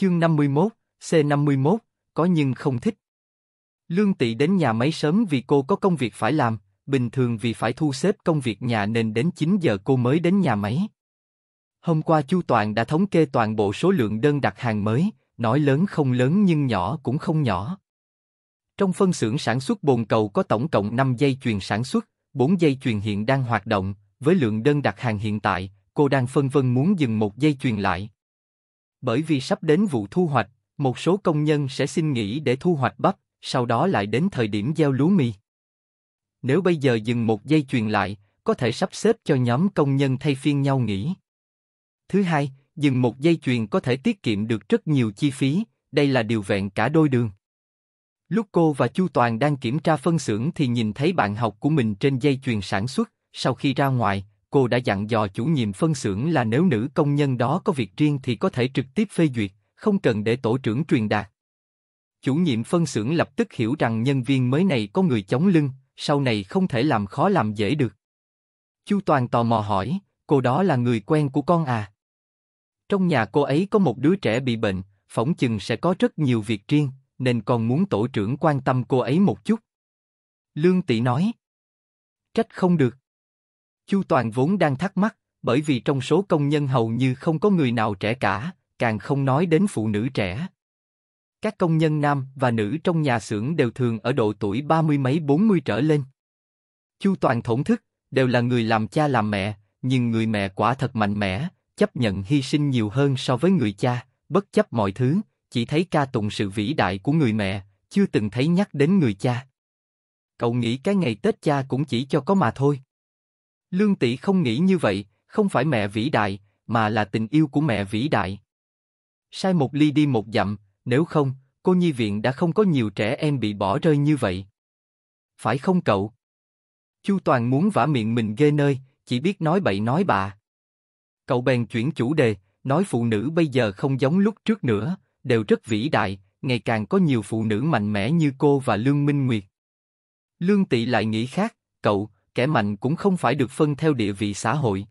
Chương 51, C51, có nhưng không thích. Lương Tị đến nhà máy sớm vì cô có công việc phải làm, bình thường vì phải thu xếp công việc nhà nên đến 9 giờ cô mới đến nhà máy. Hôm qua Chu Toàn đã thống kê toàn bộ số lượng đơn đặt hàng mới, nói lớn không lớn nhưng nhỏ cũng không nhỏ. Trong phân xưởng sản xuất bồn cầu có tổng cộng 5 dây chuyền sản xuất, 4 dây chuyền hiện đang hoạt động, với lượng đơn đặt hàng hiện tại, cô đang phân vân muốn dừng một dây chuyền lại. Bởi vì sắp đến vụ thu hoạch, một số công nhân sẽ xin nghỉ để thu hoạch bắp, sau đó lại đến thời điểm gieo lúa mì. Nếu bây giờ dừng một giây truyền lại, có thể sắp xếp cho nhóm công nhân thay phiên nhau nghỉ. Thứ hai, dừng một dây truyền có thể tiết kiệm được rất nhiều chi phí, đây là điều vẹn cả đôi đường. Lúc cô và Chu Toàn đang kiểm tra phân xưởng thì nhìn thấy bạn học của mình trên dây chuyền sản xuất, sau khi ra ngoài, cô đã dặn dò chủ nhiệm phân xưởng là nếu nữ công nhân đó có việc riêng thì có thể trực tiếp phê duyệt, không cần để tổ trưởng truyền đạt. Chủ nhiệm phân xưởng lập tức hiểu rằng nhân viên mới này có người chống lưng, sau này không thể làm khó làm dễ được. Chu Toàn tò mò hỏi, cô đó là người quen của con à? Trong nhà cô ấy có một đứa trẻ bị bệnh, phỏng chừng sẽ có rất nhiều việc riêng, nên con muốn tổ trưởng quan tâm cô ấy một chút. Lương Tỷ nói. Trách không được. Chu Toàn vốn đang thắc mắc, bởi vì trong số công nhân hầu như không có người nào trẻ cả, càng không nói đến phụ nữ trẻ. Các công nhân nam và nữ trong nhà xưởng đều thường ở độ tuổi ba mươi mấy bốn mươi trở lên. Chu Toàn thổn thức, đều là người làm cha làm mẹ, nhưng người mẹ quả thật mạnh mẽ, chấp nhận hy sinh nhiều hơn so với người cha, bất chấp mọi thứ, chỉ thấy ca tụng sự vĩ đại của người mẹ, chưa từng thấy nhắc đến người cha. Cậu nghĩ cái ngày Tết cha cũng chỉ cho có mà thôi. Lương Tỷ không nghĩ như vậy, không phải mẹ vĩ đại, mà là tình yêu của mẹ vĩ đại. Sai một ly đi một dặm, nếu không, cô nhi viện đã không có nhiều trẻ em bị bỏ rơi như vậy. Phải không cậu? Chu Toàn muốn vả miệng mình ghê nơi, chỉ biết nói bậy nói bạ. Cậu bèn chuyển chủ đề, nói phụ nữ bây giờ không giống lúc trước nữa, đều rất vĩ đại, ngày càng có nhiều phụ nữ mạnh mẽ như cô và Lương Minh Nguyệt. Lương Tị lại nghĩ khác, cậu, kẻ mạnh cũng không phải được phân theo địa vị xã hội.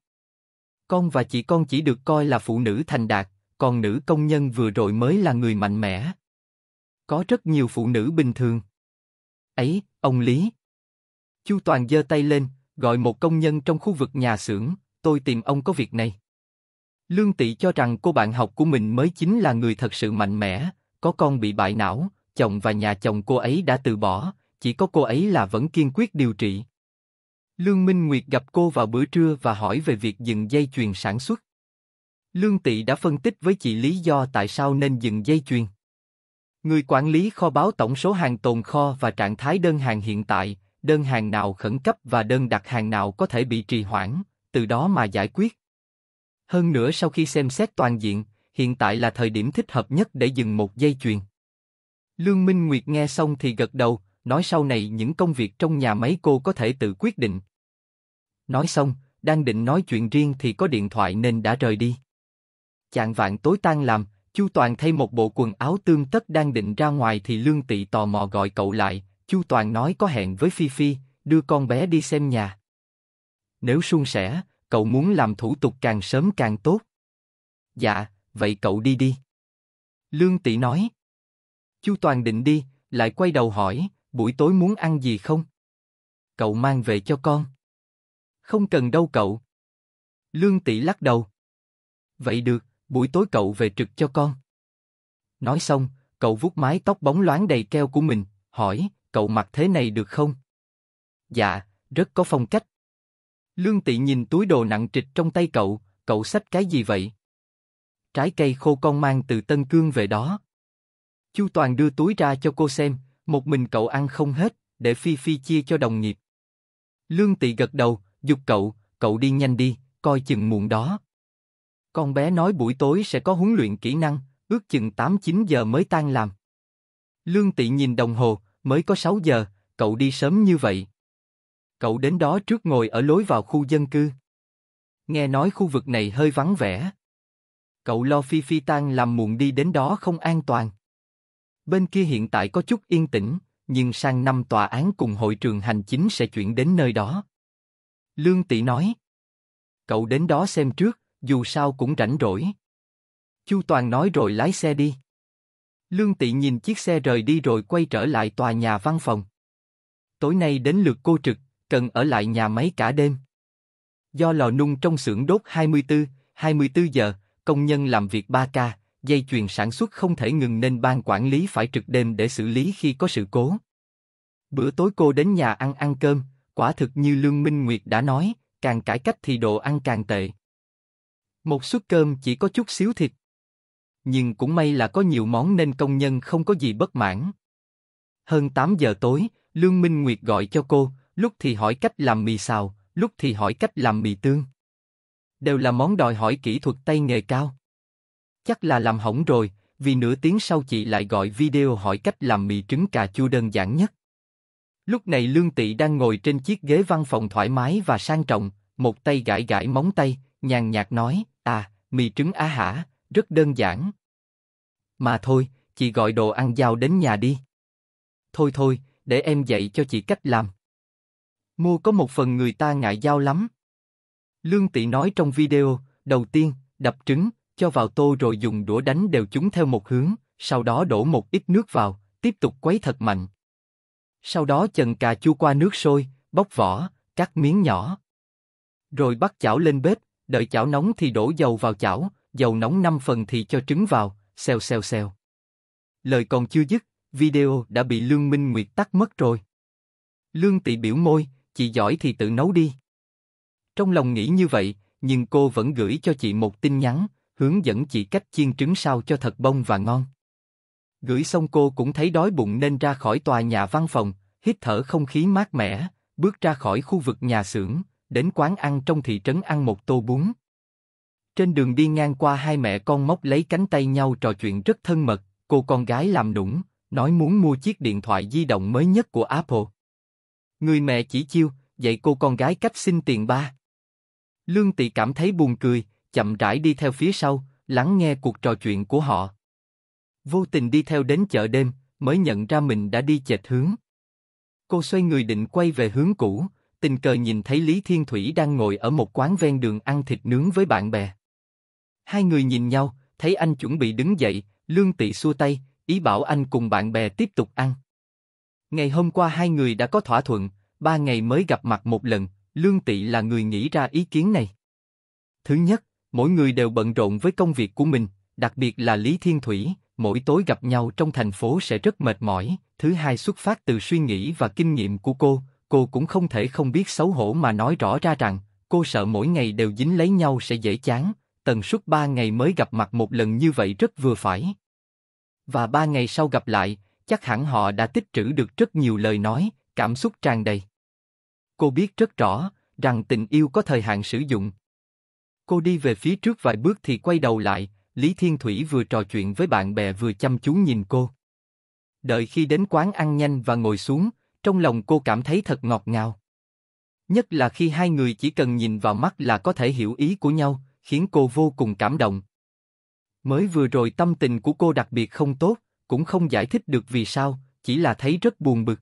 Con và chị con chỉ được coi là phụ nữ thành đạt, còn nữ công nhân vừa rồi mới là người mạnh mẽ. Có rất nhiều phụ nữ bình thường. Ấy, ông Lý. Chu Toàn giơ tay lên, gọi một công nhân trong khu vực nhà xưởng, tôi tìm ông có việc này. Lương Tị cho rằng cô bạn học của mình mới chính là người thật sự mạnh mẽ, có con bị bại não, chồng và nhà chồng cô ấy đã từ bỏ, chỉ có cô ấy là vẫn kiên quyết điều trị. Lương Minh Nguyệt gặp cô vào bữa trưa và hỏi về việc dừng dây chuyền sản xuất. Lương Tị đã phân tích với chị lý do tại sao nên dừng dây chuyền. Người quản lý kho báo tổng số hàng tồn kho và trạng thái đơn hàng hiện tại, đơn hàng nào khẩn cấp và đơn đặt hàng nào có thể bị trì hoãn, từ đó mà giải quyết. Hơn nữa sau khi xem xét toàn diện, hiện tại là thời điểm thích hợp nhất để dừng một dây chuyền. Lương Minh Nguyệt nghe xong thì gật đầu, nói sau này những công việc trong nhà máy cô có thể tự quyết định. Nói xong, đang định nói chuyện riêng thì có điện thoại nên đã rời đi. Chạng vạn tối tan làm, Chu Toàn thay một bộ quần áo tương tất đang định ra ngoài thì Lương Tị tò mò gọi cậu lại, Chu Toàn nói có hẹn với Phi Phi, đưa con bé đi xem nhà. Nếu suôn sẻ, cậu muốn làm thủ tục càng sớm càng tốt. Dạ, vậy cậu đi đi. Lương Tị nói. Chu Toàn định đi, lại quay đầu hỏi, buổi tối muốn ăn gì không? Cậu mang về cho con. Không cần đâu cậu. Lương tỷ lắc đầu. Vậy được, buổi tối cậu về trực cho con. Nói xong, cậu vuốt mái tóc bóng loáng đầy keo của mình, hỏi, cậu mặc thế này được không? Dạ, rất có phong cách. Lương tỷ nhìn túi đồ nặng trịch trong tay cậu, cậu xách cái gì vậy? Trái cây khô con mang từ Tân Cương về đó. Chu Toàn đưa túi ra cho cô xem, một mình cậu ăn không hết, để Phi Phi chia cho đồng nghiệp. Lương Tị gật đầu, dục cậu, cậu đi nhanh đi, coi chừng muộn đó. Con bé nói buổi tối sẽ có huấn luyện kỹ năng, ước chừng 8-9 giờ mới tan làm. Lương Tị nhìn đồng hồ, mới có 6 giờ, cậu đi sớm như vậy. Cậu đến đó trước ngồi ở lối vào khu dân cư. Nghe nói khu vực này hơi vắng vẻ. Cậu lo Phi Phi tan làm muộn đi đến đó không an toàn. Bên kia hiện tại có chút yên tĩnh, nhưng sang năm tòa án cùng hội trường hành chính sẽ chuyển đến nơi đó. Lương Tỷ nói. Cậu đến đó xem trước, dù sao cũng rảnh rỗi. Chu Toàn nói rồi lái xe đi. Lương Tị nhìn chiếc xe rời đi rồi quay trở lại tòa nhà văn phòng. Tối nay đến lượt cô trực, cần ở lại nhà máy cả đêm. Do lò nung trong xưởng đốt 24, 24 giờ, công nhân làm việc 3 ca, dây chuyền sản xuất không thể ngừng nên ban quản lý phải trực đêm để xử lý khi có sự cố. Bữa tối cô đến nhà ăn ăn cơm, quả thực như Lương Minh Nguyệt đã nói, càng cải cách thì đồ ăn càng tệ. Một suất cơm chỉ có chút xíu thịt. Nhưng cũng may là có nhiều món nên công nhân không có gì bất mãn. Hơn 8 giờ tối, Lương Minh Nguyệt gọi cho cô, lúc thì hỏi cách làm mì xào, lúc thì hỏi cách làm mì tương. Đều là món đòi hỏi kỹ thuật tay nghề cao chắc là làm hỏng rồi, vì nửa tiếng sau chị lại gọi video hỏi cách làm mì trứng cà chua đơn giản nhất. Lúc này Lương Tị đang ngồi trên chiếc ghế văn phòng thoải mái và sang trọng, một tay gãi gãi móng tay, nhàn nhạt nói, à, mì trứng á hả, rất đơn giản. Mà thôi, chị gọi đồ ăn giao đến nhà đi. Thôi thôi, để em dạy cho chị cách làm. Mua có một phần người ta ngại giao lắm. Lương Tị nói trong video, đầu tiên, đập trứng, cho vào tô rồi dùng đũa đánh đều chúng theo một hướng, sau đó đổ một ít nước vào, tiếp tục quấy thật mạnh. Sau đó chần cà chua qua nước sôi, bóc vỏ, cắt miếng nhỏ. Rồi bắt chảo lên bếp, đợi chảo nóng thì đổ dầu vào chảo, dầu nóng 5 phần thì cho trứng vào, xèo xèo xèo. Lời còn chưa dứt, video đã bị Lương Minh Nguyệt tắt mất rồi. Lương Tị biểu môi, chị giỏi thì tự nấu đi. Trong lòng nghĩ như vậy, nhưng cô vẫn gửi cho chị một tin nhắn, hướng dẫn chị cách chiên trứng sao cho thật bông và ngon. Gửi xong cô cũng thấy đói bụng nên ra khỏi tòa nhà văn phòng, hít thở không khí mát mẻ, bước ra khỏi khu vực nhà xưởng, đến quán ăn trong thị trấn ăn một tô bún. Trên đường đi ngang qua hai mẹ con móc lấy cánh tay nhau trò chuyện rất thân mật, cô con gái làm nũng, nói muốn mua chiếc điện thoại di động mới nhất của Apple. Người mẹ chỉ chiêu, dạy cô con gái cách xin tiền ba. Lương Tị cảm thấy buồn cười, chậm rãi đi theo phía sau, lắng nghe cuộc trò chuyện của họ. Vô tình đi theo đến chợ đêm, mới nhận ra mình đã đi chệch hướng. Cô xoay người định quay về hướng cũ, tình cờ nhìn thấy Lý Thiên Thủy đang ngồi ở một quán ven đường ăn thịt nướng với bạn bè. Hai người nhìn nhau, thấy anh chuẩn bị đứng dậy, Lương Tị xua tay, ý bảo anh cùng bạn bè tiếp tục ăn. Ngày hôm qua hai người đã có thỏa thuận, ba ngày mới gặp mặt một lần, Lương Tị là người nghĩ ra ý kiến này. Thứ nhất, Mỗi người đều bận rộn với công việc của mình, đặc biệt là Lý Thiên Thủy, mỗi tối gặp nhau trong thành phố sẽ rất mệt mỏi. Thứ hai xuất phát từ suy nghĩ và kinh nghiệm của cô, cô cũng không thể không biết xấu hổ mà nói rõ ra rằng, cô sợ mỗi ngày đều dính lấy nhau sẽ dễ chán, tần suất ba ngày mới gặp mặt một lần như vậy rất vừa phải. Và ba ngày sau gặp lại, chắc hẳn họ đã tích trữ được rất nhiều lời nói, cảm xúc tràn đầy. Cô biết rất rõ rằng tình yêu có thời hạn sử dụng, Cô đi về phía trước vài bước thì quay đầu lại, Lý Thiên Thủy vừa trò chuyện với bạn bè vừa chăm chú nhìn cô. Đợi khi đến quán ăn nhanh và ngồi xuống, trong lòng cô cảm thấy thật ngọt ngào. Nhất là khi hai người chỉ cần nhìn vào mắt là có thể hiểu ý của nhau, khiến cô vô cùng cảm động. Mới vừa rồi tâm tình của cô đặc biệt không tốt, cũng không giải thích được vì sao, chỉ là thấy rất buồn bực.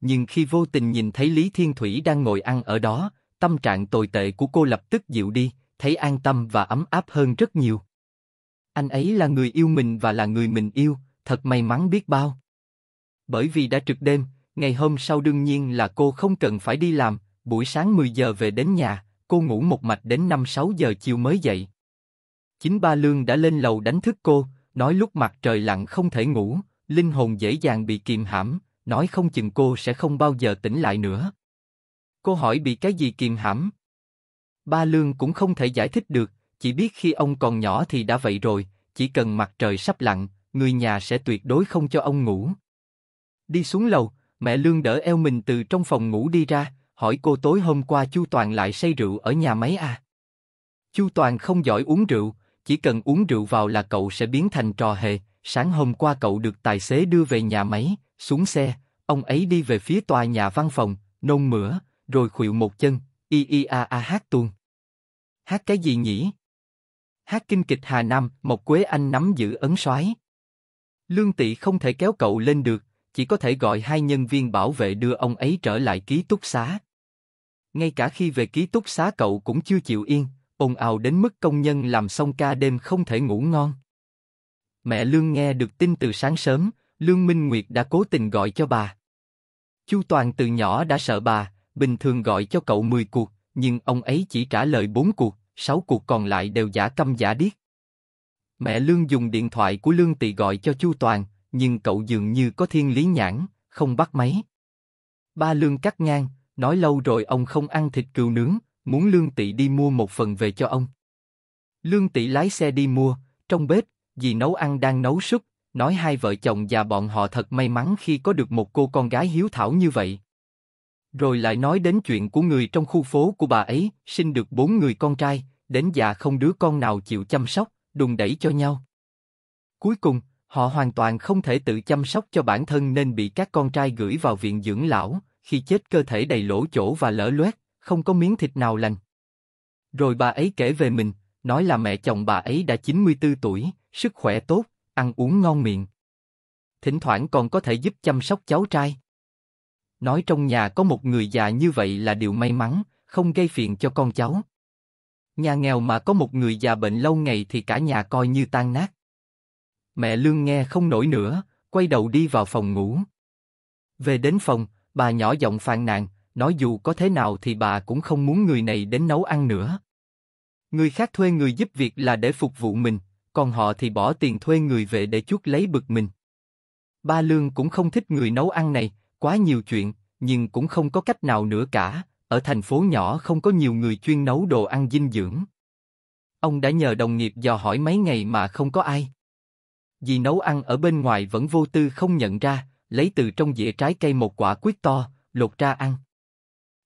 Nhưng khi vô tình nhìn thấy Lý Thiên Thủy đang ngồi ăn ở đó, tâm trạng tồi tệ của cô lập tức dịu đi thấy an tâm và ấm áp hơn rất nhiều. Anh ấy là người yêu mình và là người mình yêu, thật may mắn biết bao. Bởi vì đã trực đêm, ngày hôm sau đương nhiên là cô không cần phải đi làm, buổi sáng 10 giờ về đến nhà, cô ngủ một mạch đến 5-6 giờ chiều mới dậy. Chính ba lương đã lên lầu đánh thức cô, nói lúc mặt trời lặn không thể ngủ, linh hồn dễ dàng bị kìm hãm, nói không chừng cô sẽ không bao giờ tỉnh lại nữa. Cô hỏi bị cái gì kìm hãm, Ba Lương cũng không thể giải thích được, chỉ biết khi ông còn nhỏ thì đã vậy rồi, chỉ cần mặt trời sắp lặn, người nhà sẽ tuyệt đối không cho ông ngủ. Đi xuống lầu, mẹ Lương đỡ eo mình từ trong phòng ngủ đi ra, hỏi cô tối hôm qua Chu Toàn lại say rượu ở nhà máy à? Chu Toàn không giỏi uống rượu, chỉ cần uống rượu vào là cậu sẽ biến thành trò hề. Sáng hôm qua cậu được tài xế đưa về nhà máy, xuống xe, ông ấy đi về phía tòa nhà văn phòng, nôn mửa, rồi khuỵu một chân, i i a a hát tuôn. Hát cái gì nhỉ? Hát kinh kịch Hà Nam, một Quế Anh nắm giữ ấn soái. Lương Tị không thể kéo cậu lên được, chỉ có thể gọi hai nhân viên bảo vệ đưa ông ấy trở lại ký túc xá. Ngay cả khi về ký túc xá cậu cũng chưa chịu yên, ồn ào đến mức công nhân làm xong ca đêm không thể ngủ ngon. Mẹ Lương nghe được tin từ sáng sớm, Lương Minh Nguyệt đã cố tình gọi cho bà. Chu Toàn từ nhỏ đã sợ bà, bình thường gọi cho cậu 10 cuộc, nhưng ông ấy chỉ trả lời 4 cuộc sáu cuộc còn lại đều giả câm giả điếc. Mẹ Lương dùng điện thoại của Lương Tỳ gọi cho Chu Toàn, nhưng cậu dường như có thiên lý nhãn, không bắt máy. Ba Lương cắt ngang, nói lâu rồi ông không ăn thịt cừu nướng, muốn Lương Tị đi mua một phần về cho ông. Lương Tị lái xe đi mua, trong bếp, dì nấu ăn đang nấu súp, nói hai vợ chồng và bọn họ thật may mắn khi có được một cô con gái hiếu thảo như vậy. Rồi lại nói đến chuyện của người trong khu phố của bà ấy, sinh được bốn người con trai, đến già không đứa con nào chịu chăm sóc, đùng đẩy cho nhau. Cuối cùng, họ hoàn toàn không thể tự chăm sóc cho bản thân nên bị các con trai gửi vào viện dưỡng lão, khi chết cơ thể đầy lỗ chỗ và lở loét, không có miếng thịt nào lành. Rồi bà ấy kể về mình, nói là mẹ chồng bà ấy đã 94 tuổi, sức khỏe tốt, ăn uống ngon miệng. Thỉnh thoảng còn có thể giúp chăm sóc cháu trai nói trong nhà có một người già như vậy là điều may mắn, không gây phiền cho con cháu. Nhà nghèo mà có một người già bệnh lâu ngày thì cả nhà coi như tan nát. Mẹ Lương nghe không nổi nữa, quay đầu đi vào phòng ngủ. Về đến phòng, bà nhỏ giọng phàn nàn, nói dù có thế nào thì bà cũng không muốn người này đến nấu ăn nữa. Người khác thuê người giúp việc là để phục vụ mình, còn họ thì bỏ tiền thuê người về để chuốt lấy bực mình. Ba Lương cũng không thích người nấu ăn này, quá nhiều chuyện, nhưng cũng không có cách nào nữa cả, ở thành phố nhỏ không có nhiều người chuyên nấu đồ ăn dinh dưỡng. Ông đã nhờ đồng nghiệp dò hỏi mấy ngày mà không có ai. Vì nấu ăn ở bên ngoài vẫn vô tư không nhận ra, lấy từ trong dĩa trái cây một quả quýt to, lột ra ăn.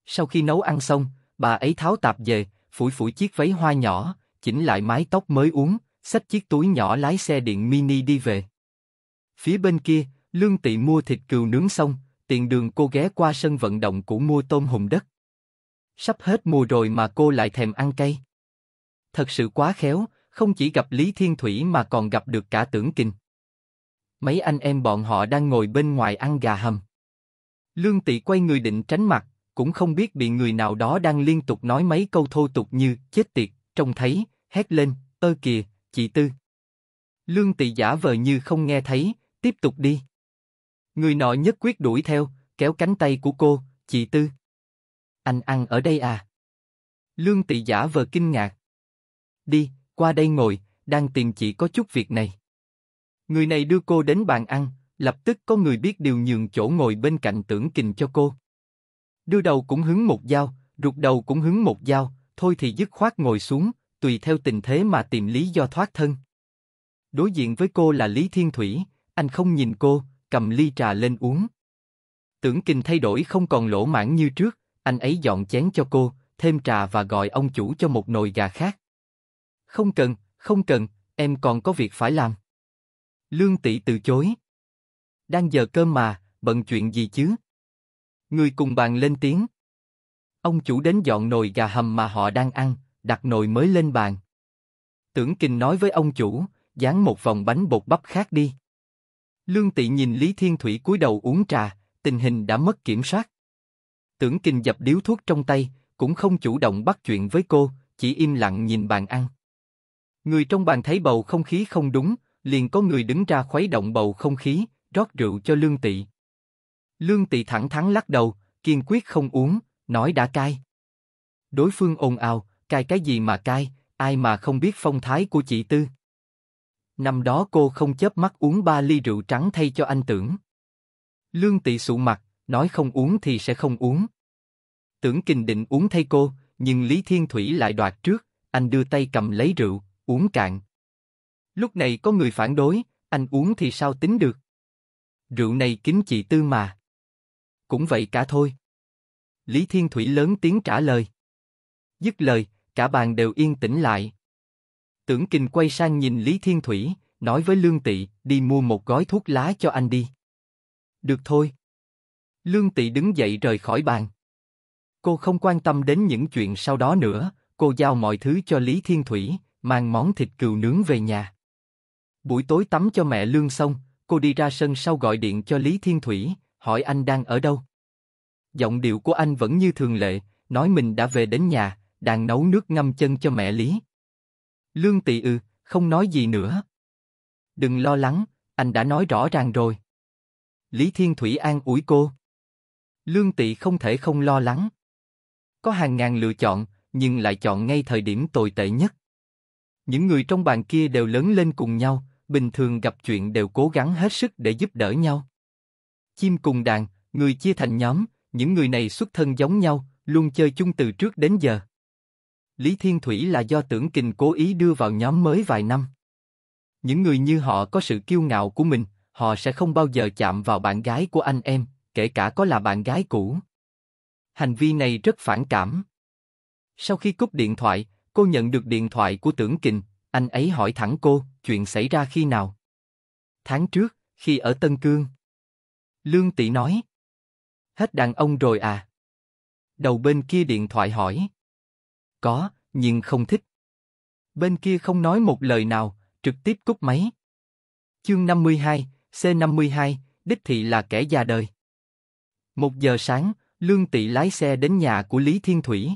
Sau khi nấu ăn xong, bà ấy tháo tạp về, phủi phủi chiếc váy hoa nhỏ, chỉnh lại mái tóc mới uống, xách chiếc túi nhỏ lái xe điện mini đi về. Phía bên kia, Lương Tị mua thịt cừu nướng xong, tiền đường cô ghé qua sân vận động cũ mua tôm hùm đất. Sắp hết mùa rồi mà cô lại thèm ăn cây Thật sự quá khéo, không chỉ gặp Lý Thiên Thủy mà còn gặp được cả tưởng kinh. Mấy anh em bọn họ đang ngồi bên ngoài ăn gà hầm. Lương Tị quay người định tránh mặt, cũng không biết bị người nào đó đang liên tục nói mấy câu thô tục như chết tiệt, trông thấy, hét lên, ơ kìa, chị Tư. Lương Tị giả vờ như không nghe thấy, tiếp tục đi. Người nọ nhất quyết đuổi theo, kéo cánh tay của cô, chị Tư. Anh ăn ở đây à? Lương tị giả vờ kinh ngạc. Đi, qua đây ngồi, đang tìm chị có chút việc này. Người này đưa cô đến bàn ăn, lập tức có người biết điều nhường chỗ ngồi bên cạnh tưởng kình cho cô. Đưa đầu cũng hứng một dao, rụt đầu cũng hứng một dao, thôi thì dứt khoát ngồi xuống, tùy theo tình thế mà tìm lý do thoát thân. Đối diện với cô là Lý Thiên Thủy, anh không nhìn cô, cầm ly trà lên uống. Tưởng kinh thay đổi không còn lỗ mãn như trước, anh ấy dọn chén cho cô, thêm trà và gọi ông chủ cho một nồi gà khác. Không cần, không cần, em còn có việc phải làm. Lương Tỷ từ chối. Đang giờ cơm mà, bận chuyện gì chứ? Người cùng bàn lên tiếng. Ông chủ đến dọn nồi gà hầm mà họ đang ăn, đặt nồi mới lên bàn. Tưởng Kinh nói với ông chủ, dán một vòng bánh bột bắp khác đi. Lương Tị nhìn Lý Thiên Thủy cúi đầu uống trà, tình hình đã mất kiểm soát. Tưởng Kinh dập điếu thuốc trong tay, cũng không chủ động bắt chuyện với cô, chỉ im lặng nhìn bàn ăn. Người trong bàn thấy bầu không khí không đúng, liền có người đứng ra khuấy động bầu không khí, rót rượu cho Lương Tị. Lương Tị thẳng thắn lắc đầu, kiên quyết không uống, nói đã cai. Đối phương ồn ào, cai cái gì mà cai, ai mà không biết phong thái của chị Tư. Năm đó cô không chớp mắt uống ba ly rượu trắng thay cho anh tưởng. Lương Tị sụ mặt, nói không uống thì sẽ không uống. Tưởng Kình định uống thay cô, nhưng Lý Thiên Thủy lại đoạt trước, anh đưa tay cầm lấy rượu, uống cạn. Lúc này có người phản đối, anh uống thì sao tính được? Rượu này kính chị Tư mà. Cũng vậy cả thôi. Lý Thiên Thủy lớn tiếng trả lời. Dứt lời, cả bàn đều yên tĩnh lại. Tưởng Kình quay sang nhìn Lý Thiên Thủy, nói với Lương Tị, đi mua một gói thuốc lá cho anh đi. Được thôi. Lương Tị đứng dậy rời khỏi bàn. Cô không quan tâm đến những chuyện sau đó nữa, cô giao mọi thứ cho Lý Thiên Thủy, mang món thịt cừu nướng về nhà. Buổi tối tắm cho mẹ Lương xong, cô đi ra sân sau gọi điện cho Lý Thiên Thủy, hỏi anh đang ở đâu. Giọng điệu của anh vẫn như thường lệ, nói mình đã về đến nhà, đang nấu nước ngâm chân cho mẹ Lý. Lương Tỳ ư, ừ, không nói gì nữa. Đừng lo lắng, anh đã nói rõ ràng rồi. Lý Thiên Thủy an ủi cô. Lương Tị không thể không lo lắng. Có hàng ngàn lựa chọn, nhưng lại chọn ngay thời điểm tồi tệ nhất. Những người trong bàn kia đều lớn lên cùng nhau, bình thường gặp chuyện đều cố gắng hết sức để giúp đỡ nhau. Chim cùng đàn, người chia thành nhóm, những người này xuất thân giống nhau, luôn chơi chung từ trước đến giờ. Lý Thiên Thủy là do tưởng kình cố ý đưa vào nhóm mới vài năm. Những người như họ có sự kiêu ngạo của mình, họ sẽ không bao giờ chạm vào bạn gái của anh em, kể cả có là bạn gái cũ. Hành vi này rất phản cảm. Sau khi cúp điện thoại, cô nhận được điện thoại của tưởng kình, anh ấy hỏi thẳng cô, chuyện xảy ra khi nào? Tháng trước, khi ở Tân Cương. Lương Tị nói. Hết đàn ông rồi à? Đầu bên kia điện thoại hỏi. Có, nhưng không thích. Bên kia không nói một lời nào, trực tiếp cúp máy. Chương 52, C52, đích thị là kẻ già đời. Một giờ sáng, Lương Tị lái xe đến nhà của Lý Thiên Thủy.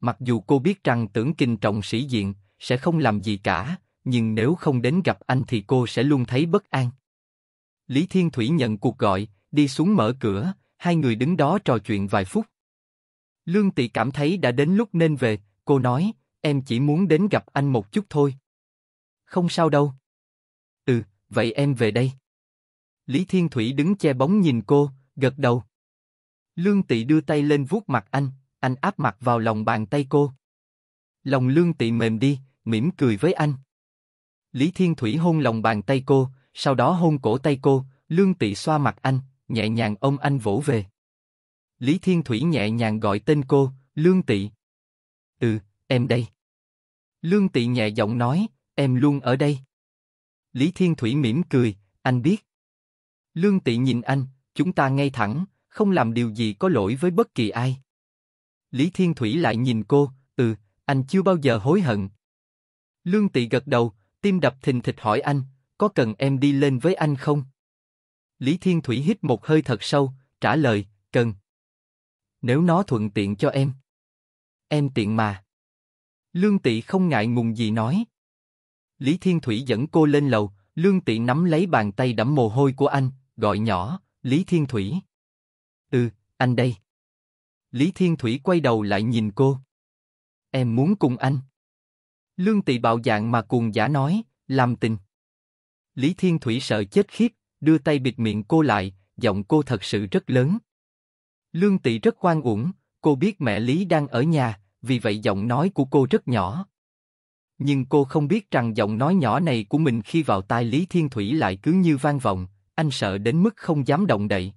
Mặc dù cô biết rằng tưởng kinh trọng sĩ diện, sẽ không làm gì cả, nhưng nếu không đến gặp anh thì cô sẽ luôn thấy bất an. Lý Thiên Thủy nhận cuộc gọi, đi xuống mở cửa, hai người đứng đó trò chuyện vài phút, Lương Tị cảm thấy đã đến lúc nên về, cô nói, em chỉ muốn đến gặp anh một chút thôi. Không sao đâu. Ừ, vậy em về đây. Lý Thiên Thủy đứng che bóng nhìn cô, gật đầu. Lương Tị đưa tay lên vuốt mặt anh, anh áp mặt vào lòng bàn tay cô. Lòng Lương Tị mềm đi, mỉm cười với anh. Lý Thiên Thủy hôn lòng bàn tay cô, sau đó hôn cổ tay cô, Lương Tị xoa mặt anh, nhẹ nhàng ôm anh vỗ về. Lý Thiên Thủy nhẹ nhàng gọi tên cô, Lương Tị. Ừ, em đây. Lương Tị nhẹ giọng nói, em luôn ở đây. Lý Thiên Thủy mỉm cười, anh biết. Lương Tị nhìn anh, chúng ta ngay thẳng, không làm điều gì có lỗi với bất kỳ ai. Lý Thiên Thủy lại nhìn cô, ừ, anh chưa bao giờ hối hận. Lương Tị gật đầu, tim đập thình thịch hỏi anh, có cần em đi lên với anh không? Lý Thiên Thủy hít một hơi thật sâu, trả lời, cần nếu nó thuận tiện cho em. Em tiện mà. Lương Tị không ngại ngùng gì nói. Lý Thiên Thủy dẫn cô lên lầu, Lương Tị nắm lấy bàn tay đẫm mồ hôi của anh, gọi nhỏ, Lý Thiên Thủy. Ừ, anh đây. Lý Thiên Thủy quay đầu lại nhìn cô. Em muốn cùng anh. Lương Tị bạo dạng mà cuồng giả nói, làm tình. Lý Thiên Thủy sợ chết khiếp, đưa tay bịt miệng cô lại, giọng cô thật sự rất lớn. Lương Tị rất quan uổng, cô biết mẹ Lý đang ở nhà, vì vậy giọng nói của cô rất nhỏ. Nhưng cô không biết rằng giọng nói nhỏ này của mình khi vào tai Lý Thiên Thủy lại cứ như vang vọng, anh sợ đến mức không dám động đậy.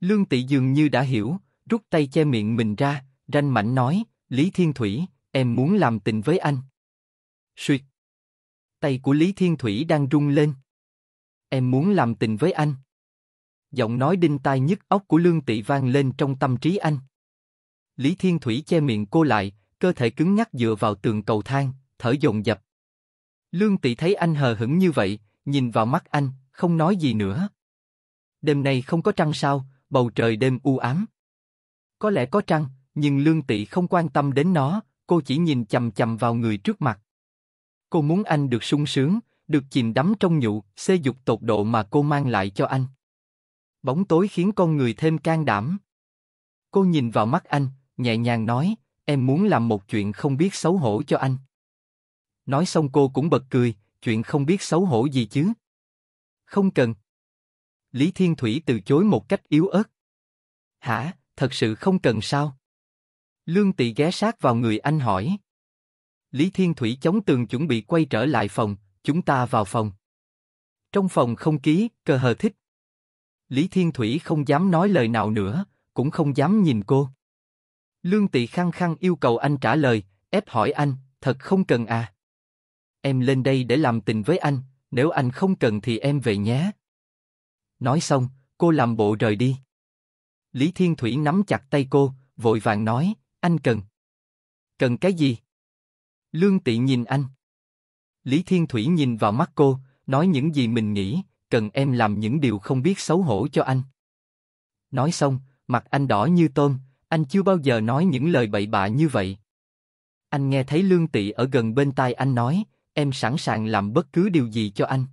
Lương Tị dường như đã hiểu, rút tay che miệng mình ra, ranh mảnh nói, Lý Thiên Thủy, em muốn làm tình với anh. Suyệt. Tay của Lý Thiên Thủy đang rung lên. Em muốn làm tình với anh giọng nói đinh tai nhức óc của Lương Tị vang lên trong tâm trí anh. Lý Thiên Thủy che miệng cô lại, cơ thể cứng nhắc dựa vào tường cầu thang, thở dồn dập. Lương Tị thấy anh hờ hững như vậy, nhìn vào mắt anh, không nói gì nữa. Đêm nay không có trăng sao, bầu trời đêm u ám. Có lẽ có trăng, nhưng Lương Tị không quan tâm đến nó, cô chỉ nhìn chầm chầm vào người trước mặt. Cô muốn anh được sung sướng, được chìm đắm trong nhụ, xê dục tột độ mà cô mang lại cho anh. Bóng tối khiến con người thêm can đảm. Cô nhìn vào mắt anh, nhẹ nhàng nói, em muốn làm một chuyện không biết xấu hổ cho anh. Nói xong cô cũng bật cười, chuyện không biết xấu hổ gì chứ. Không cần. Lý Thiên Thủy từ chối một cách yếu ớt. Hả, thật sự không cần sao? Lương Tị ghé sát vào người anh hỏi. Lý Thiên Thủy chống tường chuẩn bị quay trở lại phòng, chúng ta vào phòng. Trong phòng không khí, cơ hờ thích. Lý Thiên Thủy không dám nói lời nào nữa, cũng không dám nhìn cô. Lương Tị khăng khăng yêu cầu anh trả lời, ép hỏi anh, thật không cần à? Em lên đây để làm tình với anh, nếu anh không cần thì em về nhé. Nói xong, cô làm bộ rời đi. Lý Thiên Thủy nắm chặt tay cô, vội vàng nói, anh cần. Cần cái gì? Lương Tị nhìn anh. Lý Thiên Thủy nhìn vào mắt cô, nói những gì mình nghĩ, cần em làm những điều không biết xấu hổ cho anh. Nói xong, mặt anh đỏ như tôm, anh chưa bao giờ nói những lời bậy bạ như vậy. Anh nghe thấy Lương Tị ở gần bên tai anh nói, em sẵn sàng làm bất cứ điều gì cho anh.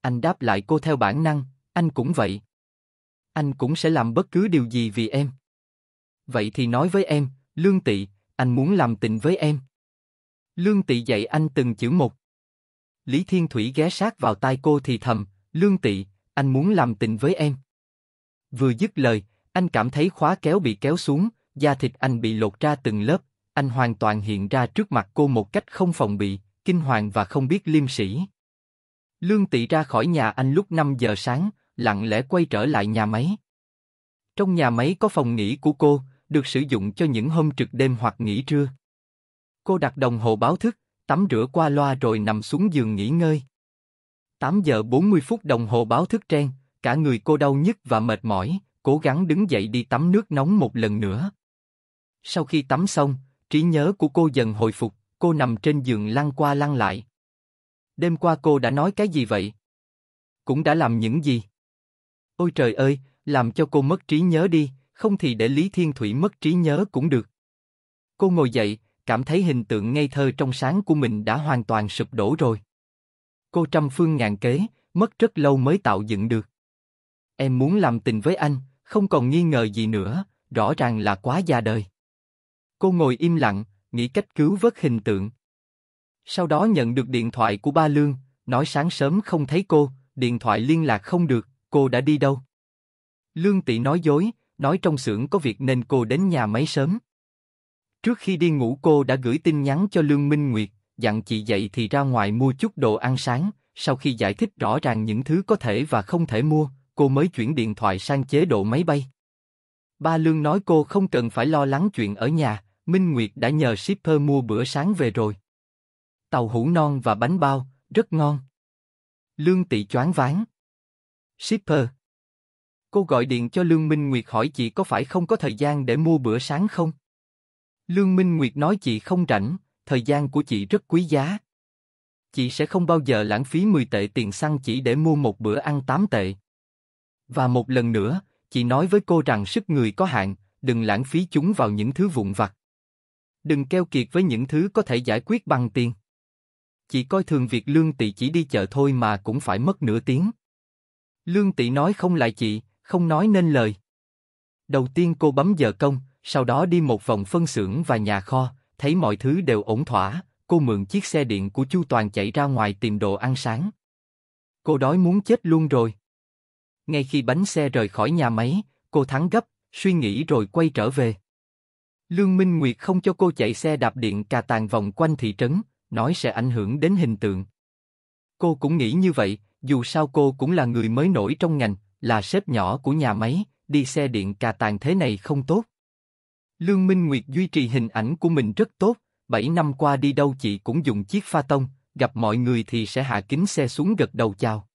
Anh đáp lại cô theo bản năng, anh cũng vậy. Anh cũng sẽ làm bất cứ điều gì vì em. Vậy thì nói với em, Lương Tị, anh muốn làm tình với em. Lương Tị dạy anh từng chữ một. Lý Thiên Thủy ghé sát vào tai cô thì thầm, Lương Tị, anh muốn làm tình với em. Vừa dứt lời, anh cảm thấy khóa kéo bị kéo xuống, da thịt anh bị lột ra từng lớp, anh hoàn toàn hiện ra trước mặt cô một cách không phòng bị, kinh hoàng và không biết liêm sỉ. Lương Tị ra khỏi nhà anh lúc 5 giờ sáng, lặng lẽ quay trở lại nhà máy. Trong nhà máy có phòng nghỉ của cô, được sử dụng cho những hôm trực đêm hoặc nghỉ trưa. Cô đặt đồng hồ báo thức, tắm rửa qua loa rồi nằm xuống giường nghỉ ngơi. 8 giờ 40 phút đồng hồ báo thức trang cả người cô đau nhức và mệt mỏi, cố gắng đứng dậy đi tắm nước nóng một lần nữa. Sau khi tắm xong, trí nhớ của cô dần hồi phục, cô nằm trên giường lăn qua lăn lại. Đêm qua cô đã nói cái gì vậy? Cũng đã làm những gì? Ôi trời ơi, làm cho cô mất trí nhớ đi, không thì để Lý Thiên Thủy mất trí nhớ cũng được. Cô ngồi dậy, cảm thấy hình tượng ngây thơ trong sáng của mình đã hoàn toàn sụp đổ rồi cô trăm phương ngàn kế, mất rất lâu mới tạo dựng được. Em muốn làm tình với anh, không còn nghi ngờ gì nữa, rõ ràng là quá già đời. Cô ngồi im lặng, nghĩ cách cứu vớt hình tượng. Sau đó nhận được điện thoại của ba Lương, nói sáng sớm không thấy cô, điện thoại liên lạc không được, cô đã đi đâu. Lương Tị nói dối, nói trong xưởng có việc nên cô đến nhà máy sớm. Trước khi đi ngủ cô đã gửi tin nhắn cho Lương Minh Nguyệt, dặn chị dậy thì ra ngoài mua chút đồ ăn sáng, sau khi giải thích rõ ràng những thứ có thể và không thể mua, cô mới chuyển điện thoại sang chế độ máy bay. Ba Lương nói cô không cần phải lo lắng chuyện ở nhà, Minh Nguyệt đã nhờ shipper mua bữa sáng về rồi. Tàu hũ non và bánh bao, rất ngon. Lương tị choáng váng. Shipper. Cô gọi điện cho Lương Minh Nguyệt hỏi chị có phải không có thời gian để mua bữa sáng không? Lương Minh Nguyệt nói chị không rảnh, thời gian của chị rất quý giá. Chị sẽ không bao giờ lãng phí 10 tệ tiền xăng chỉ để mua một bữa ăn 8 tệ. Và một lần nữa, chị nói với cô rằng sức người có hạn, đừng lãng phí chúng vào những thứ vụn vặt. Đừng keo kiệt với những thứ có thể giải quyết bằng tiền. Chị coi thường việc lương tị chỉ đi chợ thôi mà cũng phải mất nửa tiếng. Lương tị nói không lại chị, không nói nên lời. Đầu tiên cô bấm giờ công, sau đó đi một vòng phân xưởng và nhà kho, thấy mọi thứ đều ổn thỏa, cô mượn chiếc xe điện của Chu Toàn chạy ra ngoài tìm đồ ăn sáng. Cô đói muốn chết luôn rồi. Ngay khi bánh xe rời khỏi nhà máy, cô thắng gấp, suy nghĩ rồi quay trở về. Lương Minh Nguyệt không cho cô chạy xe đạp điện cà tàng vòng quanh thị trấn, nói sẽ ảnh hưởng đến hình tượng. Cô cũng nghĩ như vậy, dù sao cô cũng là người mới nổi trong ngành, là sếp nhỏ của nhà máy, đi xe điện cà tàng thế này không tốt. Lương Minh Nguyệt duy trì hình ảnh của mình rất tốt, 7 năm qua đi đâu chị cũng dùng chiếc pha tông, gặp mọi người thì sẽ hạ kính xe xuống gật đầu chào.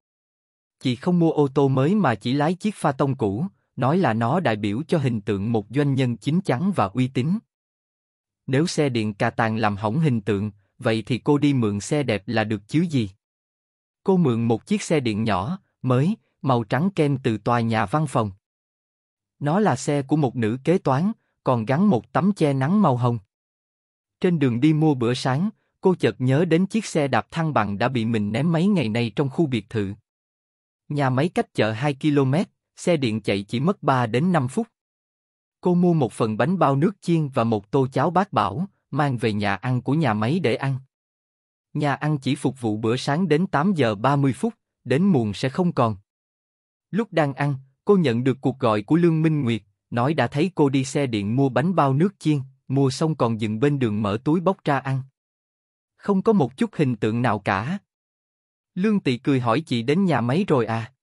Chị không mua ô tô mới mà chỉ lái chiếc pha tông cũ, nói là nó đại biểu cho hình tượng một doanh nhân chính chắn và uy tín. Nếu xe điện cà tàng làm hỏng hình tượng, vậy thì cô đi mượn xe đẹp là được chứ gì? Cô mượn một chiếc xe điện nhỏ, mới, màu trắng kem từ tòa nhà văn phòng. Nó là xe của một nữ kế toán, còn gắn một tấm che nắng màu hồng. Trên đường đi mua bữa sáng, cô chợt nhớ đến chiếc xe đạp thăng bằng đã bị mình ném mấy ngày nay trong khu biệt thự. Nhà máy cách chợ 2 km, xe điện chạy chỉ mất 3 đến 5 phút. Cô mua một phần bánh bao nước chiên và một tô cháo bát bảo, mang về nhà ăn của nhà máy để ăn. Nhà ăn chỉ phục vụ bữa sáng đến 8 giờ 30 phút, đến muộn sẽ không còn. Lúc đang ăn, cô nhận được cuộc gọi của Lương Minh Nguyệt, nói đã thấy cô đi xe điện mua bánh bao nước chiên, mua xong còn dừng bên đường mở túi bóc ra ăn. Không có một chút hình tượng nào cả. Lương Tị cười hỏi chị đến nhà máy rồi à?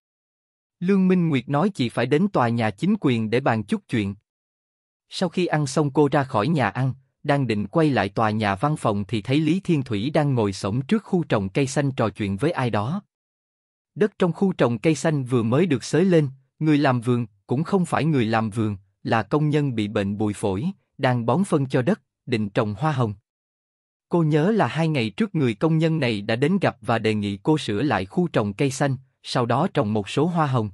Lương Minh Nguyệt nói chị phải đến tòa nhà chính quyền để bàn chút chuyện. Sau khi ăn xong cô ra khỏi nhà ăn, đang định quay lại tòa nhà văn phòng thì thấy Lý Thiên Thủy đang ngồi sổng trước khu trồng cây xanh trò chuyện với ai đó. Đất trong khu trồng cây xanh vừa mới được xới lên, người làm vườn, cũng không phải người làm vườn, là công nhân bị bệnh bụi phổi, đang bón phân cho đất, định trồng hoa hồng. Cô nhớ là hai ngày trước người công nhân này đã đến gặp và đề nghị cô sửa lại khu trồng cây xanh, sau đó trồng một số hoa hồng.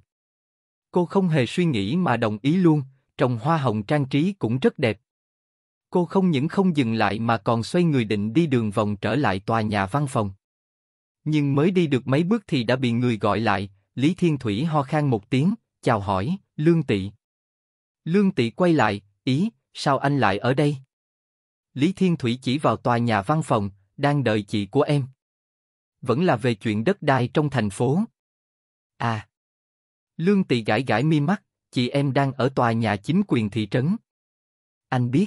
Cô không hề suy nghĩ mà đồng ý luôn, trồng hoa hồng trang trí cũng rất đẹp. Cô không những không dừng lại mà còn xoay người định đi đường vòng trở lại tòa nhà văn phòng. Nhưng mới đi được mấy bước thì đã bị người gọi lại, Lý Thiên Thủy ho khan một tiếng, chào hỏi, Lương Tị. Lương Tị quay lại, ý, sao anh lại ở đây? Lý Thiên Thủy chỉ vào tòa nhà văn phòng, đang đợi chị của em. Vẫn là về chuyện đất đai trong thành phố. À. Lương Tị gãi gãi mi mắt, chị em đang ở tòa nhà chính quyền thị trấn. Anh biết.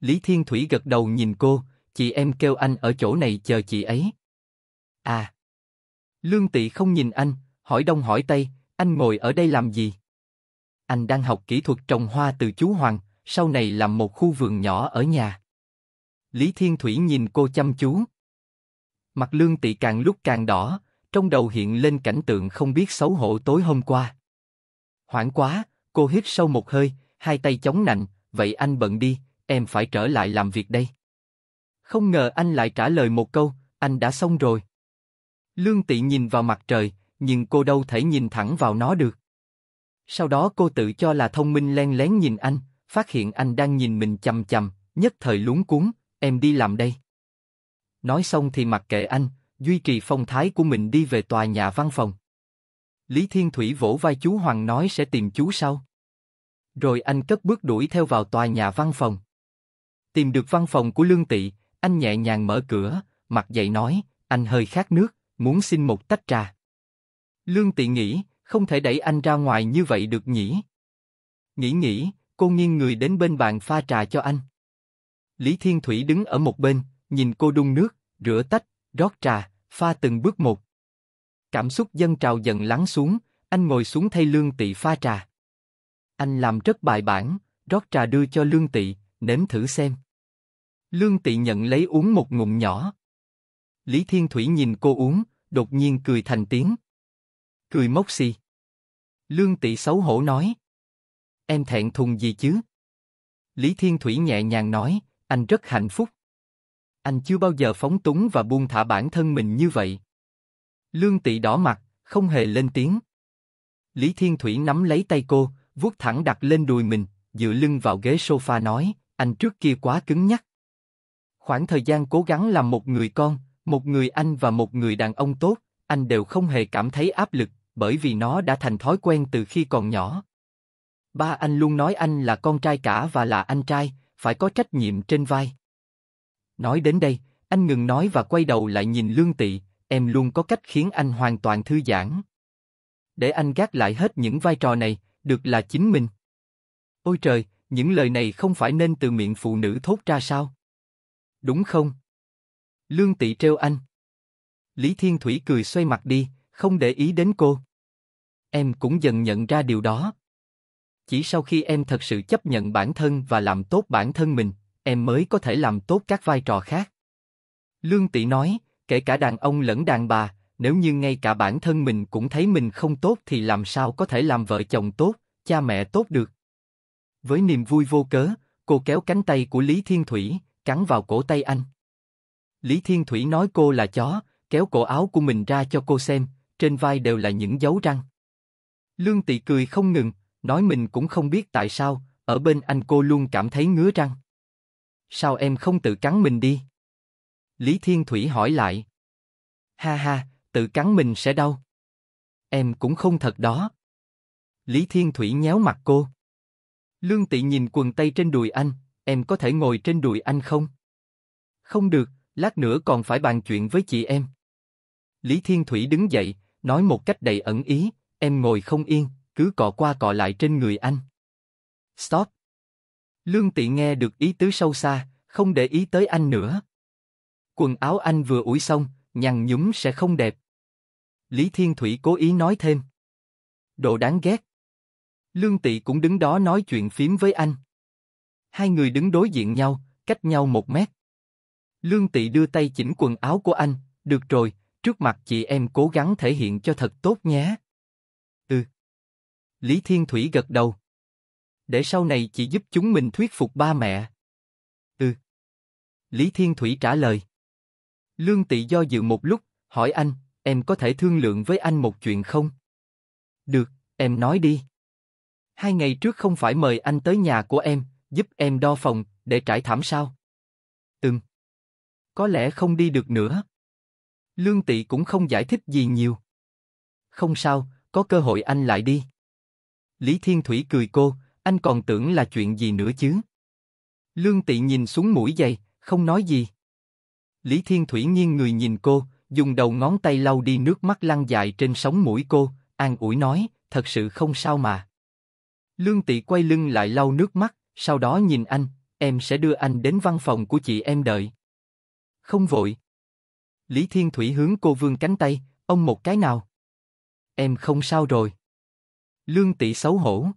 Lý Thiên Thủy gật đầu nhìn cô, chị em kêu anh ở chỗ này chờ chị ấy. À. Lương Tị không nhìn anh, hỏi đông hỏi tây, anh ngồi ở đây làm gì? Anh đang học kỹ thuật trồng hoa từ chú Hoàng, sau này làm một khu vườn nhỏ ở nhà. Lý Thiên Thủy nhìn cô chăm chú. Mặt lương tị càng lúc càng đỏ, trong đầu hiện lên cảnh tượng không biết xấu hổ tối hôm qua. Hoảng quá, cô hít sâu một hơi, hai tay chống nạnh, vậy anh bận đi, em phải trở lại làm việc đây. Không ngờ anh lại trả lời một câu, anh đã xong rồi. Lương Tị nhìn vào mặt trời, nhưng cô đâu thể nhìn thẳng vào nó được. Sau đó cô tự cho là thông minh len lén nhìn anh, phát hiện anh đang nhìn mình chầm chầm, nhất thời lúng cuống. em đi làm đây. Nói xong thì mặc kệ anh, duy trì phong thái của mình đi về tòa nhà văn phòng. Lý Thiên Thủy vỗ vai chú Hoàng nói sẽ tìm chú sau. Rồi anh cất bước đuổi theo vào tòa nhà văn phòng. Tìm được văn phòng của Lương Tị, anh nhẹ nhàng mở cửa, mặt dậy nói, anh hơi khát nước, muốn xin một tách trà. Lương Tị nghĩ, không thể đẩy anh ra ngoài như vậy được nhỉ? Nghĩ nghĩ, cô nghiêng người đến bên bàn pha trà cho anh. Lý Thiên Thủy đứng ở một bên, nhìn cô đun nước, rửa tách, rót trà, pha từng bước một. Cảm xúc dân trào dần lắng xuống, anh ngồi xuống thay Lương Tị pha trà. Anh làm rất bài bản, rót trà đưa cho Lương Tị, nếm thử xem. Lương Tị nhận lấy uống một ngụm nhỏ. Lý Thiên Thủy nhìn cô uống, đột nhiên cười thành tiếng. Cười mốc xì. Lương tỷ xấu hổ nói. Em thẹn thùng gì chứ? Lý Thiên Thủy nhẹ nhàng nói, anh rất hạnh phúc. Anh chưa bao giờ phóng túng và buông thả bản thân mình như vậy. Lương tỷ đỏ mặt, không hề lên tiếng. Lý Thiên Thủy nắm lấy tay cô, vuốt thẳng đặt lên đùi mình, dựa lưng vào ghế sofa nói, anh trước kia quá cứng nhắc. Khoảng thời gian cố gắng làm một người con, một người anh và một người đàn ông tốt, anh đều không hề cảm thấy áp lực, bởi vì nó đã thành thói quen từ khi còn nhỏ. Ba anh luôn nói anh là con trai cả và là anh trai, phải có trách nhiệm trên vai. Nói đến đây, anh ngừng nói và quay đầu lại nhìn Lương Tị, em luôn có cách khiến anh hoàn toàn thư giãn. Để anh gác lại hết những vai trò này, được là chính mình. Ôi trời, những lời này không phải nên từ miệng phụ nữ thốt ra sao? Đúng không? Lương Tị treo anh. Lý Thiên Thủy cười xoay mặt đi, không để ý đến cô. Em cũng dần nhận ra điều đó. Chỉ sau khi em thật sự chấp nhận bản thân và làm tốt bản thân mình, em mới có thể làm tốt các vai trò khác. Lương Tỷ nói, kể cả đàn ông lẫn đàn bà, nếu như ngay cả bản thân mình cũng thấy mình không tốt thì làm sao có thể làm vợ chồng tốt, cha mẹ tốt được. Với niềm vui vô cớ, cô kéo cánh tay của Lý Thiên Thủy, cắn vào cổ tay anh. Lý Thiên Thủy nói cô là chó, kéo cổ áo của mình ra cho cô xem, trên vai đều là những dấu răng. Lương Tị cười không ngừng, nói mình cũng không biết tại sao, ở bên anh cô luôn cảm thấy ngứa răng. Sao em không tự cắn mình đi? Lý Thiên Thủy hỏi lại. Ha ha, tự cắn mình sẽ đau. Em cũng không thật đó. Lý Thiên Thủy nhéo mặt cô. Lương Tị nhìn quần tây trên đùi anh, em có thể ngồi trên đùi anh không? Không được, lát nữa còn phải bàn chuyện với chị em. Lý Thiên Thủy đứng dậy, nói một cách đầy ẩn ý, em ngồi không yên, cứ cọ qua cọ lại trên người anh. Stop. Lương Tị nghe được ý tứ sâu xa, không để ý tới anh nữa. Quần áo anh vừa ủi xong, nhằn nhúm sẽ không đẹp. Lý Thiên Thủy cố ý nói thêm. Đồ đáng ghét. Lương Tị cũng đứng đó nói chuyện phím với anh. Hai người đứng đối diện nhau, cách nhau một mét. Lương Tị đưa tay chỉnh quần áo của anh, được rồi, Trước mặt chị em cố gắng thể hiện cho thật tốt nhé. Ừ. Lý Thiên Thủy gật đầu. Để sau này chị giúp chúng mình thuyết phục ba mẹ. Ừ. Lý Thiên Thủy trả lời. Lương Tị do dự một lúc, hỏi anh, em có thể thương lượng với anh một chuyện không? Được, em nói đi. Hai ngày trước không phải mời anh tới nhà của em, giúp em đo phòng, để trải thảm sao? Ừm. Có lẽ không đi được nữa. Lương Tị cũng không giải thích gì nhiều. Không sao, có cơ hội anh lại đi. Lý Thiên Thủy cười cô, anh còn tưởng là chuyện gì nữa chứ. Lương Tị nhìn xuống mũi giày, không nói gì. Lý Thiên Thủy nghiêng người nhìn cô, dùng đầu ngón tay lau đi nước mắt lăn dài trên sóng mũi cô, an ủi nói, thật sự không sao mà. Lương Tị quay lưng lại lau nước mắt, sau đó nhìn anh, em sẽ đưa anh đến văn phòng của chị em đợi. Không vội. Lý Thiên Thủy hướng cô vương cánh tay, ông một cái nào. Em không sao rồi. Lương tỷ xấu hổ.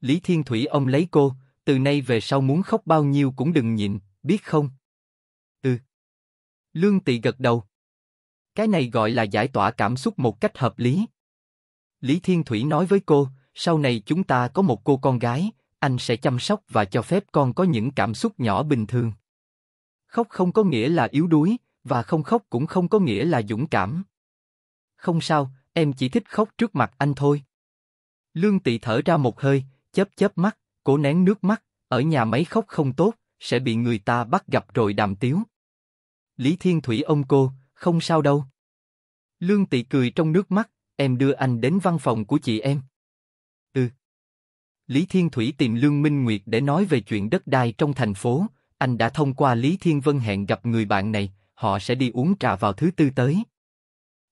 Lý Thiên Thủy ông lấy cô, từ nay về sau muốn khóc bao nhiêu cũng đừng nhịn, biết không? Ừ. Lương tỷ gật đầu. Cái này gọi là giải tỏa cảm xúc một cách hợp lý. Lý Thiên Thủy nói với cô, sau này chúng ta có một cô con gái, anh sẽ chăm sóc và cho phép con có những cảm xúc nhỏ bình thường. Khóc không có nghĩa là yếu đuối, và không khóc cũng không có nghĩa là dũng cảm. Không sao, em chỉ thích khóc trước mặt anh thôi. Lương Tị thở ra một hơi, chớp chớp mắt, cố nén nước mắt, ở nhà máy khóc không tốt, sẽ bị người ta bắt gặp rồi đàm tiếu. Lý Thiên Thủy ông cô, không sao đâu. Lương Tị cười trong nước mắt, em đưa anh đến văn phòng của chị em. Ừ. Lý Thiên Thủy tìm Lương Minh Nguyệt để nói về chuyện đất đai trong thành phố, anh đã thông qua Lý Thiên Vân hẹn gặp người bạn này, họ sẽ đi uống trà vào thứ tư tới.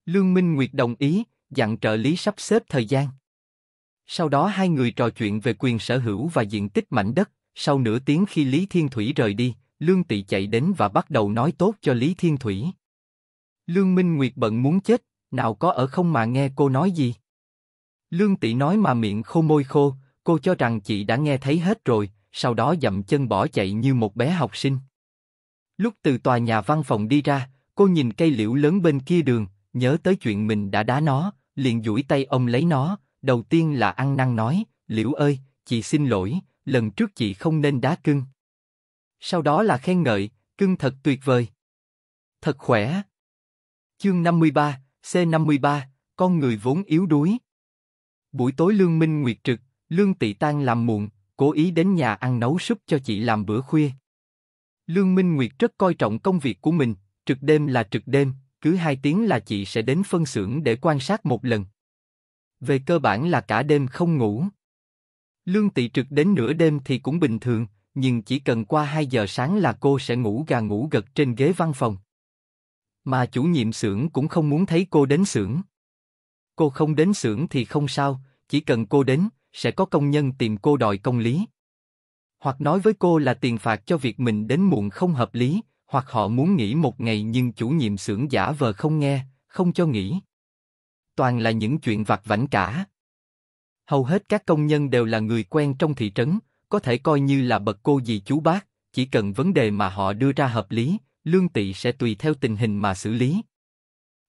Lương Minh Nguyệt đồng ý, dặn trợ lý sắp xếp thời gian. Sau đó hai người trò chuyện về quyền sở hữu và diện tích mảnh đất, sau nửa tiếng khi Lý Thiên Thủy rời đi, Lương Tị chạy đến và bắt đầu nói tốt cho Lý Thiên Thủy. Lương Minh Nguyệt bận muốn chết, nào có ở không mà nghe cô nói gì. Lương Tị nói mà miệng khô môi khô, cô cho rằng chị đã nghe thấy hết rồi, sau đó dậm chân bỏ chạy như một bé học sinh. Lúc từ tòa nhà văn phòng đi ra, cô nhìn cây liễu lớn bên kia đường, nhớ tới chuyện mình đã đá nó, liền duỗi tay ông lấy nó, đầu tiên là ăn năn nói, liễu ơi, chị xin lỗi, lần trước chị không nên đá cưng. Sau đó là khen ngợi, cưng thật tuyệt vời. Thật khỏe. Chương 53, C53, con người vốn yếu đuối. Buổi tối Lương Minh Nguyệt trực, Lương Tị Tăng làm muộn, cố ý đến nhà ăn nấu súp cho chị làm bữa khuya. Lương Minh Nguyệt rất coi trọng công việc của mình, trực đêm là trực đêm, cứ hai tiếng là chị sẽ đến phân xưởng để quan sát một lần. Về cơ bản là cả đêm không ngủ. Lương Tị trực đến nửa đêm thì cũng bình thường, nhưng chỉ cần qua 2 giờ sáng là cô sẽ ngủ gà ngủ gật trên ghế văn phòng. Mà chủ nhiệm xưởng cũng không muốn thấy cô đến xưởng. Cô không đến xưởng thì không sao, chỉ cần cô đến, sẽ có công nhân tìm cô đòi công lý hoặc nói với cô là tiền phạt cho việc mình đến muộn không hợp lý, hoặc họ muốn nghỉ một ngày nhưng chủ nhiệm xưởng giả vờ không nghe, không cho nghỉ. Toàn là những chuyện vặt vãnh cả. Hầu hết các công nhân đều là người quen trong thị trấn, có thể coi như là bậc cô dì chú bác, chỉ cần vấn đề mà họ đưa ra hợp lý, lương tị sẽ tùy theo tình hình mà xử lý.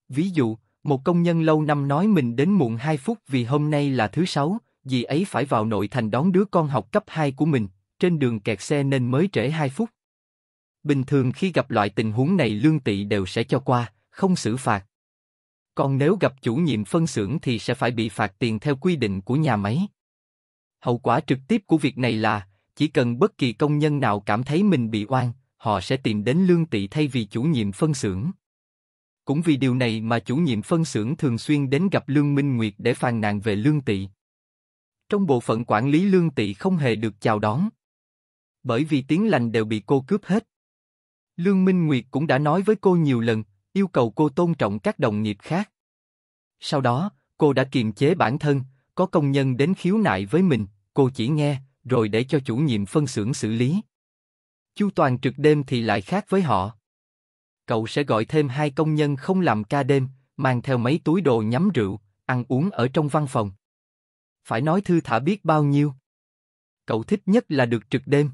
Ví dụ, một công nhân lâu năm nói mình đến muộn 2 phút vì hôm nay là thứ sáu, dì ấy phải vào nội thành đón đứa con học cấp 2 của mình, trên đường kẹt xe nên mới trễ 2 phút. Bình thường khi gặp loại tình huống này lương tị đều sẽ cho qua, không xử phạt. Còn nếu gặp chủ nhiệm phân xưởng thì sẽ phải bị phạt tiền theo quy định của nhà máy. Hậu quả trực tiếp của việc này là, chỉ cần bất kỳ công nhân nào cảm thấy mình bị oan, họ sẽ tìm đến lương tị thay vì chủ nhiệm phân xưởng. Cũng vì điều này mà chủ nhiệm phân xưởng thường xuyên đến gặp Lương Minh Nguyệt để phàn nàn về lương tị. Trong bộ phận quản lý lương tị không hề được chào đón bởi vì tiếng lành đều bị cô cướp hết. Lương Minh Nguyệt cũng đã nói với cô nhiều lần, yêu cầu cô tôn trọng các đồng nghiệp khác. Sau đó, cô đã kiềm chế bản thân, có công nhân đến khiếu nại với mình, cô chỉ nghe, rồi để cho chủ nhiệm phân xưởng xử lý. Chu Toàn trực đêm thì lại khác với họ. Cậu sẽ gọi thêm hai công nhân không làm ca đêm, mang theo mấy túi đồ nhắm rượu, ăn uống ở trong văn phòng. Phải nói thư thả biết bao nhiêu. Cậu thích nhất là được trực đêm.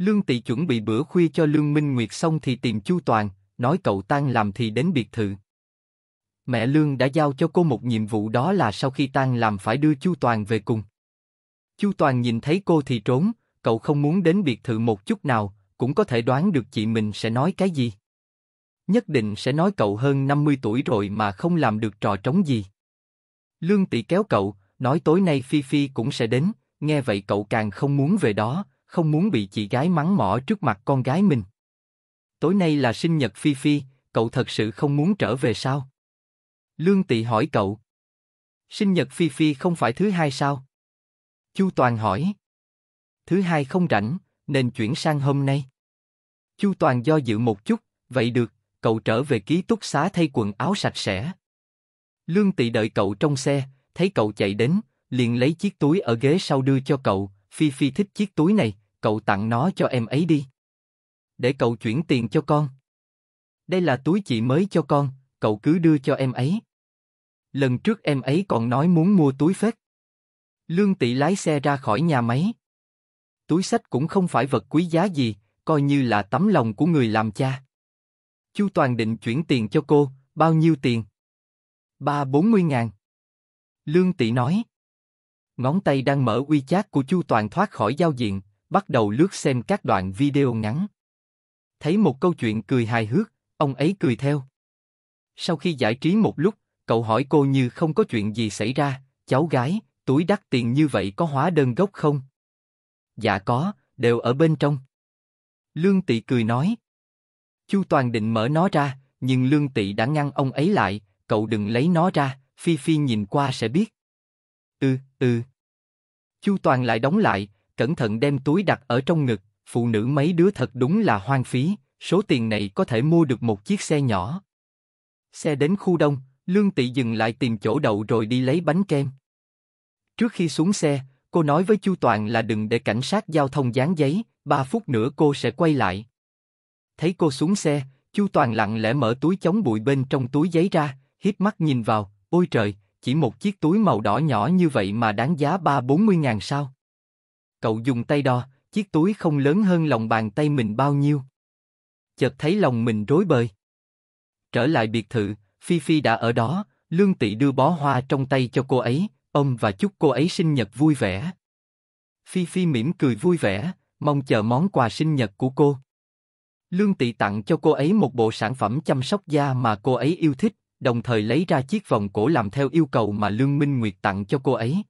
Lương Tị chuẩn bị bữa khuya cho Lương Minh Nguyệt xong thì tìm Chu Toàn, nói cậu tan làm thì đến biệt thự. Mẹ Lương đã giao cho cô một nhiệm vụ đó là sau khi tan làm phải đưa Chu Toàn về cùng. Chu Toàn nhìn thấy cô thì trốn, cậu không muốn đến biệt thự một chút nào, cũng có thể đoán được chị mình sẽ nói cái gì. Nhất định sẽ nói cậu hơn 50 tuổi rồi mà không làm được trò trống gì. Lương Tị kéo cậu, nói tối nay Phi Phi cũng sẽ đến, nghe vậy cậu càng không muốn về đó, không muốn bị chị gái mắng mỏ trước mặt con gái mình. Tối nay là sinh nhật Phi Phi, cậu thật sự không muốn trở về sao? Lương Tị hỏi cậu. Sinh nhật Phi Phi không phải thứ hai sao? Chu Toàn hỏi. Thứ hai không rảnh, nên chuyển sang hôm nay. Chu Toàn do dự một chút, vậy được, cậu trở về ký túc xá thay quần áo sạch sẽ. Lương Tị đợi cậu trong xe, thấy cậu chạy đến, liền lấy chiếc túi ở ghế sau đưa cho cậu, Phi Phi thích chiếc túi này, cậu tặng nó cho em ấy đi. Để cậu chuyển tiền cho con. Đây là túi chị mới cho con, cậu cứ đưa cho em ấy. Lần trước em ấy còn nói muốn mua túi phết. Lương Tỷ lái xe ra khỏi nhà máy. Túi sách cũng không phải vật quý giá gì, coi như là tấm lòng của người làm cha. Chu Toàn định chuyển tiền cho cô, bao nhiêu tiền? Ba bốn mươi ngàn. Lương Tỷ nói. Ngón tay đang mở WeChat của Chu Toàn thoát khỏi giao diện, bắt đầu lướt xem các đoạn video ngắn. Thấy một câu chuyện cười hài hước, ông ấy cười theo. Sau khi giải trí một lúc, cậu hỏi cô như không có chuyện gì xảy ra, cháu gái, túi đắt tiền như vậy có hóa đơn gốc không? Dạ có, đều ở bên trong. Lương Tị cười nói. Chu Toàn định mở nó ra, nhưng Lương Tị đã ngăn ông ấy lại, cậu đừng lấy nó ra, Phi Phi nhìn qua sẽ biết. Ừ, ừ. Chu Toàn lại đóng lại, cẩn thận đem túi đặt ở trong ngực, phụ nữ mấy đứa thật đúng là hoang phí, số tiền này có thể mua được một chiếc xe nhỏ. Xe đến khu đông, Lương Tị dừng lại tìm chỗ đậu rồi đi lấy bánh kem. Trước khi xuống xe, cô nói với Chu Toàn là đừng để cảnh sát giao thông dán giấy, 3 phút nữa cô sẽ quay lại. Thấy cô xuống xe, Chu Toàn lặng lẽ mở túi chống bụi bên trong túi giấy ra, hít mắt nhìn vào, ôi trời, chỉ một chiếc túi màu đỏ nhỏ như vậy mà đáng giá ba bốn mươi ngàn sao? Cậu dùng tay đo, chiếc túi không lớn hơn lòng bàn tay mình bao nhiêu. Chợt thấy lòng mình rối bời. Trở lại biệt thự, Phi Phi đã ở đó, Lương Tị đưa bó hoa trong tay cho cô ấy, ôm và chúc cô ấy sinh nhật vui vẻ. Phi Phi mỉm cười vui vẻ, mong chờ món quà sinh nhật của cô. Lương Tị tặng cho cô ấy một bộ sản phẩm chăm sóc da mà cô ấy yêu thích đồng thời lấy ra chiếc vòng cổ làm theo yêu cầu mà Lương Minh Nguyệt tặng cho cô ấy.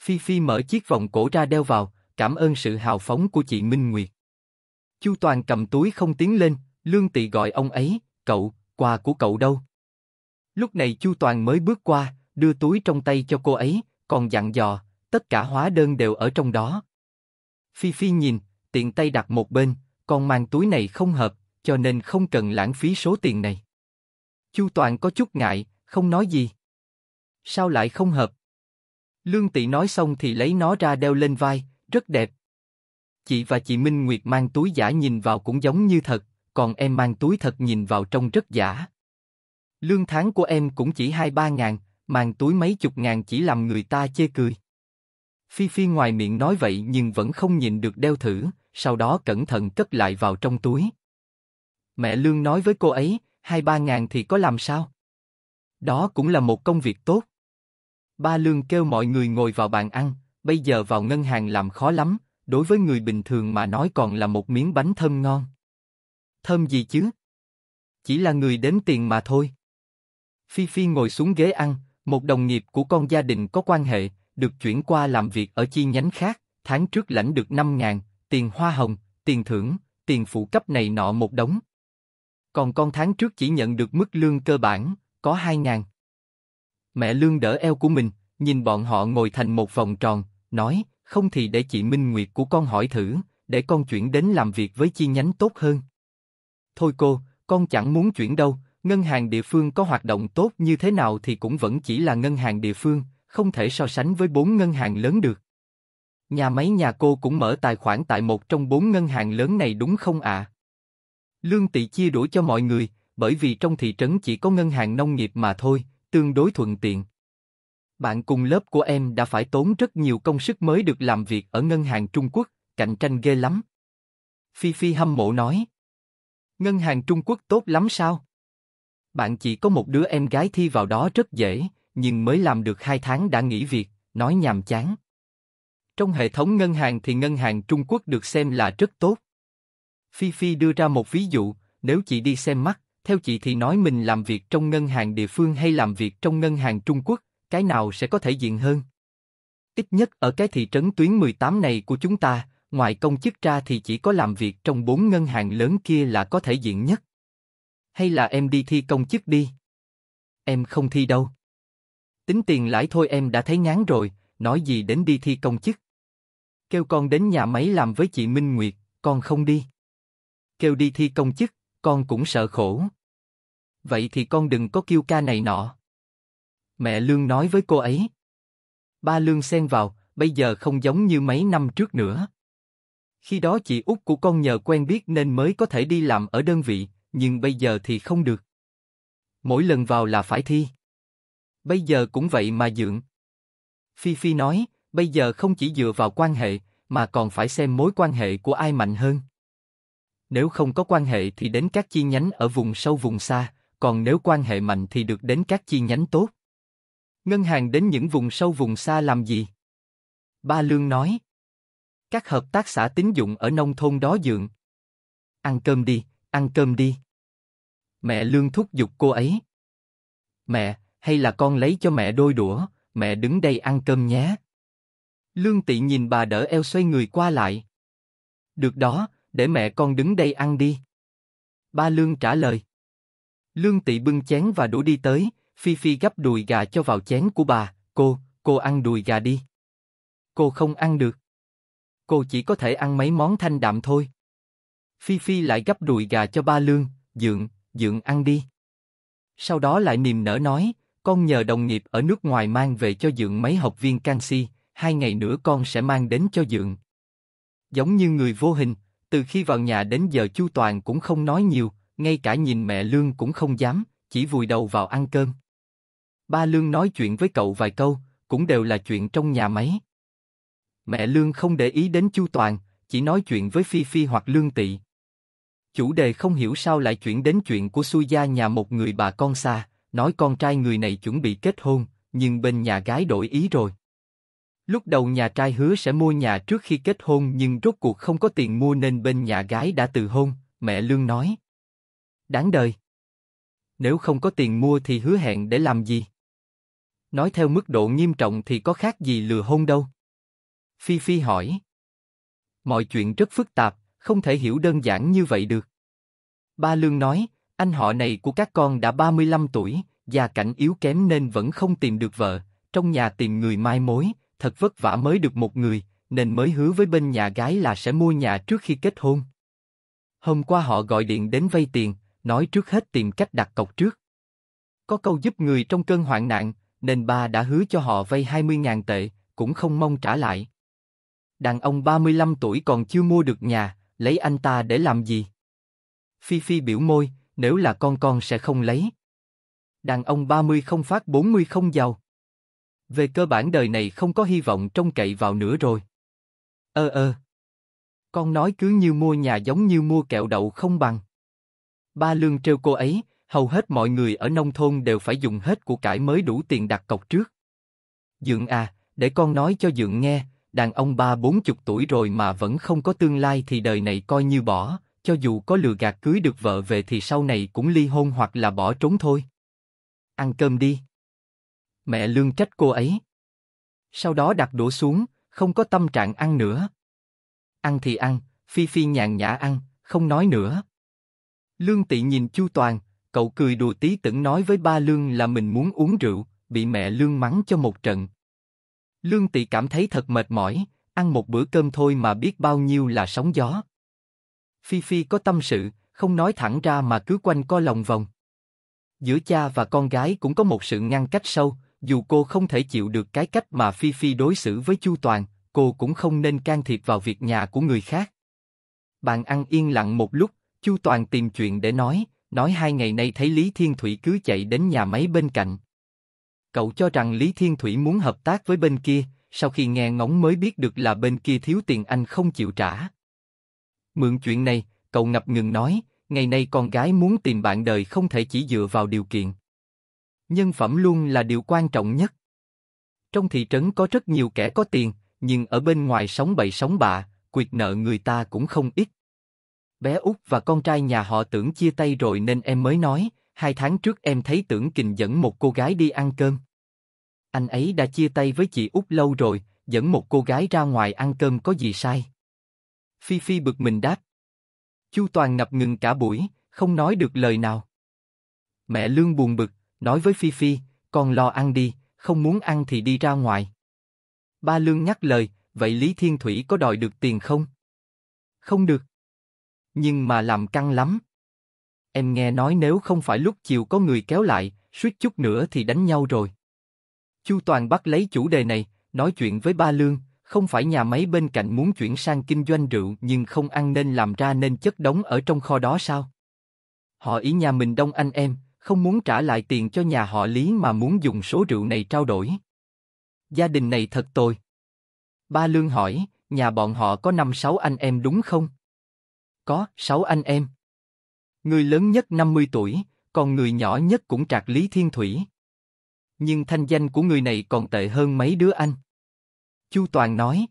Phi Phi mở chiếc vòng cổ ra đeo vào, cảm ơn sự hào phóng của chị Minh Nguyệt. Chu Toàn cầm túi không tiến lên, Lương Tị gọi ông ấy, cậu, quà của cậu đâu? Lúc này Chu Toàn mới bước qua, đưa túi trong tay cho cô ấy, còn dặn dò, tất cả hóa đơn đều ở trong đó. Phi Phi nhìn, tiện tay đặt một bên, còn mang túi này không hợp, cho nên không cần lãng phí số tiền này. Chu Toàn có chút ngại, không nói gì. Sao lại không hợp? Lương Tị nói xong thì lấy nó ra đeo lên vai, rất đẹp. Chị và chị Minh Nguyệt mang túi giả nhìn vào cũng giống như thật, còn em mang túi thật nhìn vào trông rất giả. Lương tháng của em cũng chỉ hai ba ngàn, mang túi mấy chục ngàn chỉ làm người ta chê cười. Phi Phi ngoài miệng nói vậy nhưng vẫn không nhìn được đeo thử, sau đó cẩn thận cất lại vào trong túi. Mẹ Lương nói với cô ấy, hai ba ngàn thì có làm sao? Đó cũng là một công việc tốt. Ba Lương kêu mọi người ngồi vào bàn ăn, bây giờ vào ngân hàng làm khó lắm, đối với người bình thường mà nói còn là một miếng bánh thơm ngon. Thơm gì chứ? Chỉ là người đếm tiền mà thôi. Phi Phi ngồi xuống ghế ăn, một đồng nghiệp của con gia đình có quan hệ, được chuyển qua làm việc ở chi nhánh khác, tháng trước lãnh được 5 ngàn, tiền hoa hồng, tiền thưởng, tiền phụ cấp này nọ một đống, còn con tháng trước chỉ nhận được mức lương cơ bản, có 2.000. Mẹ Lương đỡ eo của mình, nhìn bọn họ ngồi thành một vòng tròn, nói, không thì để chị Minh Nguyệt của con hỏi thử, để con chuyển đến làm việc với chi nhánh tốt hơn. Thôi cô, con chẳng muốn chuyển đâu, ngân hàng địa phương có hoạt động tốt như thế nào thì cũng vẫn chỉ là ngân hàng địa phương, không thể so sánh với bốn ngân hàng lớn được. Nhà máy nhà cô cũng mở tài khoản tại một trong bốn ngân hàng lớn này đúng không ạ? À? Lương tỷ chia đổi cho mọi người, bởi vì trong thị trấn chỉ có ngân hàng nông nghiệp mà thôi, tương đối thuận tiện. Bạn cùng lớp của em đã phải tốn rất nhiều công sức mới được làm việc ở ngân hàng Trung Quốc, cạnh tranh ghê lắm. Phi Phi hâm mộ nói. Ngân hàng Trung Quốc tốt lắm sao? Bạn chỉ có một đứa em gái thi vào đó rất dễ, nhưng mới làm được hai tháng đã nghỉ việc, nói nhàm chán. Trong hệ thống ngân hàng thì ngân hàng Trung Quốc được xem là rất tốt. Phi Phi đưa ra một ví dụ, nếu chị đi xem mắt, theo chị thì nói mình làm việc trong ngân hàng địa phương hay làm việc trong ngân hàng Trung Quốc, cái nào sẽ có thể diện hơn? Ít nhất ở cái thị trấn tuyến 18 này của chúng ta, ngoài công chức ra thì chỉ có làm việc trong bốn ngân hàng lớn kia là có thể diện nhất. Hay là em đi thi công chức đi? Em không thi đâu. Tính tiền lãi thôi em đã thấy ngán rồi, nói gì đến đi thi công chức. Kêu con đến nhà máy làm với chị Minh Nguyệt, con không đi kêu đi thi công chức, con cũng sợ khổ. Vậy thì con đừng có kêu ca này nọ. Mẹ Lương nói với cô ấy. Ba Lương xen vào, bây giờ không giống như mấy năm trước nữa. Khi đó chị út của con nhờ quen biết nên mới có thể đi làm ở đơn vị, nhưng bây giờ thì không được. Mỗi lần vào là phải thi. Bây giờ cũng vậy mà dưỡng. Phi Phi nói, bây giờ không chỉ dựa vào quan hệ, mà còn phải xem mối quan hệ của ai mạnh hơn nếu không có quan hệ thì đến các chi nhánh ở vùng sâu vùng xa, còn nếu quan hệ mạnh thì được đến các chi nhánh tốt. Ngân hàng đến những vùng sâu vùng xa làm gì? Ba Lương nói. Các hợp tác xã tín dụng ở nông thôn đó dượng. Ăn cơm đi, ăn cơm đi. Mẹ Lương thúc giục cô ấy. Mẹ, hay là con lấy cho mẹ đôi đũa, mẹ đứng đây ăn cơm nhé. Lương Tị nhìn bà đỡ eo xoay người qua lại. Được đó, để mẹ con đứng đây ăn đi. Ba Lương trả lời. Lương Tị bưng chén và đũa đi tới, Phi Phi gắp đùi gà cho vào chén của bà, cô, cô ăn đùi gà đi. Cô không ăn được. Cô chỉ có thể ăn mấy món thanh đạm thôi. Phi Phi lại gắp đùi gà cho ba Lương, dượng, dượng ăn đi. Sau đó lại niềm nở nói, con nhờ đồng nghiệp ở nước ngoài mang về cho dượng mấy học viên canxi, hai ngày nữa con sẽ mang đến cho dượng. Giống như người vô hình, từ khi vào nhà đến giờ Chu Toàn cũng không nói nhiều, ngay cả nhìn mẹ Lương cũng không dám, chỉ vùi đầu vào ăn cơm. Ba Lương nói chuyện với cậu vài câu, cũng đều là chuyện trong nhà máy. Mẹ Lương không để ý đến Chu Toàn, chỉ nói chuyện với Phi Phi hoặc Lương Tị. Chủ đề không hiểu sao lại chuyển đến chuyện của Xui Gia nhà một người bà con xa, nói con trai người này chuẩn bị kết hôn, nhưng bên nhà gái đổi ý rồi. Lúc đầu nhà trai hứa sẽ mua nhà trước khi kết hôn nhưng rốt cuộc không có tiền mua nên bên nhà gái đã từ hôn, mẹ Lương nói. Đáng đời. Nếu không có tiền mua thì hứa hẹn để làm gì? Nói theo mức độ nghiêm trọng thì có khác gì lừa hôn đâu. Phi Phi hỏi. Mọi chuyện rất phức tạp, không thể hiểu đơn giản như vậy được. Ba Lương nói, anh họ này của các con đã 35 tuổi, già cảnh yếu kém nên vẫn không tìm được vợ, trong nhà tìm người mai mối, thật vất vả mới được một người, nên mới hứa với bên nhà gái là sẽ mua nhà trước khi kết hôn. Hôm qua họ gọi điện đến vay tiền, nói trước hết tìm cách đặt cọc trước. Có câu giúp người trong cơn hoạn nạn, nên ba đã hứa cho họ vay 20.000 tệ, cũng không mong trả lại. Đàn ông 35 tuổi còn chưa mua được nhà, lấy anh ta để làm gì? Phi Phi biểu môi, nếu là con con sẽ không lấy. Đàn ông 30 không phát 40 không giàu. Về cơ bản đời này không có hy vọng trông cậy vào nữa rồi. Ơ ơ. Con nói cứ như mua nhà giống như mua kẹo đậu không bằng. Ba lương trêu cô ấy, hầu hết mọi người ở nông thôn đều phải dùng hết của cải mới đủ tiền đặt cọc trước. Dượng à, để con nói cho Dượng nghe, đàn ông ba bốn chục tuổi rồi mà vẫn không có tương lai thì đời này coi như bỏ, cho dù có lừa gạt cưới được vợ về thì sau này cũng ly hôn hoặc là bỏ trốn thôi. Ăn cơm đi. Mẹ lương trách cô ấy. Sau đó đặt đũa xuống, không có tâm trạng ăn nữa. Ăn thì ăn, Phi Phi nhàn nhã ăn, không nói nữa. Lương Tị nhìn Chu Toàn, cậu cười đùa tí tưởng nói với ba Lương là mình muốn uống rượu, bị mẹ Lương mắng cho một trận. Lương Tị cảm thấy thật mệt mỏi, ăn một bữa cơm thôi mà biết bao nhiêu là sóng gió. Phi Phi có tâm sự, không nói thẳng ra mà cứ quanh co lòng vòng. Giữa cha và con gái cũng có một sự ngăn cách sâu, dù cô không thể chịu được cái cách mà Phi Phi đối xử với Chu Toàn, cô cũng không nên can thiệp vào việc nhà của người khác. Bạn ăn yên lặng một lúc, Chu Toàn tìm chuyện để nói, nói hai ngày nay thấy Lý Thiên Thủy cứ chạy đến nhà máy bên cạnh. Cậu cho rằng Lý Thiên Thủy muốn hợp tác với bên kia, sau khi nghe ngóng mới biết được là bên kia thiếu tiền anh không chịu trả. Mượn chuyện này, cậu ngập ngừng nói, ngày nay con gái muốn tìm bạn đời không thể chỉ dựa vào điều kiện. Nhân phẩm luôn là điều quan trọng nhất. Trong thị trấn có rất nhiều kẻ có tiền, nhưng ở bên ngoài sống bậy sống bạ, quyệt nợ người ta cũng không ít. Bé út và con trai nhà họ tưởng chia tay rồi nên em mới nói, hai tháng trước em thấy tưởng kình dẫn một cô gái đi ăn cơm. Anh ấy đã chia tay với chị út lâu rồi, dẫn một cô gái ra ngoài ăn cơm có gì sai? Phi Phi bực mình đáp. Chu Toàn ngập ngừng cả buổi, không nói được lời nào. Mẹ Lương buồn bực, nói với Phi Phi, con lo ăn đi, không muốn ăn thì đi ra ngoài. Ba Lương nhắc lời, vậy Lý Thiên Thủy có đòi được tiền không? Không được. Nhưng mà làm căng lắm. Em nghe nói nếu không phải lúc chiều có người kéo lại, suýt chút nữa thì đánh nhau rồi. Chu Toàn bắt lấy chủ đề này, nói chuyện với Ba Lương, không phải nhà máy bên cạnh muốn chuyển sang kinh doanh rượu nhưng không ăn nên làm ra nên chất đóng ở trong kho đó sao? Họ ý nhà mình đông anh em, không muốn trả lại tiền cho nhà họ Lý mà muốn dùng số rượu này trao đổi. Gia đình này thật tồi. Ba Lương hỏi, nhà bọn họ có năm sáu anh em đúng không? Có, sáu anh em. Người lớn nhất 50 tuổi, còn người nhỏ nhất cũng trạc Lý Thiên Thủy. Nhưng thanh danh của người này còn tệ hơn mấy đứa anh. Chu Toàn nói,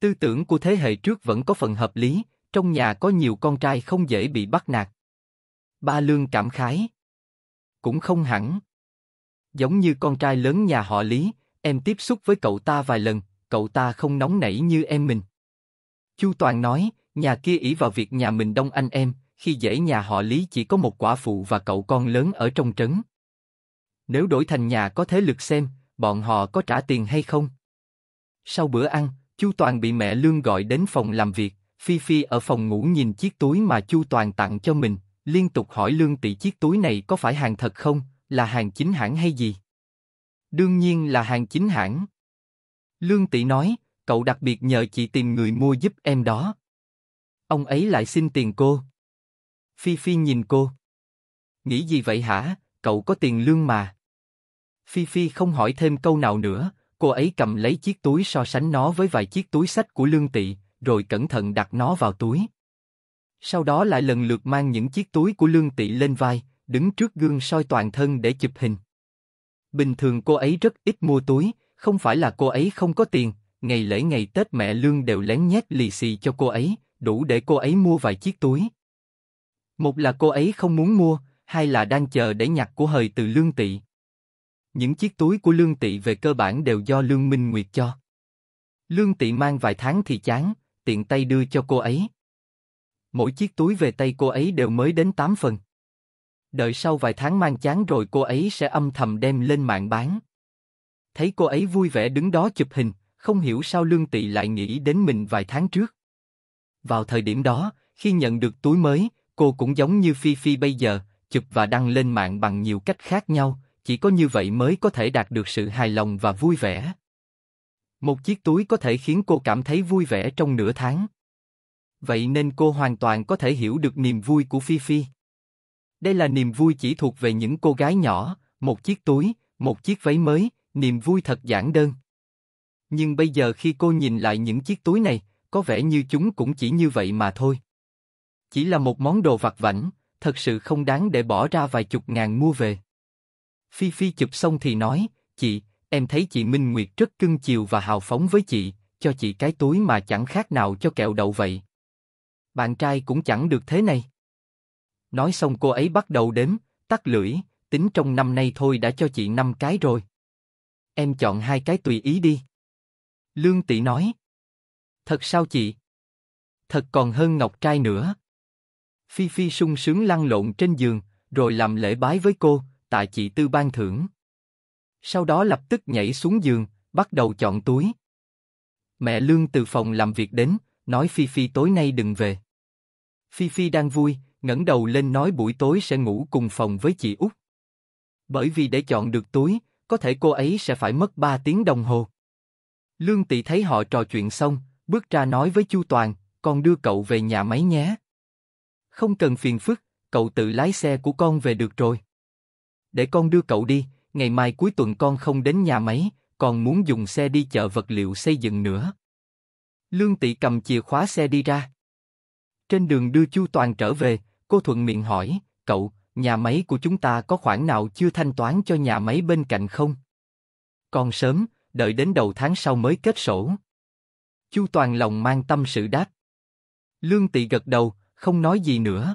tư tưởng của thế hệ trước vẫn có phần hợp lý, trong nhà có nhiều con trai không dễ bị bắt nạt. Ba Lương cảm khái cũng không hẳn. Giống như con trai lớn nhà họ Lý, em tiếp xúc với cậu ta vài lần, cậu ta không nóng nảy như em mình. Chu Toàn nói, nhà kia ỷ vào việc nhà mình đông anh em, khi dễ nhà họ Lý chỉ có một quả phụ và cậu con lớn ở trong trấn. Nếu đổi thành nhà có thế lực xem, bọn họ có trả tiền hay không? Sau bữa ăn, Chu Toàn bị mẹ Lương gọi đến phòng làm việc, Phi Phi ở phòng ngủ nhìn chiếc túi mà Chu Toàn tặng cho mình, liên tục hỏi lương tỷ chiếc túi này có phải hàng thật không, là hàng chính hãng hay gì? Đương nhiên là hàng chính hãng. Lương tỷ nói, cậu đặc biệt nhờ chị tìm người mua giúp em đó. Ông ấy lại xin tiền cô. Phi Phi nhìn cô. Nghĩ gì vậy hả, cậu có tiền lương mà. Phi Phi không hỏi thêm câu nào nữa, cô ấy cầm lấy chiếc túi so sánh nó với vài chiếc túi sách của lương tỷ rồi cẩn thận đặt nó vào túi sau đó lại lần lượt mang những chiếc túi của Lương Tị lên vai, đứng trước gương soi toàn thân để chụp hình. Bình thường cô ấy rất ít mua túi, không phải là cô ấy không có tiền, ngày lễ ngày Tết mẹ Lương đều lén nhét lì xì cho cô ấy, đủ để cô ấy mua vài chiếc túi. Một là cô ấy không muốn mua, hai là đang chờ để nhặt của hời từ Lương Tị. Những chiếc túi của Lương Tị về cơ bản đều do Lương Minh Nguyệt cho. Lương Tị mang vài tháng thì chán, tiện tay đưa cho cô ấy mỗi chiếc túi về tay cô ấy đều mới đến 8 phần. Đợi sau vài tháng mang chán rồi cô ấy sẽ âm thầm đem lên mạng bán. Thấy cô ấy vui vẻ đứng đó chụp hình, không hiểu sao Lương Tị lại nghĩ đến mình vài tháng trước. Vào thời điểm đó, khi nhận được túi mới, cô cũng giống như Phi Phi bây giờ, chụp và đăng lên mạng bằng nhiều cách khác nhau, chỉ có như vậy mới có thể đạt được sự hài lòng và vui vẻ. Một chiếc túi có thể khiến cô cảm thấy vui vẻ trong nửa tháng vậy nên cô hoàn toàn có thể hiểu được niềm vui của Phi Phi. Đây là niềm vui chỉ thuộc về những cô gái nhỏ, một chiếc túi, một chiếc váy mới, niềm vui thật giản đơn. Nhưng bây giờ khi cô nhìn lại những chiếc túi này, có vẻ như chúng cũng chỉ như vậy mà thôi. Chỉ là một món đồ vặt vảnh, thật sự không đáng để bỏ ra vài chục ngàn mua về. Phi Phi chụp xong thì nói, chị, em thấy chị Minh Nguyệt rất cưng chiều và hào phóng với chị, cho chị cái túi mà chẳng khác nào cho kẹo đậu vậy bạn trai cũng chẳng được thế này. Nói xong cô ấy bắt đầu đếm, tắt lưỡi, tính trong năm nay thôi đã cho chị năm cái rồi. Em chọn hai cái tùy ý đi. Lương Tỷ nói. Thật sao chị? Thật còn hơn Ngọc Trai nữa. Phi Phi sung sướng lăn lộn trên giường, rồi làm lễ bái với cô, tại chị Tư ban thưởng. Sau đó lập tức nhảy xuống giường, bắt đầu chọn túi. Mẹ Lương từ phòng làm việc đến, nói Phi Phi tối nay đừng về. Phi Phi đang vui, ngẩng đầu lên nói buổi tối sẽ ngủ cùng phòng với chị út. Bởi vì để chọn được túi, có thể cô ấy sẽ phải mất 3 tiếng đồng hồ. Lương Tị thấy họ trò chuyện xong, bước ra nói với Chu Toàn, con đưa cậu về nhà máy nhé. Không cần phiền phức, cậu tự lái xe của con về được rồi. Để con đưa cậu đi, ngày mai cuối tuần con không đến nhà máy, còn muốn dùng xe đi chợ vật liệu xây dựng nữa. Lương Tị cầm chìa khóa xe đi ra. Trên đường đưa Chu Toàn trở về, cô thuận miệng hỏi, cậu, nhà máy của chúng ta có khoản nào chưa thanh toán cho nhà máy bên cạnh không? Còn sớm, đợi đến đầu tháng sau mới kết sổ. Chu Toàn lòng mang tâm sự đáp. Lương Tị gật đầu, không nói gì nữa.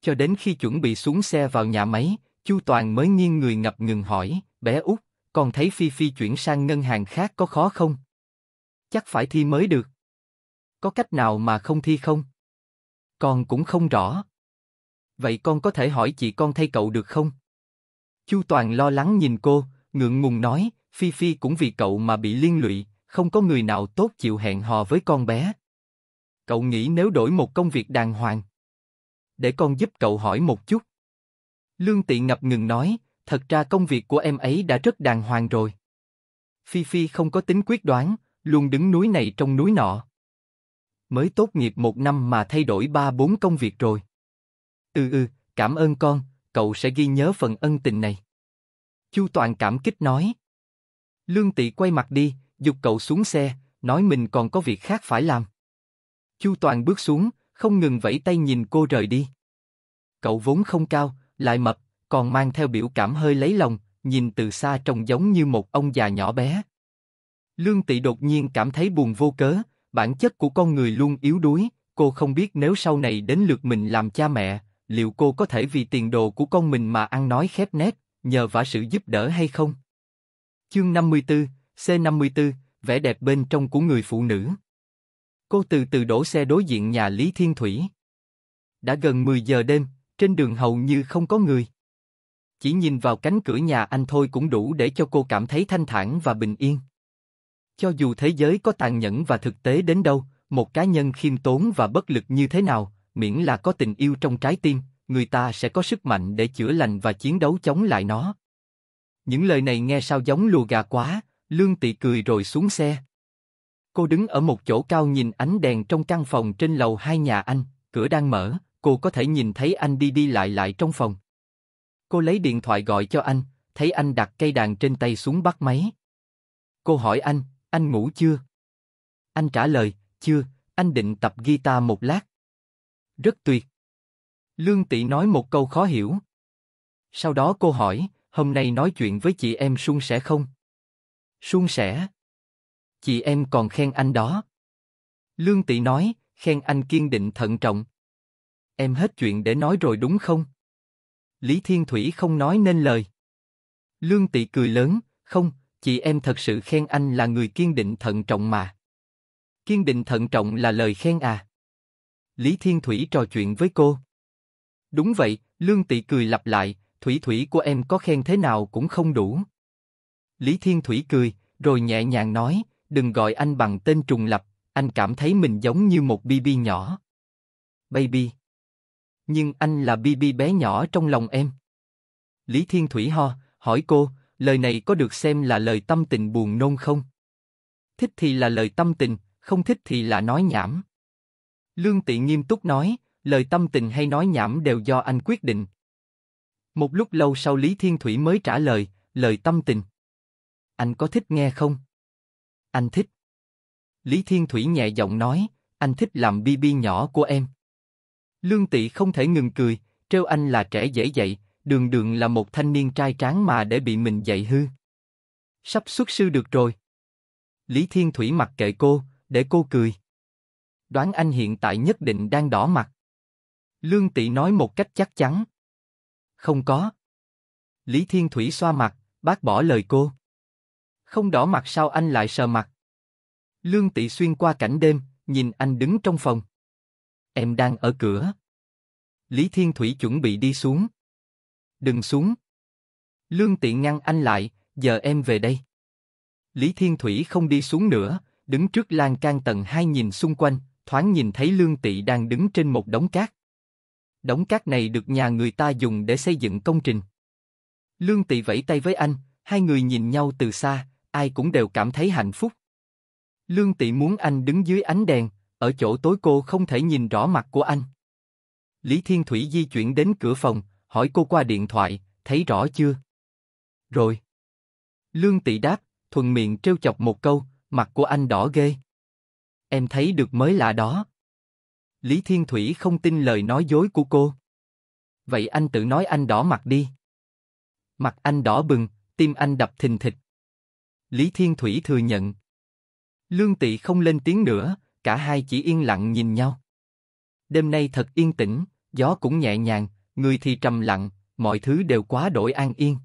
Cho đến khi chuẩn bị xuống xe vào nhà máy, Chu Toàn mới nghiêng người ngập ngừng hỏi, bé út, con thấy Phi Phi chuyển sang ngân hàng khác có khó không? chắc phải thi mới được. Có cách nào mà không thi không? Con cũng không rõ. Vậy con có thể hỏi chị con thay cậu được không? Chu Toàn lo lắng nhìn cô, ngượng ngùng nói, Phi Phi cũng vì cậu mà bị liên lụy, không có người nào tốt chịu hẹn hò với con bé. Cậu nghĩ nếu đổi một công việc đàng hoàng, để con giúp cậu hỏi một chút. Lương Tị ngập ngừng nói, thật ra công việc của em ấy đã rất đàng hoàng rồi. Phi Phi không có tính quyết đoán, luôn đứng núi này trong núi nọ. Mới tốt nghiệp một năm mà thay đổi ba bốn công việc rồi. Ừ ừ, cảm ơn con, cậu sẽ ghi nhớ phần ân tình này. Chu Toàn cảm kích nói. Lương Tị quay mặt đi, dục cậu xuống xe, nói mình còn có việc khác phải làm. Chu Toàn bước xuống, không ngừng vẫy tay nhìn cô rời đi. Cậu vốn không cao, lại mập, còn mang theo biểu cảm hơi lấy lòng, nhìn từ xa trông giống như một ông già nhỏ bé. Lương Tị đột nhiên cảm thấy buồn vô cớ, bản chất của con người luôn yếu đuối, cô không biết nếu sau này đến lượt mình làm cha mẹ, liệu cô có thể vì tiền đồ của con mình mà ăn nói khép nép, nhờ vả sự giúp đỡ hay không? Chương 54, C54, vẻ đẹp bên trong của người phụ nữ. Cô từ từ đổ xe đối diện nhà Lý Thiên Thủy. Đã gần 10 giờ đêm, trên đường hầu như không có người. Chỉ nhìn vào cánh cửa nhà anh thôi cũng đủ để cho cô cảm thấy thanh thản và bình yên. Cho dù thế giới có tàn nhẫn và thực tế đến đâu, một cá nhân khiêm tốn và bất lực như thế nào, miễn là có tình yêu trong trái tim, người ta sẽ có sức mạnh để chữa lành và chiến đấu chống lại nó. Những lời này nghe sao giống lùa gà quá, Lương Tị cười rồi xuống xe. Cô đứng ở một chỗ cao nhìn ánh đèn trong căn phòng trên lầu hai nhà anh, cửa đang mở, cô có thể nhìn thấy anh đi đi lại lại trong phòng. Cô lấy điện thoại gọi cho anh, thấy anh đặt cây đàn trên tay xuống bắt máy. Cô hỏi anh, anh ngủ chưa? Anh trả lời, chưa, anh định tập guitar một lát. Rất tuyệt. Lương Tị nói một câu khó hiểu. Sau đó cô hỏi, hôm nay nói chuyện với chị em suôn sẻ không? Suôn sẻ. Chị em còn khen anh đó. Lương Tị nói, khen anh kiên định thận trọng. Em hết chuyện để nói rồi đúng không? Lý Thiên Thủy không nói nên lời. Lương Tị cười lớn, không, chị em thật sự khen anh là người kiên định thận trọng mà. Kiên định thận trọng là lời khen à? Lý Thiên Thủy trò chuyện với cô. Đúng vậy, Lương Tị cười lặp lại, Thủy Thủy của em có khen thế nào cũng không đủ. Lý Thiên Thủy cười, rồi nhẹ nhàng nói, đừng gọi anh bằng tên trùng lập, anh cảm thấy mình giống như một BB nhỏ. Baby. Nhưng anh là BB bé nhỏ trong lòng em. Lý Thiên Thủy ho, hỏi cô, lời này có được xem là lời tâm tình buồn nôn không? Thích thì là lời tâm tình, không thích thì là nói nhảm. Lương Tị nghiêm túc nói, lời tâm tình hay nói nhảm đều do anh quyết định. Một lúc lâu sau Lý Thiên Thủy mới trả lời, lời tâm tình. Anh có thích nghe không? Anh thích. Lý Thiên Thủy nhẹ giọng nói, anh thích làm bi bi nhỏ của em. Lương Tị không thể ngừng cười, trêu anh là trẻ dễ dậy, đường đường là một thanh niên trai tráng mà để bị mình dạy hư. Sắp xuất sư được rồi. Lý Thiên Thủy mặc kệ cô, để cô cười. Đoán anh hiện tại nhất định đang đỏ mặt. Lương Tị nói một cách chắc chắn. Không có. Lý Thiên Thủy xoa mặt, bác bỏ lời cô. Không đỏ mặt sao anh lại sờ mặt? Lương Tị xuyên qua cảnh đêm, nhìn anh đứng trong phòng. Em đang ở cửa. Lý Thiên Thủy chuẩn bị đi xuống, Đừng xuống. Lương Tiện ngăn anh lại, giờ em về đây. Lý Thiên Thủy không đi xuống nữa, đứng trước lan can tầng hai nhìn xung quanh, thoáng nhìn thấy Lương Tị đang đứng trên một đống cát. Đống cát này được nhà người ta dùng để xây dựng công trình. Lương Tị vẫy tay với anh, hai người nhìn nhau từ xa, ai cũng đều cảm thấy hạnh phúc. Lương Tị muốn anh đứng dưới ánh đèn, ở chỗ tối cô không thể nhìn rõ mặt của anh. Lý Thiên Thủy di chuyển đến cửa phòng, hỏi cô qua điện thoại, thấy rõ chưa? Rồi. Lương Tỷ đáp, thuận miệng trêu chọc một câu, mặt của anh đỏ ghê. Em thấy được mới lạ đó. Lý Thiên Thủy không tin lời nói dối của cô. Vậy anh tự nói anh đỏ mặt đi. Mặt anh đỏ bừng, tim anh đập thình thịch. Lý Thiên Thủy thừa nhận. Lương Tị không lên tiếng nữa, cả hai chỉ yên lặng nhìn nhau. Đêm nay thật yên tĩnh, gió cũng nhẹ nhàng, người thì trầm lặng, mọi thứ đều quá đổi an yên.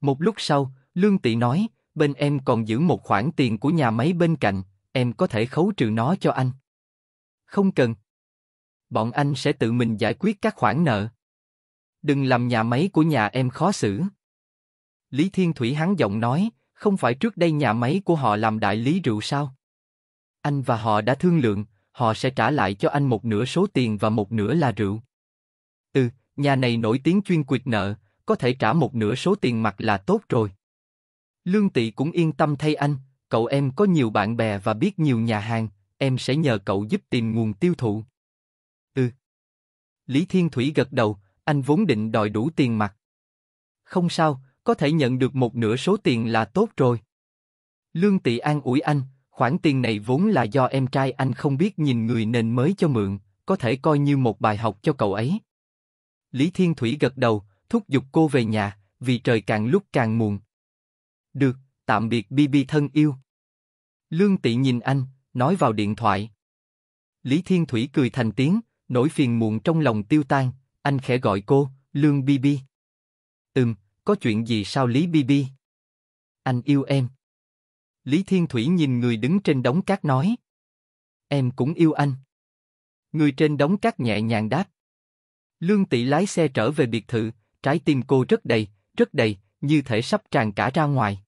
Một lúc sau, Lương Tị nói, bên em còn giữ một khoản tiền của nhà máy bên cạnh, em có thể khấu trừ nó cho anh. Không cần. Bọn anh sẽ tự mình giải quyết các khoản nợ. Đừng làm nhà máy của nhà em khó xử. Lý Thiên Thủy hắn giọng nói, không phải trước đây nhà máy của họ làm đại lý rượu sao? Anh và họ đã thương lượng, họ sẽ trả lại cho anh một nửa số tiền và một nửa là rượu. Nhà này nổi tiếng chuyên quyệt nợ, có thể trả một nửa số tiền mặt là tốt rồi. Lương Tị cũng yên tâm thay anh, cậu em có nhiều bạn bè và biết nhiều nhà hàng, em sẽ nhờ cậu giúp tìm nguồn tiêu thụ. Ừ. Lý Thiên Thủy gật đầu, anh vốn định đòi đủ tiền mặt. Không sao, có thể nhận được một nửa số tiền là tốt rồi. Lương Tị an ủi anh, khoản tiền này vốn là do em trai anh không biết nhìn người nên mới cho mượn, có thể coi như một bài học cho cậu ấy. Lý Thiên Thủy gật đầu, thúc giục cô về nhà, vì trời càng lúc càng muộn. Được, tạm biệt Bibi thân yêu. Lương Tị nhìn anh, nói vào điện thoại. Lý Thiên Thủy cười thành tiếng, nỗi phiền muộn trong lòng tiêu tan, anh khẽ gọi cô, Lương Bibi. Ừm, có chuyện gì sao Lý Bibi? Anh yêu em. Lý Thiên Thủy nhìn người đứng trên đống cát nói. Em cũng yêu anh. Người trên đống cát nhẹ nhàng đáp. Lương Tỷ lái xe trở về biệt thự, trái tim cô rất đầy, rất đầy, như thể sắp tràn cả ra ngoài.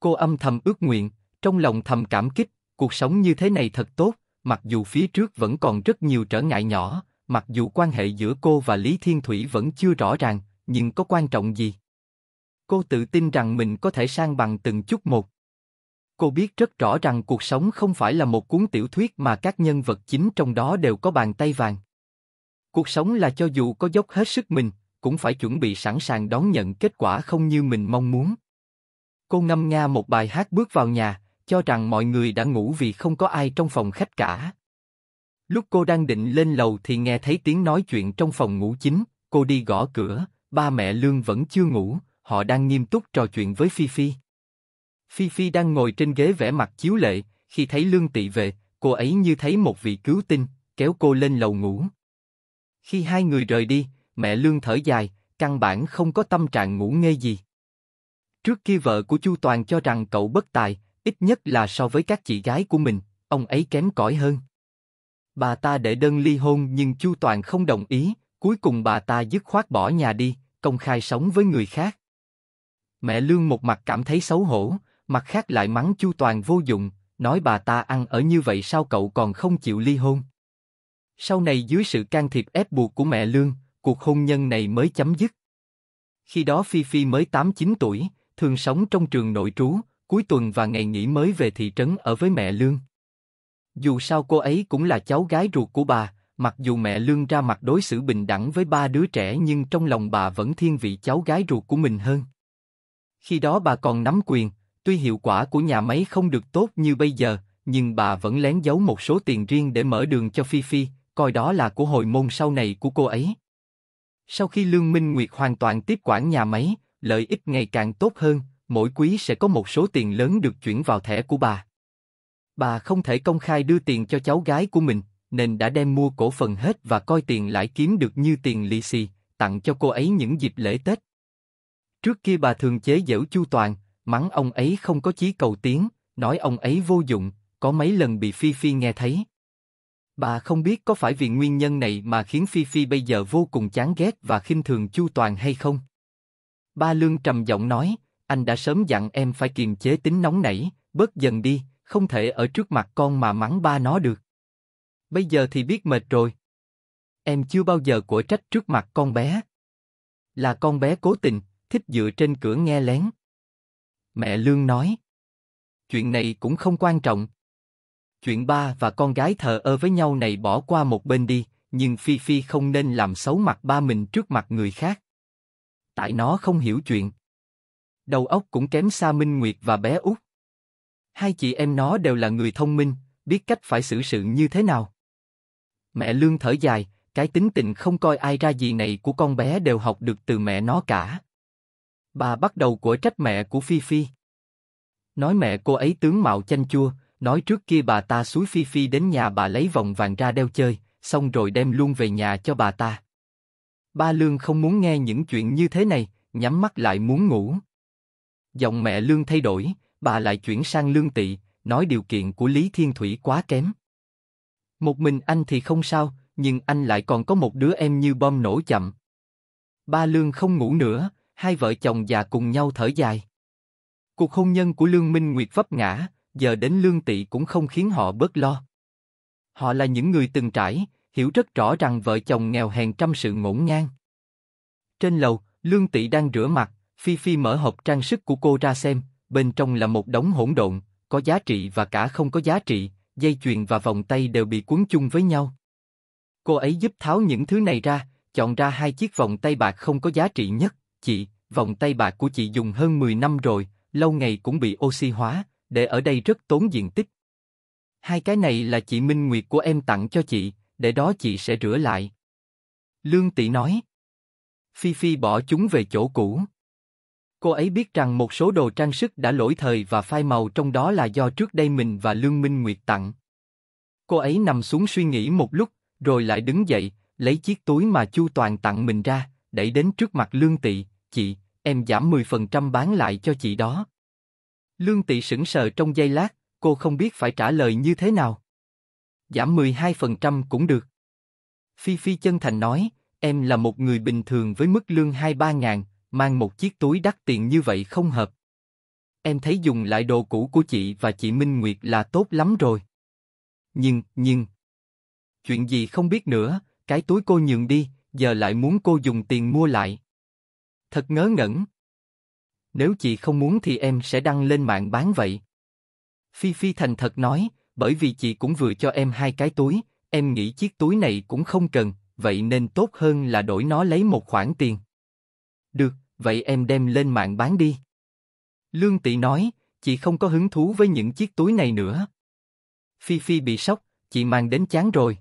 Cô âm thầm ước nguyện, trong lòng thầm cảm kích, cuộc sống như thế này thật tốt, mặc dù phía trước vẫn còn rất nhiều trở ngại nhỏ, mặc dù quan hệ giữa cô và Lý Thiên Thủy vẫn chưa rõ ràng, nhưng có quan trọng gì? Cô tự tin rằng mình có thể sang bằng từng chút một. Cô biết rất rõ rằng cuộc sống không phải là một cuốn tiểu thuyết mà các nhân vật chính trong đó đều có bàn tay vàng. Cuộc sống là cho dù có dốc hết sức mình, cũng phải chuẩn bị sẵn sàng đón nhận kết quả không như mình mong muốn. Cô ngâm nga một bài hát bước vào nhà, cho rằng mọi người đã ngủ vì không có ai trong phòng khách cả. Lúc cô đang định lên lầu thì nghe thấy tiếng nói chuyện trong phòng ngủ chính, cô đi gõ cửa, ba mẹ Lương vẫn chưa ngủ, họ đang nghiêm túc trò chuyện với Phi Phi. Phi Phi đang ngồi trên ghế vẽ mặt chiếu lệ, khi thấy Lương Tị về, cô ấy như thấy một vị cứu tinh, kéo cô lên lầu ngủ. Khi hai người rời đi, mẹ Lương thở dài, căn bản không có tâm trạng ngủ nghe gì. Trước kia vợ của Chu Toàn cho rằng cậu bất tài, ít nhất là so với các chị gái của mình, ông ấy kém cỏi hơn. Bà ta để đơn ly hôn nhưng Chu Toàn không đồng ý, cuối cùng bà ta dứt khoát bỏ nhà đi, công khai sống với người khác. Mẹ Lương một mặt cảm thấy xấu hổ, mặt khác lại mắng Chu Toàn vô dụng, nói bà ta ăn ở như vậy sao cậu còn không chịu ly hôn. Sau này dưới sự can thiệp ép buộc của mẹ Lương, cuộc hôn nhân này mới chấm dứt. Khi đó Phi Phi mới tám chín tuổi, thường sống trong trường nội trú, cuối tuần và ngày nghỉ mới về thị trấn ở với mẹ Lương. Dù sao cô ấy cũng là cháu gái ruột của bà, mặc dù mẹ Lương ra mặt đối xử bình đẳng với ba đứa trẻ nhưng trong lòng bà vẫn thiên vị cháu gái ruột của mình hơn. Khi đó bà còn nắm quyền, tuy hiệu quả của nhà máy không được tốt như bây giờ, nhưng bà vẫn lén giấu một số tiền riêng để mở đường cho Phi Phi, coi đó là của hồi môn sau này của cô ấy. Sau khi Lương Minh Nguyệt hoàn toàn tiếp quản nhà máy, lợi ích ngày càng tốt hơn, mỗi quý sẽ có một số tiền lớn được chuyển vào thẻ của bà. Bà không thể công khai đưa tiền cho cháu gái của mình, nên đã đem mua cổ phần hết và coi tiền lãi kiếm được như tiền lì xì, tặng cho cô ấy những dịp lễ Tết. Trước kia bà thường chế giễu Chu Toàn, mắng ông ấy không có chí cầu tiến, nói ông ấy vô dụng, có mấy lần bị Phi Phi nghe thấy. Bà không biết có phải vì nguyên nhân này mà khiến Phi Phi bây giờ vô cùng chán ghét và khinh thường Chu Toàn hay không. Ba Lương trầm giọng nói, anh đã sớm dặn em phải kiềm chế tính nóng nảy, bớt dần đi, không thể ở trước mặt con mà mắng ba nó được. Bây giờ thì biết mệt rồi. Em chưa bao giờ của trách trước mặt con bé. Là con bé cố tình, thích dựa trên cửa nghe lén. Mẹ Lương nói. Chuyện này cũng không quan trọng, Chuyện ba và con gái thờ ơ với nhau này bỏ qua một bên đi, nhưng Phi Phi không nên làm xấu mặt ba mình trước mặt người khác. Tại nó không hiểu chuyện. Đầu óc cũng kém xa Minh Nguyệt và bé út. Hai chị em nó đều là người thông minh, biết cách phải xử sự như thế nào. Mẹ Lương thở dài, cái tính tình không coi ai ra gì này của con bé đều học được từ mẹ nó cả. Bà bắt đầu của trách mẹ của Phi Phi. Nói mẹ cô ấy tướng mạo chanh chua, Nói trước kia bà ta suối Phi Phi đến nhà bà lấy vòng vàng ra đeo chơi, xong rồi đem luôn về nhà cho bà ta. Ba Lương không muốn nghe những chuyện như thế này, nhắm mắt lại muốn ngủ. Giọng mẹ Lương thay đổi, bà lại chuyển sang Lương Tị, nói điều kiện của Lý Thiên Thủy quá kém. Một mình anh thì không sao, nhưng anh lại còn có một đứa em như bom nổ chậm. Ba Lương không ngủ nữa, hai vợ chồng già cùng nhau thở dài. Cuộc hôn nhân của Lương Minh Nguyệt vấp ngã, giờ đến lương tị cũng không khiến họ bớt lo. Họ là những người từng trải, hiểu rất rõ rằng vợ chồng nghèo hèn trăm sự ngổn ngang. Trên lầu, lương tị đang rửa mặt, Phi Phi mở hộp trang sức của cô ra xem, bên trong là một đống hỗn độn, có giá trị và cả không có giá trị, dây chuyền và vòng tay đều bị cuốn chung với nhau. Cô ấy giúp tháo những thứ này ra, chọn ra hai chiếc vòng tay bạc không có giá trị nhất. Chị, vòng tay bạc của chị dùng hơn 10 năm rồi, lâu ngày cũng bị oxy hóa, để ở đây rất tốn diện tích. Hai cái này là chị Minh Nguyệt của em tặng cho chị, để đó chị sẽ rửa lại. Lương Tỷ nói. Phi Phi bỏ chúng về chỗ cũ. Cô ấy biết rằng một số đồ trang sức đã lỗi thời và phai màu trong đó là do trước đây mình và Lương Minh Nguyệt tặng. Cô ấy nằm xuống suy nghĩ một lúc, rồi lại đứng dậy, lấy chiếc túi mà Chu Toàn tặng mình ra, đẩy đến trước mặt Lương Tị, chị, em giảm 10% bán lại cho chị đó. Lương Tị sững sờ trong giây lát, cô không biết phải trả lời như thế nào. Giảm 12% cũng được. Phi Phi chân thành nói, em là một người bình thường với mức lương 2-3 ngàn, mang một chiếc túi đắt tiền như vậy không hợp. Em thấy dùng lại đồ cũ của chị và chị Minh Nguyệt là tốt lắm rồi. Nhưng, nhưng... Chuyện gì không biết nữa, cái túi cô nhường đi, giờ lại muốn cô dùng tiền mua lại. Thật ngớ ngẩn, nếu chị không muốn thì em sẽ đăng lên mạng bán vậy. Phi Phi thành thật nói, bởi vì chị cũng vừa cho em hai cái túi, em nghĩ chiếc túi này cũng không cần, vậy nên tốt hơn là đổi nó lấy một khoản tiền. Được, vậy em đem lên mạng bán đi. Lương Tị nói, chị không có hứng thú với những chiếc túi này nữa. Phi Phi bị sốc, chị mang đến chán rồi.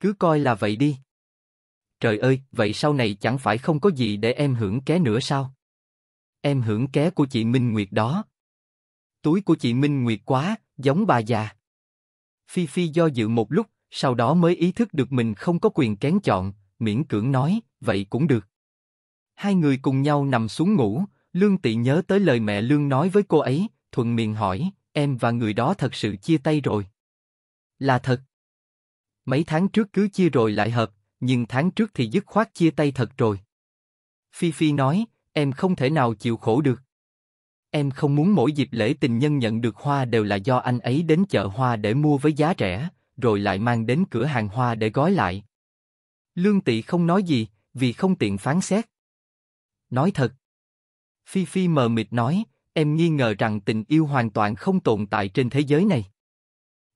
Cứ coi là vậy đi. Trời ơi, vậy sau này chẳng phải không có gì để em hưởng ké nữa sao? Em hưởng ké của chị Minh Nguyệt đó. Túi của chị Minh Nguyệt quá, giống bà già. Phi Phi do dự một lúc, sau đó mới ý thức được mình không có quyền kén chọn, miễn cưỡng nói, vậy cũng được. Hai người cùng nhau nằm xuống ngủ, Lương Tị nhớ tới lời mẹ Lương nói với cô ấy, thuận miệng hỏi, em và người đó thật sự chia tay rồi. Là thật. Mấy tháng trước cứ chia rồi lại hợp, nhưng tháng trước thì dứt khoát chia tay thật rồi. Phi Phi nói, Em không thể nào chịu khổ được. Em không muốn mỗi dịp lễ tình nhân nhận được hoa đều là do anh ấy đến chợ hoa để mua với giá rẻ, rồi lại mang đến cửa hàng hoa để gói lại. Lương Tị không nói gì, vì không tiện phán xét. Nói thật. Phi Phi mờ mịt nói, em nghi ngờ rằng tình yêu hoàn toàn không tồn tại trên thế giới này.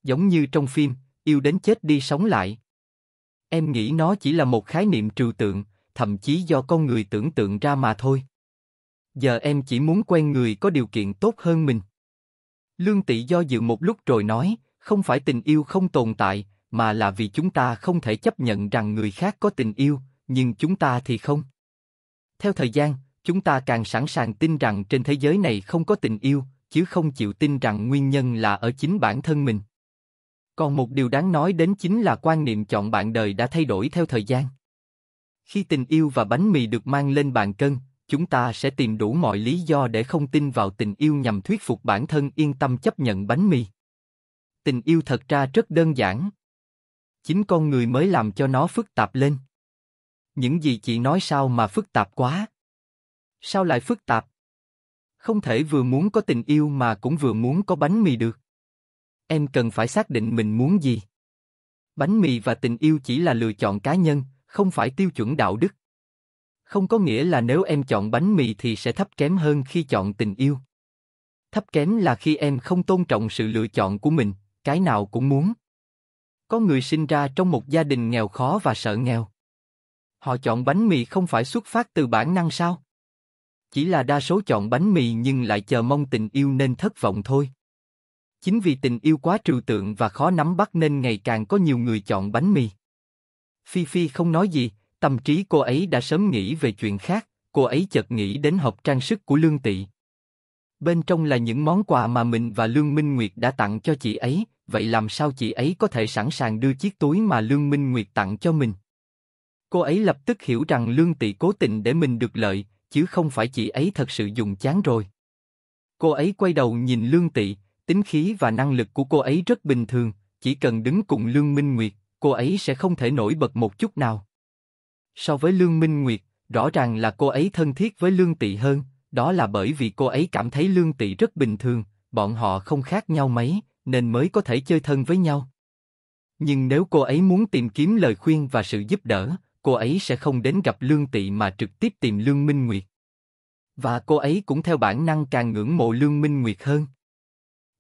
Giống như trong phim, yêu đến chết đi sống lại. Em nghĩ nó chỉ là một khái niệm trừu tượng, thậm chí do con người tưởng tượng ra mà thôi. Giờ em chỉ muốn quen người có điều kiện tốt hơn mình. Lương Tị do dự một lúc rồi nói, không phải tình yêu không tồn tại, mà là vì chúng ta không thể chấp nhận rằng người khác có tình yêu, nhưng chúng ta thì không. Theo thời gian, chúng ta càng sẵn sàng tin rằng trên thế giới này không có tình yêu, chứ không chịu tin rằng nguyên nhân là ở chính bản thân mình. Còn một điều đáng nói đến chính là quan niệm chọn bạn đời đã thay đổi theo thời gian. Khi tình yêu và bánh mì được mang lên bàn cân, chúng ta sẽ tìm đủ mọi lý do để không tin vào tình yêu nhằm thuyết phục bản thân yên tâm chấp nhận bánh mì. Tình yêu thật ra rất đơn giản. Chính con người mới làm cho nó phức tạp lên. Những gì chị nói sao mà phức tạp quá? Sao lại phức tạp? Không thể vừa muốn có tình yêu mà cũng vừa muốn có bánh mì được. Em cần phải xác định mình muốn gì. Bánh mì và tình yêu chỉ là lựa chọn cá nhân, không phải tiêu chuẩn đạo đức. Không có nghĩa là nếu em chọn bánh mì thì sẽ thấp kém hơn khi chọn tình yêu. Thấp kém là khi em không tôn trọng sự lựa chọn của mình, cái nào cũng muốn. Có người sinh ra trong một gia đình nghèo khó và sợ nghèo. Họ chọn bánh mì không phải xuất phát từ bản năng sao? Chỉ là đa số chọn bánh mì nhưng lại chờ mong tình yêu nên thất vọng thôi. Chính vì tình yêu quá trừu tượng và khó nắm bắt nên ngày càng có nhiều người chọn bánh mì. Phi Phi không nói gì, tâm trí cô ấy đã sớm nghĩ về chuyện khác, cô ấy chợt nghĩ đến hộp trang sức của Lương Tị. Bên trong là những món quà mà mình và Lương Minh Nguyệt đã tặng cho chị ấy, vậy làm sao chị ấy có thể sẵn sàng đưa chiếc túi mà Lương Minh Nguyệt tặng cho mình? Cô ấy lập tức hiểu rằng Lương Tị cố tình để mình được lợi, chứ không phải chị ấy thật sự dùng chán rồi. Cô ấy quay đầu nhìn Lương Tị, tính khí và năng lực của cô ấy rất bình thường, chỉ cần đứng cùng Lương Minh Nguyệt, cô ấy sẽ không thể nổi bật một chút nào. So với Lương Minh Nguyệt, rõ ràng là cô ấy thân thiết với Lương Tị hơn, đó là bởi vì cô ấy cảm thấy Lương Tị rất bình thường, bọn họ không khác nhau mấy, nên mới có thể chơi thân với nhau. Nhưng nếu cô ấy muốn tìm kiếm lời khuyên và sự giúp đỡ, cô ấy sẽ không đến gặp Lương Tị mà trực tiếp tìm Lương Minh Nguyệt. Và cô ấy cũng theo bản năng càng ngưỡng mộ Lương Minh Nguyệt hơn.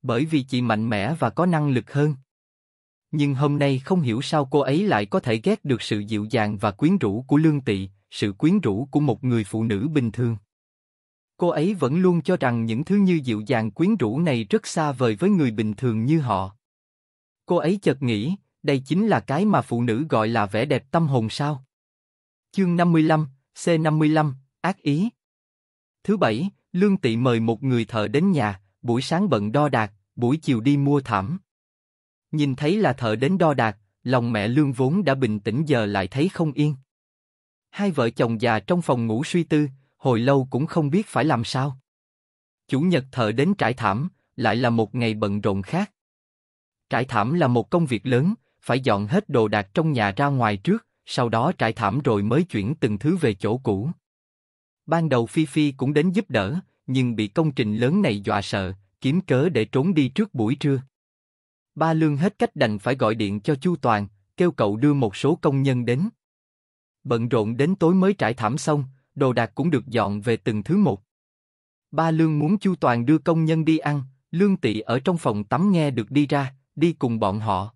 Bởi vì chị mạnh mẽ và có năng lực hơn nhưng hôm nay không hiểu sao cô ấy lại có thể ghét được sự dịu dàng và quyến rũ của Lương Tị, sự quyến rũ của một người phụ nữ bình thường. Cô ấy vẫn luôn cho rằng những thứ như dịu dàng quyến rũ này rất xa vời với người bình thường như họ. Cô ấy chợt nghĩ, đây chính là cái mà phụ nữ gọi là vẻ đẹp tâm hồn sao? Chương 55, C55, ác ý. Thứ bảy, Lương Tị mời một người thợ đến nhà, buổi sáng bận đo đạc, buổi chiều đi mua thảm. Nhìn thấy là thợ đến đo đạc, lòng mẹ lương vốn đã bình tĩnh giờ lại thấy không yên. Hai vợ chồng già trong phòng ngủ suy tư, hồi lâu cũng không biết phải làm sao. Chủ nhật thợ đến trải thảm, lại là một ngày bận rộn khác. Trải thảm là một công việc lớn, phải dọn hết đồ đạc trong nhà ra ngoài trước, sau đó trải thảm rồi mới chuyển từng thứ về chỗ cũ. Ban đầu Phi Phi cũng đến giúp đỡ, nhưng bị công trình lớn này dọa sợ, kiếm cớ để trốn đi trước buổi trưa. Ba Lương hết cách đành phải gọi điện cho Chu Toàn, kêu cậu đưa một số công nhân đến. Bận rộn đến tối mới trải thảm xong, đồ đạc cũng được dọn về từng thứ một. Ba Lương muốn Chu Toàn đưa công nhân đi ăn, Lương Tị ở trong phòng tắm nghe được đi ra, đi cùng bọn họ.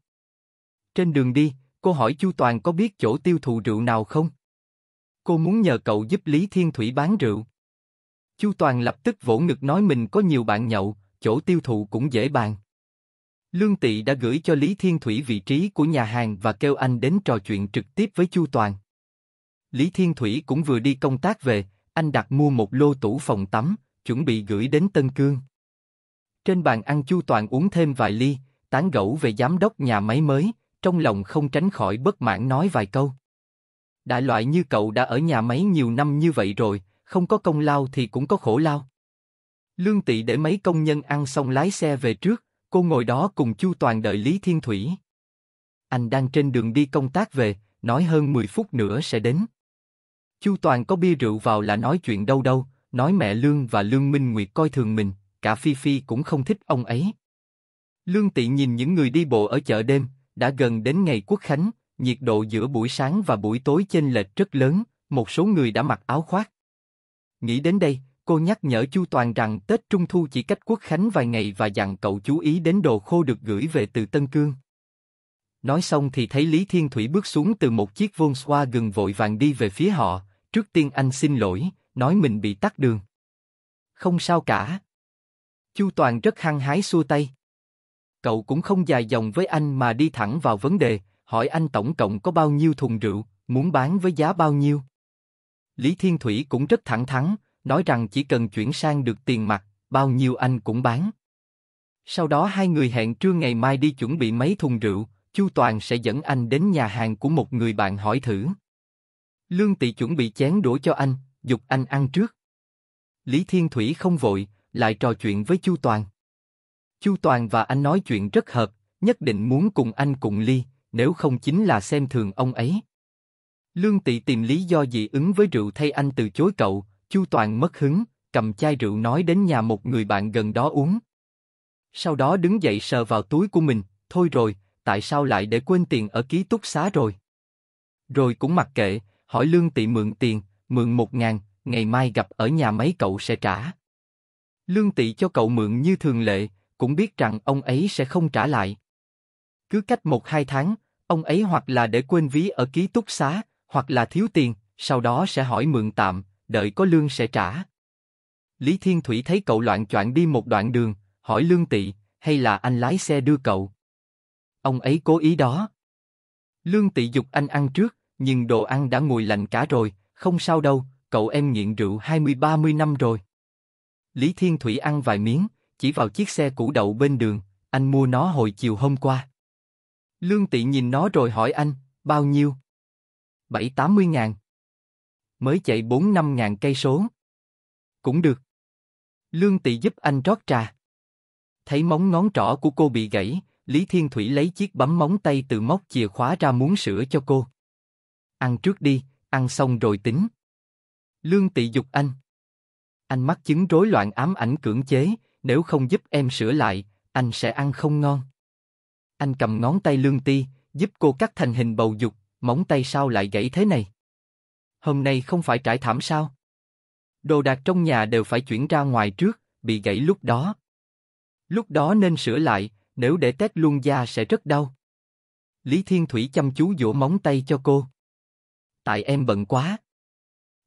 Trên đường đi, cô hỏi Chu Toàn có biết chỗ tiêu thụ rượu nào không? Cô muốn nhờ cậu giúp Lý Thiên Thủy bán rượu. Chu Toàn lập tức vỗ ngực nói mình có nhiều bạn nhậu, chỗ tiêu thụ cũng dễ bàn. Lương Tị đã gửi cho Lý Thiên Thủy vị trí của nhà hàng và kêu anh đến trò chuyện trực tiếp với Chu Toàn. Lý Thiên Thủy cũng vừa đi công tác về, anh đặt mua một lô tủ phòng tắm, chuẩn bị gửi đến Tân Cương. Trên bàn ăn Chu Toàn uống thêm vài ly, tán gẫu về giám đốc nhà máy mới, trong lòng không tránh khỏi bất mãn nói vài câu. Đại loại như cậu đã ở nhà máy nhiều năm như vậy rồi, không có công lao thì cũng có khổ lao. Lương Tị để mấy công nhân ăn xong lái xe về trước, Cô ngồi đó cùng Chu Toàn đợi Lý Thiên Thủy. Anh đang trên đường đi công tác về, nói hơn 10 phút nữa sẽ đến. Chu Toàn có bia rượu vào là nói chuyện đâu đâu, nói mẹ Lương và Lương Minh Nguyệt coi thường mình, cả Phi Phi cũng không thích ông ấy. Lương Tị nhìn những người đi bộ ở chợ đêm, đã gần đến ngày Quốc Khánh, nhiệt độ giữa buổi sáng và buổi tối chênh lệch rất lớn, một số người đã mặc áo khoác. Nghĩ đến đây, Cô nhắc nhở Chu Toàn rằng Tết Trung Thu chỉ cách Quốc Khánh vài ngày và dặn cậu chú ý đến đồ khô được gửi về từ Tân Cương. Nói xong thì thấy Lý Thiên Thủy bước xuống từ một chiếc Volkswagen vội vàng đi về phía họ, trước tiên anh xin lỗi, nói mình bị tắt đường. Không sao cả. Chu Toàn rất hăng hái xua tay. Cậu cũng không dài dòng với anh mà đi thẳng vào vấn đề, hỏi anh tổng cộng có bao nhiêu thùng rượu, muốn bán với giá bao nhiêu. Lý Thiên Thủy cũng rất thẳng thắn, nói rằng chỉ cần chuyển sang được tiền mặt, bao nhiêu anh cũng bán. Sau đó hai người hẹn trưa ngày mai đi chuẩn bị mấy thùng rượu, Chu Toàn sẽ dẫn anh đến nhà hàng của một người bạn hỏi thử. Lương Tị chuẩn bị chén đũa cho anh, dục anh ăn trước. Lý Thiên Thủy không vội, lại trò chuyện với Chu Toàn. Chu Toàn và anh nói chuyện rất hợp, nhất định muốn cùng anh cùng ly, nếu không chính là xem thường ông ấy. Lương Tị tìm lý do gì ứng với rượu thay anh từ chối cậu, Chu Toàn mất hứng, cầm chai rượu nói đến nhà một người bạn gần đó uống. Sau đó đứng dậy sờ vào túi của mình, thôi rồi, tại sao lại để quên tiền ở ký túc xá rồi? Rồi cũng mặc kệ, hỏi lương tị mượn tiền, mượn một ngàn, ngày mai gặp ở nhà mấy cậu sẽ trả. Lương tị cho cậu mượn như thường lệ, cũng biết rằng ông ấy sẽ không trả lại. Cứ cách một hai tháng, ông ấy hoặc là để quên ví ở ký túc xá, hoặc là thiếu tiền, sau đó sẽ hỏi mượn tạm, đợi có lương sẽ trả. Lý Thiên Thủy thấy cậu loạn choạng đi một đoạn đường, hỏi lương tị, hay là anh lái xe đưa cậu? Ông ấy cố ý đó. Lương tị dục anh ăn trước, nhưng đồ ăn đã nguội lạnh cả rồi, không sao đâu, cậu em nghiện rượu 20-30 năm rồi. Lý Thiên Thủy ăn vài miếng, chỉ vào chiếc xe cũ đậu bên đường, anh mua nó hồi chiều hôm qua. Lương Tị nhìn nó rồi hỏi anh, bao nhiêu? Bảy tám mươi ngàn mới chạy 4-5 ngàn cây số. Cũng được. Lương Tị giúp anh rót trà. Thấy móng ngón trỏ của cô bị gãy, Lý Thiên Thủy lấy chiếc bấm móng tay từ móc chìa khóa ra muốn sửa cho cô. Ăn trước đi, ăn xong rồi tính. Lương Tị dục anh. Anh mắc chứng rối loạn ám ảnh cưỡng chế, nếu không giúp em sửa lại, anh sẽ ăn không ngon. Anh cầm ngón tay Lương Ti, giúp cô cắt thành hình bầu dục, móng tay sao lại gãy thế này? hôm nay không phải trải thảm sao? Đồ đạc trong nhà đều phải chuyển ra ngoài trước, bị gãy lúc đó. Lúc đó nên sửa lại, nếu để tét luôn da sẽ rất đau. Lý Thiên Thủy chăm chú dỗ móng tay cho cô. Tại em bận quá.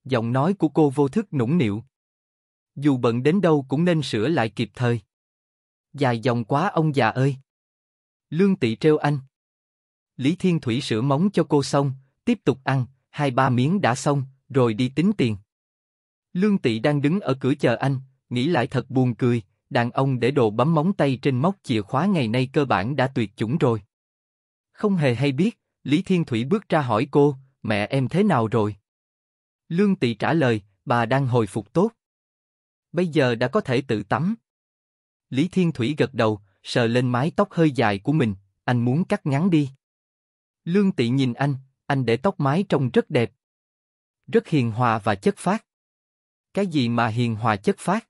Giọng nói của cô vô thức nũng nịu. Dù bận đến đâu cũng nên sửa lại kịp thời. Dài dòng quá ông già ơi. Lương Tị treo anh. Lý Thiên Thủy sửa móng cho cô xong, tiếp tục ăn, hai ba miếng đã xong, rồi đi tính tiền. Lương Tị đang đứng ở cửa chờ anh, nghĩ lại thật buồn cười, đàn ông để đồ bấm móng tay trên móc chìa khóa ngày nay cơ bản đã tuyệt chủng rồi. Không hề hay biết, Lý Thiên Thủy bước ra hỏi cô, mẹ em thế nào rồi? Lương Tị trả lời, bà đang hồi phục tốt. Bây giờ đã có thể tự tắm. Lý Thiên Thủy gật đầu, sờ lên mái tóc hơi dài của mình, anh muốn cắt ngắn đi. Lương Tị nhìn anh, anh để tóc mái trông rất đẹp. Rất hiền hòa và chất phát. Cái gì mà hiền hòa chất phát?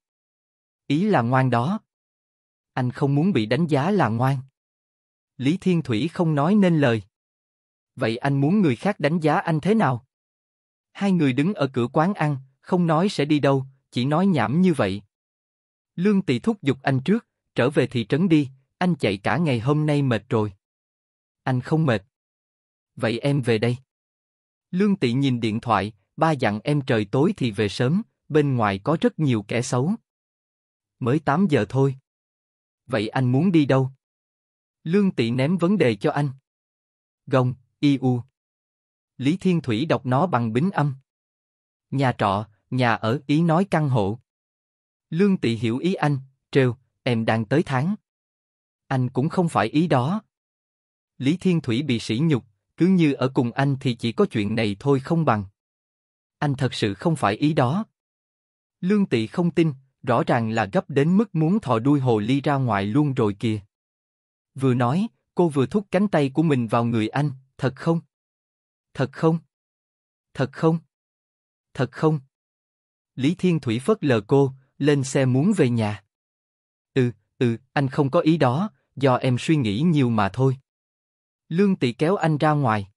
Ý là ngoan đó. Anh không muốn bị đánh giá là ngoan. Lý Thiên Thủy không nói nên lời. Vậy anh muốn người khác đánh giá anh thế nào? Hai người đứng ở cửa quán ăn, không nói sẽ đi đâu, chỉ nói nhảm như vậy. Lương Tỳ thúc giục anh trước, trở về thị trấn đi, anh chạy cả ngày hôm nay mệt rồi. Anh không mệt vậy em về đây. Lương Tị nhìn điện thoại, ba dặn em trời tối thì về sớm, bên ngoài có rất nhiều kẻ xấu. Mới 8 giờ thôi. Vậy anh muốn đi đâu? Lương Tị ném vấn đề cho anh. Gồng, IU. Lý Thiên Thủy đọc nó bằng bính âm. Nhà trọ, nhà ở ý nói căn hộ. Lương Tị hiểu ý anh, trêu, em đang tới tháng. Anh cũng không phải ý đó. Lý Thiên Thủy bị sỉ nhục, cứ như ở cùng anh thì chỉ có chuyện này thôi không bằng. Anh thật sự không phải ý đó. Lương Tị không tin, rõ ràng là gấp đến mức muốn thò đuôi hồ ly ra ngoài luôn rồi kìa. Vừa nói, cô vừa thúc cánh tay của mình vào người anh, thật không? Thật không? Thật không? Thật không? Lý Thiên Thủy phớt lờ cô, lên xe muốn về nhà. Ừ, ừ, anh không có ý đó, do em suy nghĩ nhiều mà thôi. Lương Tỷ kéo anh ra ngoài.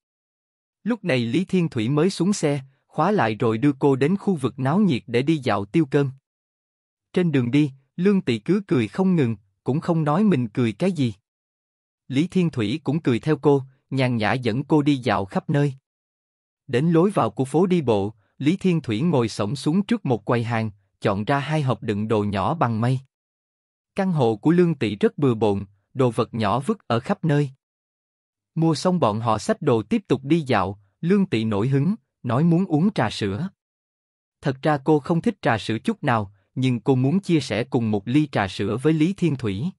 Lúc này Lý Thiên Thủy mới xuống xe, khóa lại rồi đưa cô đến khu vực náo nhiệt để đi dạo tiêu cơm. Trên đường đi, Lương Tỷ cứ cười không ngừng, cũng không nói mình cười cái gì. Lý Thiên Thủy cũng cười theo cô, nhàn nhã dẫn cô đi dạo khắp nơi. Đến lối vào của phố đi bộ, Lý Thiên Thủy ngồi sổng xuống trước một quầy hàng, chọn ra hai hộp đựng đồ nhỏ bằng mây. Căn hộ của Lương Tỷ rất bừa bộn, đồ vật nhỏ vứt ở khắp nơi. Mua xong bọn họ xách đồ tiếp tục đi dạo, Lương Tị nổi hứng, nói muốn uống trà sữa. Thật ra cô không thích trà sữa chút nào, nhưng cô muốn chia sẻ cùng một ly trà sữa với Lý Thiên Thủy.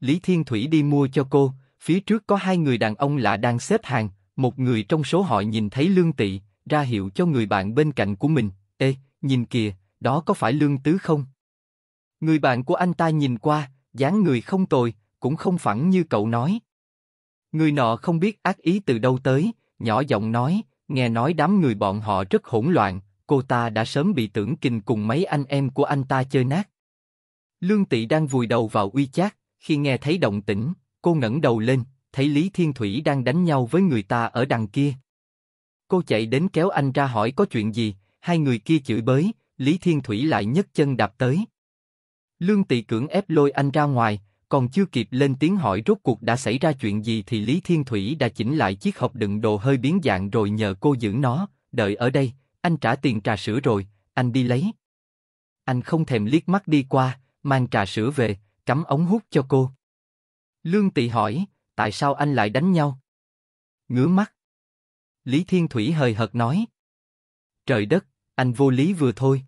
Lý Thiên Thủy đi mua cho cô, phía trước có hai người đàn ông lạ đang xếp hàng, một người trong số họ nhìn thấy Lương Tị, ra hiệu cho người bạn bên cạnh của mình, Ê, nhìn kìa, đó có phải Lương Tứ không? Người bạn của anh ta nhìn qua, dáng người không tồi, cũng không phẳng như cậu nói. Người nọ không biết ác ý từ đâu tới, nhỏ giọng nói, nghe nói đám người bọn họ rất hỗn loạn, cô ta đã sớm bị tưởng kinh cùng mấy anh em của anh ta chơi nát. Lương Tị đang vùi đầu vào uy chát, khi nghe thấy động tĩnh, cô ngẩng đầu lên, thấy Lý Thiên Thủy đang đánh nhau với người ta ở đằng kia. Cô chạy đến kéo anh ra hỏi có chuyện gì, hai người kia chửi bới, Lý Thiên Thủy lại nhấc chân đạp tới. Lương Tị cưỡng ép lôi anh ra ngoài, còn chưa kịp lên tiếng hỏi rốt cuộc đã xảy ra chuyện gì thì Lý Thiên Thủy đã chỉnh lại chiếc hộp đựng đồ hơi biến dạng rồi nhờ cô giữ nó, đợi ở đây, anh trả tiền trà sữa rồi, anh đi lấy. Anh không thèm liếc mắt đi qua, mang trà sữa về, cắm ống hút cho cô. Lương Tị hỏi, tại sao anh lại đánh nhau? Ngứa mắt. Lý Thiên Thủy hời hợt nói. Trời đất, anh vô lý vừa thôi.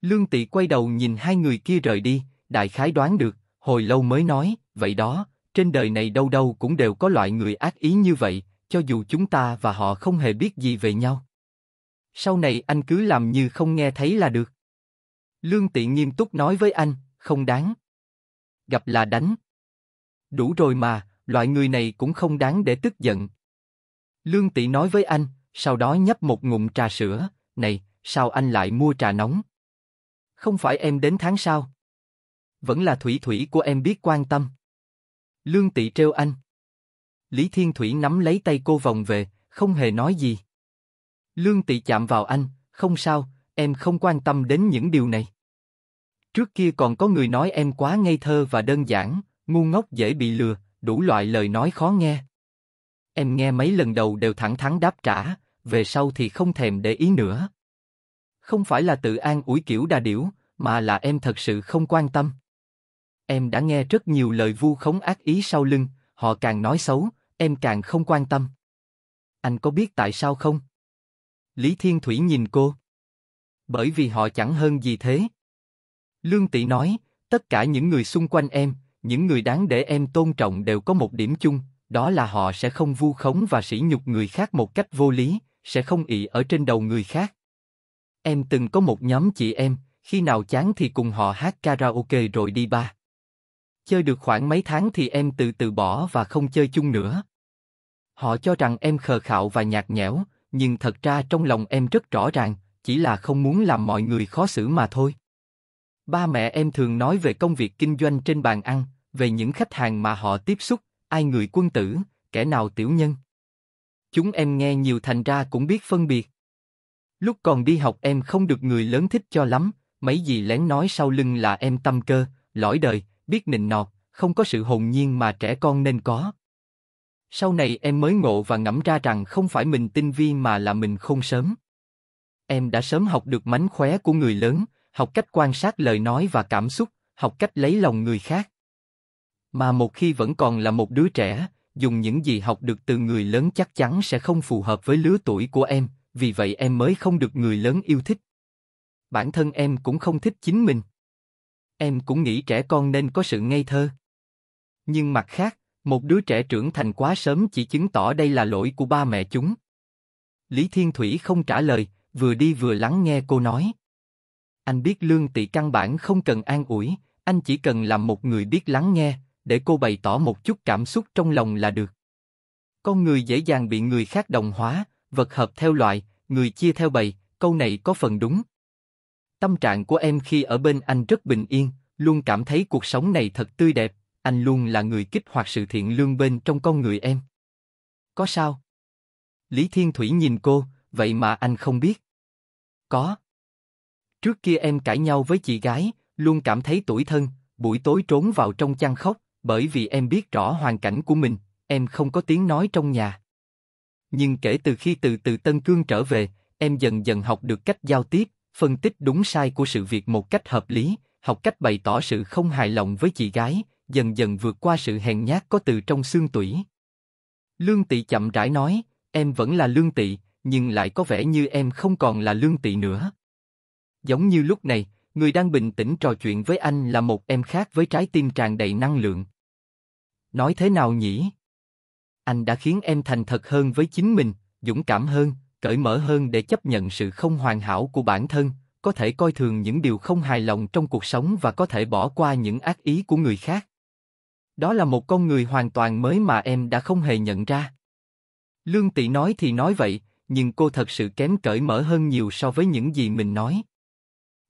Lương Tị quay đầu nhìn hai người kia rời đi, đại khái đoán được, hồi lâu mới nói, vậy đó, trên đời này đâu đâu cũng đều có loại người ác ý như vậy, cho dù chúng ta và họ không hề biết gì về nhau. Sau này anh cứ làm như không nghe thấy là được. Lương Tiện nghiêm túc nói với anh, không đáng. Gặp là đánh. Đủ rồi mà, loại người này cũng không đáng để tức giận. Lương Tị nói với anh, sau đó nhấp một ngụm trà sữa, này, sao anh lại mua trà nóng? Không phải em đến tháng sau, vẫn là Thủy Thủy của em biết quan tâm. Lương Tị treo anh. Lý Thiên Thủy nắm lấy tay cô vòng về, không hề nói gì. Lương Tị chạm vào anh, không sao, em không quan tâm đến những điều này. Trước kia còn có người nói em quá ngây thơ và đơn giản, ngu ngốc dễ bị lừa, đủ loại lời nói khó nghe. Em nghe mấy lần đầu đều thẳng thắn đáp trả, về sau thì không thèm để ý nữa. Không phải là tự an ủi kiểu đà điểu, mà là em thật sự không quan tâm. Em đã nghe rất nhiều lời vu khống ác ý sau lưng, họ càng nói xấu, em càng không quan tâm. Anh có biết tại sao không? Lý Thiên Thủy nhìn cô. Bởi vì họ chẳng hơn gì thế. Lương Tị nói, tất cả những người xung quanh em, những người đáng để em tôn trọng đều có một điểm chung, đó là họ sẽ không vu khống và sỉ nhục người khác một cách vô lý, sẽ không ị ở trên đầu người khác. Em từng có một nhóm chị em, khi nào chán thì cùng họ hát karaoke rồi đi ba. Chơi được khoảng mấy tháng thì em từ từ bỏ và không chơi chung nữa. Họ cho rằng em khờ khạo và nhạt nhẽo, nhưng thật ra trong lòng em rất rõ ràng, chỉ là không muốn làm mọi người khó xử mà thôi. Ba mẹ em thường nói về công việc kinh doanh trên bàn ăn, về những khách hàng mà họ tiếp xúc, ai người quân tử, kẻ nào tiểu nhân. Chúng em nghe nhiều thành ra cũng biết phân biệt. Lúc còn đi học em không được người lớn thích cho lắm, mấy gì lén nói sau lưng là em tâm cơ, lõi đời, biết nịnh nọt, không có sự hồn nhiên mà trẻ con nên có. Sau này em mới ngộ và ngẫm ra rằng không phải mình tinh vi mà là mình không sớm. Em đã sớm học được mánh khóe của người lớn, học cách quan sát lời nói và cảm xúc, học cách lấy lòng người khác. Mà một khi vẫn còn là một đứa trẻ, dùng những gì học được từ người lớn chắc chắn sẽ không phù hợp với lứa tuổi của em, vì vậy em mới không được người lớn yêu thích. Bản thân em cũng không thích chính mình. Em cũng nghĩ trẻ con nên có sự ngây thơ. Nhưng mặt khác, một đứa trẻ trưởng thành quá sớm chỉ chứng tỏ đây là lỗi của ba mẹ chúng. Lý Thiên Thủy không trả lời, vừa đi vừa lắng nghe cô nói. Anh biết lương tị căn bản không cần an ủi, anh chỉ cần làm một người biết lắng nghe, để cô bày tỏ một chút cảm xúc trong lòng là được. Con người dễ dàng bị người khác đồng hóa, vật hợp theo loại, người chia theo bầy, câu này có phần đúng. Tâm trạng của em khi ở bên anh rất bình yên, luôn cảm thấy cuộc sống này thật tươi đẹp, anh luôn là người kích hoạt sự thiện lương bên trong con người em. Có sao? Lý Thiên Thủy nhìn cô, vậy mà anh không biết. Có. Trước kia em cãi nhau với chị gái, luôn cảm thấy tủi thân, buổi tối trốn vào trong chăn khóc, bởi vì em biết rõ hoàn cảnh của mình, em không có tiếng nói trong nhà. Nhưng kể từ khi từ từ Tân Cương trở về, em dần dần học được cách giao tiếp, phân tích đúng sai của sự việc một cách hợp lý, học cách bày tỏ sự không hài lòng với chị gái, dần dần vượt qua sự hèn nhát có từ trong xương tủy. Lương Tỵ chậm rãi nói, em vẫn là Lương Tỵ, nhưng lại có vẻ như em không còn là Lương Tỵ nữa. Giống như lúc này, người đang bình tĩnh trò chuyện với anh là một em khác với trái tim tràn đầy năng lượng. Nói thế nào nhỉ? Anh đã khiến em thành thật hơn với chính mình, dũng cảm hơn, cởi mở hơn để chấp nhận sự không hoàn hảo của bản thân, có thể coi thường những điều không hài lòng trong cuộc sống và có thể bỏ qua những ác ý của người khác. Đó là một con người hoàn toàn mới mà em đã không hề nhận ra. Lương Tị nói thì nói vậy, nhưng cô thật sự kém cởi mở hơn nhiều so với những gì mình nói.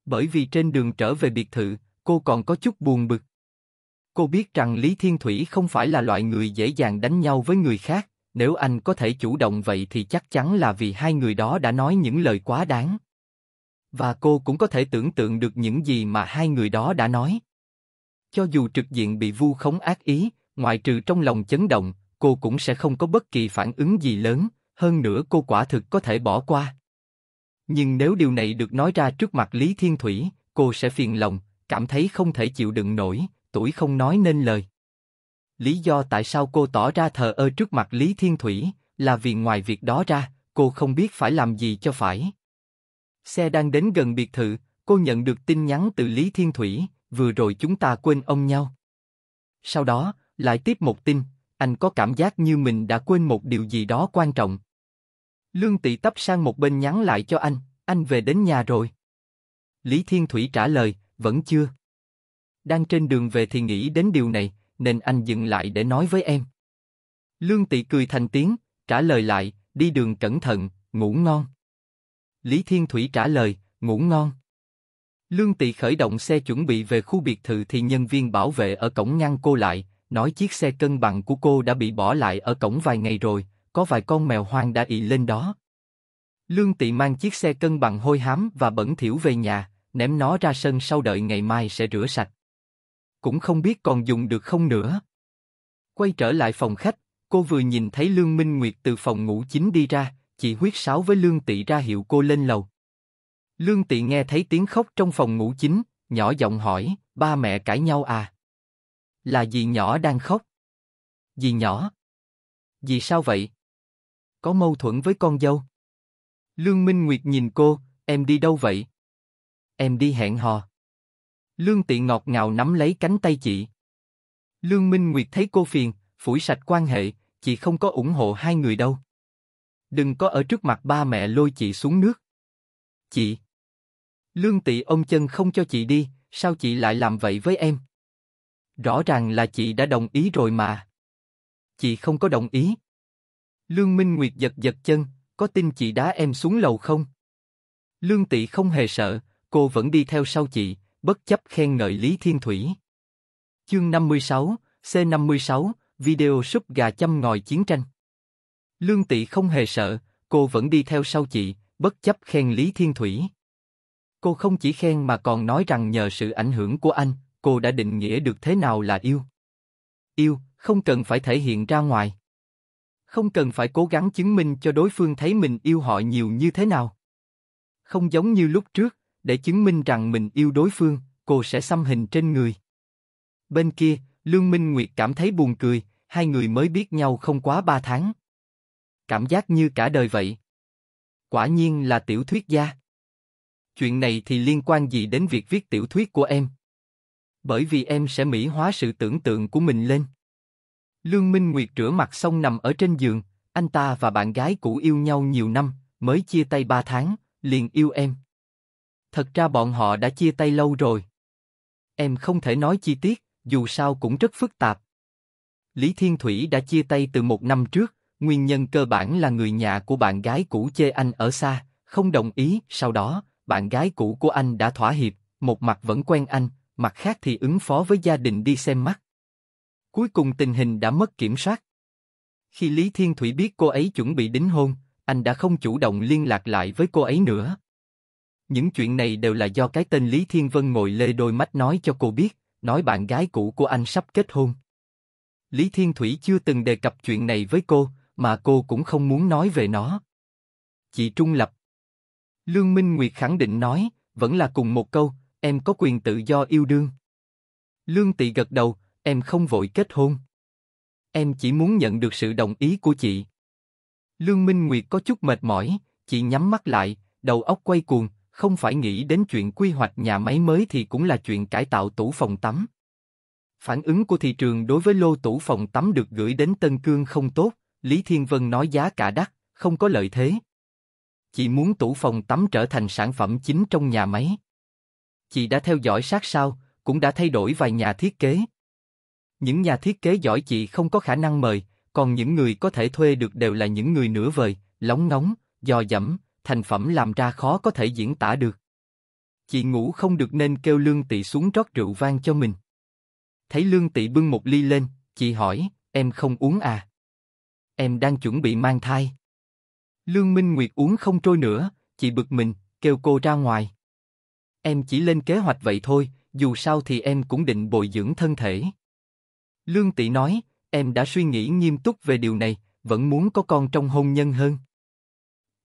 Bởi vì trên đường trở về biệt thự, cô còn có chút buồn bực. Cô biết rằng Lý Thiên Thủy không phải là loại người dễ dàng đánh nhau với người khác, nếu anh có thể chủ động vậy thì chắc chắn là vì hai người đó đã nói những lời quá đáng. Và cô cũng có thể tưởng tượng được những gì mà hai người đó đã nói. Cho dù trực diện bị vu khống ác ý, ngoại trừ trong lòng chấn động, cô cũng sẽ không có bất kỳ phản ứng gì lớn, hơn nữa cô quả thực có thể bỏ qua. Nhưng nếu điều này được nói ra trước mặt Lý Thiên Thủy, cô sẽ phiền lòng, cảm thấy không thể chịu đựng nổi, tuổi không nói nên lời. Lý do tại sao cô tỏ ra thờ ơ trước mặt Lý Thiên Thủy là vì ngoài việc đó ra, cô không biết phải làm gì cho phải. Xe đang đến gần biệt thự, cô nhận được tin nhắn từ Lý Thiên Thủy, vừa rồi chúng ta quên ông nhau. Sau đó, lại tiếp một tin, anh có cảm giác như mình đã quên một điều gì đó quan trọng. Lương Tị tấp sang một bên nhắn lại cho anh, anh về đến nhà rồi. Lý Thiên Thủy trả lời, vẫn chưa. Đang trên đường về thì nghĩ đến điều này, nên anh dừng lại để nói với em. Lương Tị cười thành tiếng, trả lời lại, đi đường cẩn thận, ngủ ngon. Lý Thiên Thủy trả lời, ngủ ngon. Lương Tị khởi động xe chuẩn bị về khu biệt thự thì nhân viên bảo vệ ở cổng ngăn cô lại, nói chiếc xe cân bằng của cô đã bị bỏ lại ở cổng vài ngày rồi, có vài con mèo hoang đã ị lên đó. Lương Tị mang chiếc xe cân bằng hôi hám và bẩn thỉu về nhà, ném nó ra sân sau đợi ngày mai sẽ rửa sạch cũng không biết còn dùng được không nữa. Quay trở lại phòng khách, cô vừa nhìn thấy Lương Minh Nguyệt từ phòng ngủ chính đi ra, chị huyết sáo với Lương Tị ra hiệu cô lên lầu. Lương Tị nghe thấy tiếng khóc trong phòng ngủ chính, nhỏ giọng hỏi, ba mẹ cãi nhau à? Là dì nhỏ đang khóc. Dì nhỏ? Dì sao vậy? Có mâu thuẫn với con dâu? Lương Minh Nguyệt nhìn cô, em đi đâu vậy? Em đi hẹn hò. Lương Tị ngọt ngào nắm lấy cánh tay chị. Lương Minh Nguyệt thấy cô phiền, phủi sạch quan hệ, chị không có ủng hộ hai người đâu. Đừng có ở trước mặt ba mẹ lôi chị xuống nước. Chị. Lương Tị ôm chân không cho chị đi, sao chị lại làm vậy với em? Rõ ràng là chị đã đồng ý rồi mà. Chị không có đồng ý. Lương Minh Nguyệt giật giật chân, có tin chị đá em xuống lầu không? Lương Tị không hề sợ, cô vẫn đi theo sau chị, bất chấp khen ngợi Lý Thiên Thủy. Chương 56, C56, video súp gà chăm ngòi chiến tranh. Lương Tị không hề sợ, cô vẫn đi theo sau chị, bất chấp khen Lý Thiên Thủy. Cô không chỉ khen mà còn nói rằng nhờ sự ảnh hưởng của anh, cô đã định nghĩa được thế nào là yêu. Yêu, không cần phải thể hiện ra ngoài. Không cần phải cố gắng chứng minh cho đối phương thấy mình yêu họ nhiều như thế nào. Không giống như lúc trước, để chứng minh rằng mình yêu đối phương, cô sẽ xăm hình trên người. Bên kia, Lương Minh Nguyệt cảm thấy buồn cười, hai người mới biết nhau không quá ba tháng. Cảm giác như cả đời vậy. Quả nhiên là tiểu thuyết gia. Chuyện này thì liên quan gì đến việc viết tiểu thuyết của em? Bởi vì em sẽ mỹ hóa sự tưởng tượng của mình lên. Lương Minh Nguyệt rửa mặt xong nằm ở trên giường, anh ta và bạn gái cũ yêu nhau nhiều năm, mới chia tay ba tháng, liền yêu em. Thật ra bọn họ đã chia tay lâu rồi. Em không thể nói chi tiết, dù sao cũng rất phức tạp. Lý Thiên Thủy đã chia tay từ một năm trước, nguyên nhân cơ bản là người nhà của bạn gái cũ chê anh ở xa, không đồng ý, sau đó, bạn gái cũ của anh đã thỏa hiệp, một mặt vẫn quen anh, mặt khác thì ứng phó với gia đình đi xem mắt. Cuối cùng tình hình đã mất kiểm soát. Khi Lý Thiên Thủy biết cô ấy chuẩn bị đính hôn, anh đã không chủ động liên lạc lại với cô ấy nữa. Những chuyện này đều là do cái tên Lý Thiên Vân ngồi lê đôi mắt nói cho cô biết, nói bạn gái cũ của anh sắp kết hôn. Lý Thiên Thủy chưa từng đề cập chuyện này với cô, mà cô cũng không muốn nói về nó. Chị Trung Lập Lương Minh Nguyệt khẳng định nói, vẫn là cùng một câu, em có quyền tự do yêu đương. Lương Tị gật đầu, em không vội kết hôn. Em chỉ muốn nhận được sự đồng ý của chị. Lương Minh Nguyệt có chút mệt mỏi, chị nhắm mắt lại, đầu óc quay cuồng, không phải nghĩ đến chuyện quy hoạch nhà máy mới thì cũng là chuyện cải tạo tủ phòng tắm. Phản ứng của thị trường đối với lô tủ phòng tắm được gửi đến Tân Cương không tốt, Lý Thiên Vân nói giá cả đắt, không có lợi thế. Chị muốn tủ phòng tắm trở thành sản phẩm chính trong nhà máy. Chị đã theo dõi sát sao, cũng đã thay đổi vài nhà thiết kế. Những nhà thiết kế giỏi chị không có khả năng mời, còn những người có thể thuê được đều là những người nửa vời, lóng ngóng, dò dẫm, thành phẩm làm ra khó có thể diễn tả được. Chị ngủ không được nên kêu Lương Tị xuống rót rượu vang cho mình. Thấy Lương Tị bưng một ly lên, chị hỏi, em không uống à? Em đang chuẩn bị mang thai. Lương Minh Nguyệt uống không trôi nữa, chị bực mình, kêu cô ra ngoài. Em chỉ lên kế hoạch vậy thôi, dù sao thì em cũng định bồi dưỡng thân thể. Lương Tị nói, em đã suy nghĩ nghiêm túc về điều này, vẫn muốn có con trong hôn nhân hơn.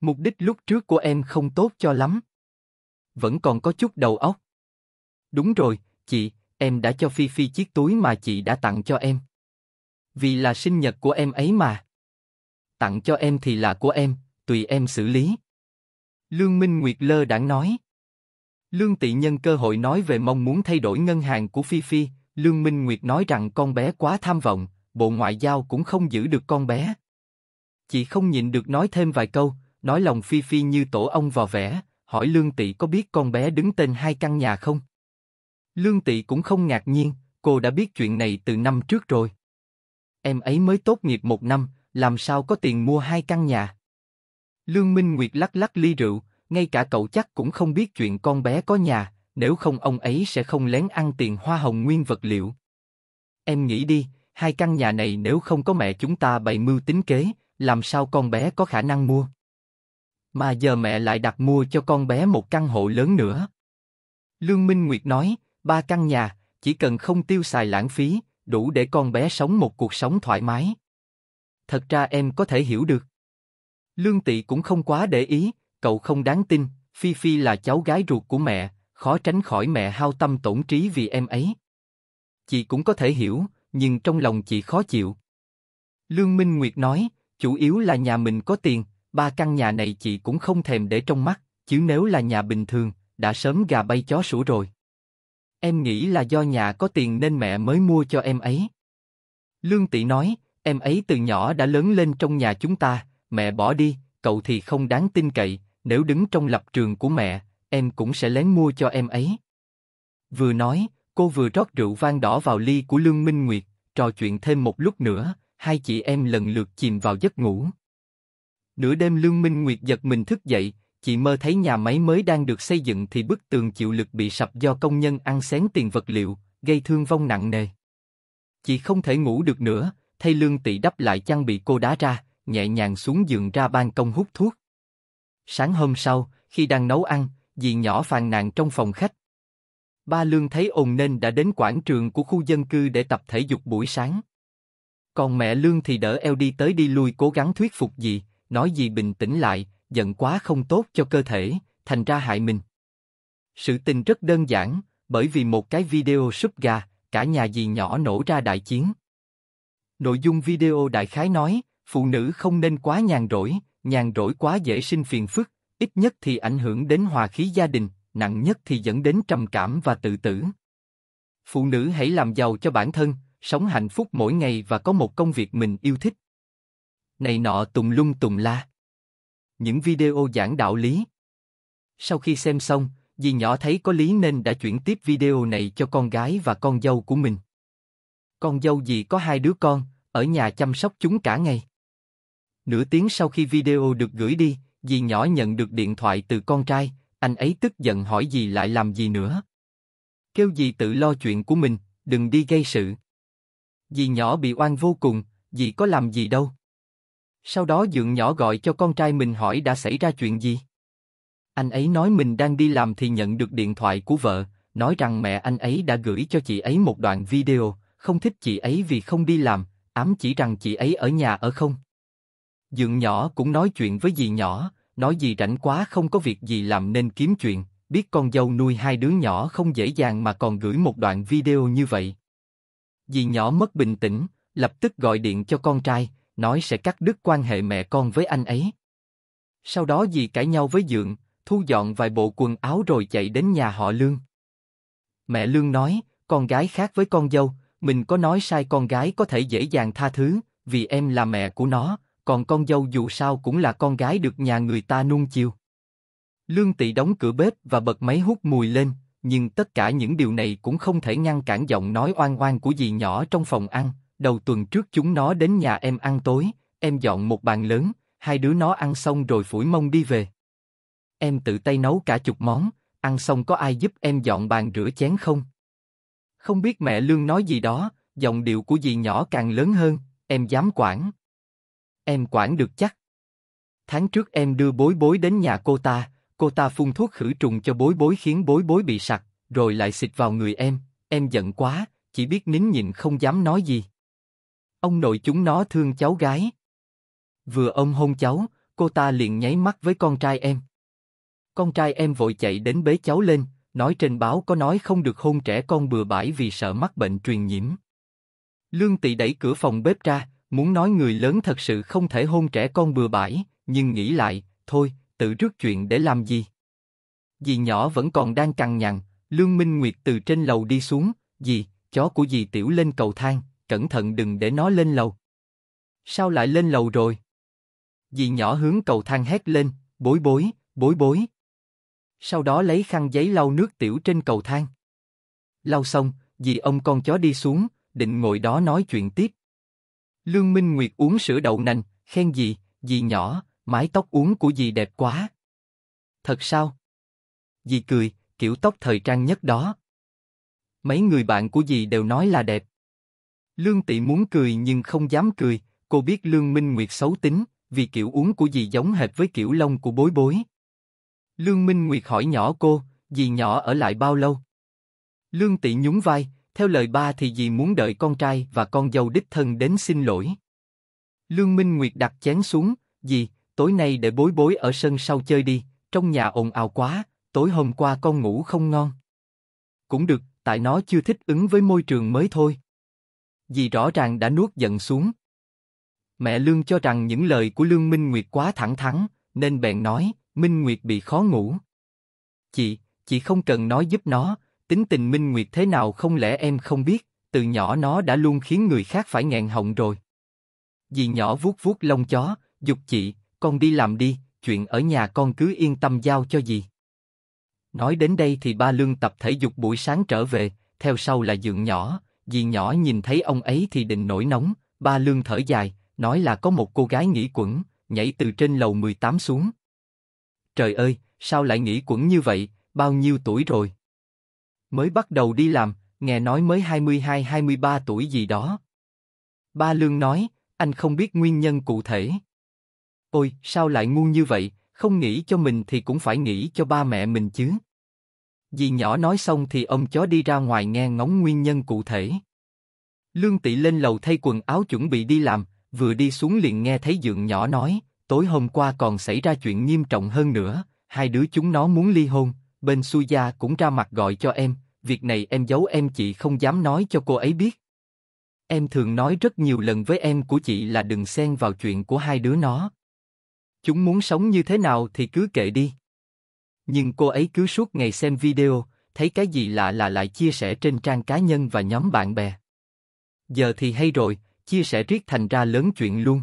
Mục đích lúc trước của em không tốt cho lắm. Vẫn còn có chút đầu óc. Đúng rồi, chị, em đã cho Phi Phi chiếc túi mà chị đã tặng cho em. Vì là sinh nhật của em ấy mà. Tặng cho em thì là của em, tùy em xử lý. Lương Minh Nguyệt lơ đãng nói. Lương Tị Nhân cơ hội nói về mong muốn thay đổi ngân hàng của Phi Phi. Lương Minh Nguyệt nói rằng con bé quá tham vọng, bộ ngoại giao cũng không giữ được con bé. Chị không nhịn được nói thêm vài câu, nói lòng Phi Phi như tổ ông vò vẽ, hỏi Lương Tị có biết con bé đứng tên hai căn nhà không? Lương Tị cũng không ngạc nhiên, cô đã biết chuyện này từ năm trước rồi. Em ấy mới tốt nghiệp một năm, làm sao có tiền mua hai căn nhà? Lương Minh Nguyệt lắc lắc ly rượu, ngay cả cậu chắc cũng không biết chuyện con bé có nhà, nếu không ông ấy sẽ không lén ăn tiền hoa hồng nguyên vật liệu. Em nghĩ đi, hai căn nhà này nếu không có mẹ chúng ta bày mưu tính kế, làm sao con bé có khả năng mua? Mà giờ mẹ lại đặt mua cho con bé một căn hộ lớn nữa. Lương Minh Nguyệt nói, ba căn nhà, chỉ cần không tiêu xài lãng phí, đủ để con bé sống một cuộc sống thoải mái. Thật ra em có thể hiểu được. Lương Tị cũng không quá để ý, cậu không đáng tin, Phi Phi là cháu gái ruột của mẹ, khó tránh khỏi mẹ hao tâm tổn trí vì em ấy. Chị cũng có thể hiểu, nhưng trong lòng chị khó chịu. Lương Minh Nguyệt nói, chủ yếu là nhà mình có tiền, ba căn nhà này chị cũng không thèm để trong mắt, chứ nếu là nhà bình thường, đã sớm gà bay chó sủa rồi. Em nghĩ là do nhà có tiền nên mẹ mới mua cho em ấy. Lương Tỷ nói, em ấy từ nhỏ đã lớn lên trong nhà chúng ta, mẹ bỏ đi, cậu thì không đáng tin cậy, nếu đứng trong lập trường của mẹ, em cũng sẽ lén mua cho em ấy. Vừa nói, cô vừa rót rượu vang đỏ vào ly của Lương Minh Nguyệt, trò chuyện thêm một lúc nữa, hai chị em lần lượt chìm vào giấc ngủ. Nửa đêm Lương Minh Nguyệt giật mình thức dậy, chị mơ thấy nhà máy mới đang được xây dựng thì bức tường chịu lực bị sập do công nhân ăn xén tiền vật liệu, gây thương vong nặng nề. Chị không thể ngủ được nữa, thay Lương tị đắp lại chăn bị cô đá ra, nhẹ nhàng xuống giường ra ban công hút thuốc. Sáng hôm sau, khi đang nấu ăn, dì nhỏ phàn nàn trong phòng khách. Ba Lương thấy ồn nên đã đến quảng trường của khu dân cư để tập thể dục buổi sáng. Còn mẹ Lương thì đỡ eo đi tới đi lui cố gắng thuyết phục dì, nói gì bình tĩnh lại, giận quá không tốt cho cơ thể, thành ra hại mình. Sự tình rất đơn giản, bởi vì một cái video súp gà, cả nhà gì nhỏ nổ ra đại chiến. Nội dung video đại khái nói, phụ nữ không nên quá nhàn rỗi, nhàn rỗi quá dễ sinh phiền phức, ít nhất thì ảnh hưởng đến hòa khí gia đình, nặng nhất thì dẫn đến trầm cảm và tự tử. Phụ nữ hãy làm giàu cho bản thân, sống hạnh phúc mỗi ngày và có một công việc mình yêu thích này nọ tùng lung tùng la. Những video giảng đạo lý. Sau khi xem xong, dì nhỏ thấy có lý nên đã chuyển tiếp video này cho con gái và con dâu của mình. Con dâu dì có hai đứa con, ở nhà chăm sóc chúng cả ngày. Nửa tiếng sau khi video được gửi đi, dì nhỏ nhận được điện thoại từ con trai, anh ấy tức giận hỏi dì lại làm gì nữa. Kêu dì tự lo chuyện của mình, đừng đi gây sự. Dì nhỏ bị oan vô cùng, dì có làm gì đâu. Sau đó dượng nhỏ gọi cho con trai mình hỏi đã xảy ra chuyện gì. Anh ấy nói mình đang đi làm thì nhận được điện thoại của vợ, nói rằng mẹ anh ấy đã gửi cho chị ấy một đoạn video, không thích chị ấy vì không đi làm, ám chỉ rằng chị ấy ở nhà ở không. Dượng nhỏ cũng nói chuyện với dì nhỏ, nói dì rảnh quá không có việc gì làm nên kiếm chuyện, biết con dâu nuôi hai đứa nhỏ không dễ dàng mà còn gửi một đoạn video như vậy. Dì nhỏ mất bình tĩnh, lập tức gọi điện cho con trai, nói sẽ cắt đứt quan hệ mẹ con với anh ấy. Sau đó dì cãi nhau với Dượng, thu dọn vài bộ quần áo rồi chạy đến nhà họ Lương. Mẹ Lương nói, con gái khác với con dâu, mình có nói sai con gái có thể dễ dàng tha thứ, vì em là mẹ của nó, còn con dâu dù sao cũng là con gái được nhà người ta nuông chiều. Lương Tị đóng cửa bếp và bật máy hút mùi lên, nhưng tất cả những điều này cũng không thể ngăn cản giọng nói oan oan của dì nhỏ trong phòng ăn, Đầu tuần trước chúng nó đến nhà em ăn tối, em dọn một bàn lớn, hai đứa nó ăn xong rồi phủi mông đi về. Em tự tay nấu cả chục món, ăn xong có ai giúp em dọn bàn rửa chén không? Không biết mẹ Lương nói gì đó, giọng điệu của dì nhỏ càng lớn hơn, em dám quản. Em quản được chắc. Tháng trước em đưa bối bối đến nhà cô ta, cô ta phun thuốc khử trùng cho bối bối khiến bối bối bị sặc, rồi lại xịt vào người em, em giận quá, chỉ biết nín nhịn không dám nói gì. Ông nội chúng nó thương cháu gái. Vừa ông hôn cháu, cô ta liền nháy mắt với con trai em. Con trai em vội chạy đến bế cháu lên, nói trên báo có nói không được hôn trẻ con bừa bãi vì sợ mắc bệnh truyền nhiễm. Lương tỷ đẩy cửa phòng bếp ra, muốn nói người lớn thật sự không thể hôn trẻ con bừa bãi, nhưng nghĩ lại, thôi, tự rước chuyện để làm gì. Dì nhỏ vẫn còn đang cằn nhằn, Lương Minh Nguyệt từ trên lầu đi xuống, dì, chó của dì tiểu lên cầu thang, cẩn thận đừng để nó lên lầu. Sao lại lên lầu rồi? Dì nhỏ hướng cầu thang hét lên, bối bối, bối bối. Sau đó lấy khăn giấy lau nước tiểu trên cầu thang. Lau xong, dì ông con chó đi xuống, định ngồi đó nói chuyện tiếp. Lương Minh Nguyệt uống sữa đậu nành, khen dì, dì nhỏ, mái tóc uống của dì đẹp quá. Thật sao? Dì cười, kiểu tóc thời trang nhất đó. Mấy người bạn của dì đều nói là đẹp. Lương Tị muốn cười nhưng không dám cười, cô biết Lương Minh Nguyệt xấu tính, vì kiểu uống của dì giống hệt với kiểu lông của bối bối. Lương Minh Nguyệt hỏi nhỏ cô, dì nhỏ ở lại bao lâu? Lương Tị nhún vai, theo lời ba thì dì muốn đợi con trai và con dâu đích thân đến xin lỗi. Lương Minh Nguyệt đặt chén xuống, dì, tối nay để bối bối ở sân sau chơi đi, trong nhà ồn ào quá, tối hôm qua con ngủ không ngon. Cũng được, tại nó chưa thích ứng với môi trường mới thôi vì rõ ràng đã nuốt giận xuống. Mẹ Lương cho rằng những lời của Lương Minh Nguyệt quá thẳng thắn, nên bèn nói, Minh Nguyệt bị khó ngủ. Chị, chị không cần nói giúp nó, tính tình Minh Nguyệt thế nào không lẽ em không biết, từ nhỏ nó đã luôn khiến người khác phải nghẹn họng rồi. Dì nhỏ vuốt vuốt lông chó, dục chị, con đi làm đi, chuyện ở nhà con cứ yên tâm giao cho dì. Nói đến đây thì ba lương tập thể dục buổi sáng trở về, theo sau là giường nhỏ, dì nhỏ nhìn thấy ông ấy thì định nổi nóng, ba lương thở dài, nói là có một cô gái nghỉ quẩn, nhảy từ trên lầu 18 xuống. Trời ơi, sao lại nghỉ quẩn như vậy, bao nhiêu tuổi rồi? Mới bắt đầu đi làm, nghe nói mới 22-23 tuổi gì đó. Ba Lương nói, anh không biết nguyên nhân cụ thể. Ôi, sao lại ngu như vậy, không nghĩ cho mình thì cũng phải nghĩ cho ba mẹ mình chứ. Dì nhỏ nói xong thì ông chó đi ra ngoài nghe ngóng nguyên nhân cụ thể. Lương Tị lên lầu thay quần áo chuẩn bị đi làm, vừa đi xuống liền nghe thấy dượng nhỏ nói, tối hôm qua còn xảy ra chuyện nghiêm trọng hơn nữa, hai đứa chúng nó muốn ly hôn, bên Su Gia cũng ra mặt gọi cho em, việc này em giấu em chị không dám nói cho cô ấy biết. Em thường nói rất nhiều lần với em của chị là đừng xen vào chuyện của hai đứa nó. Chúng muốn sống như thế nào thì cứ kệ đi. Nhưng cô ấy cứ suốt ngày xem video, thấy cái gì lạ là lại chia sẻ trên trang cá nhân và nhóm bạn bè. Giờ thì hay rồi, chia sẻ riết thành ra lớn chuyện luôn.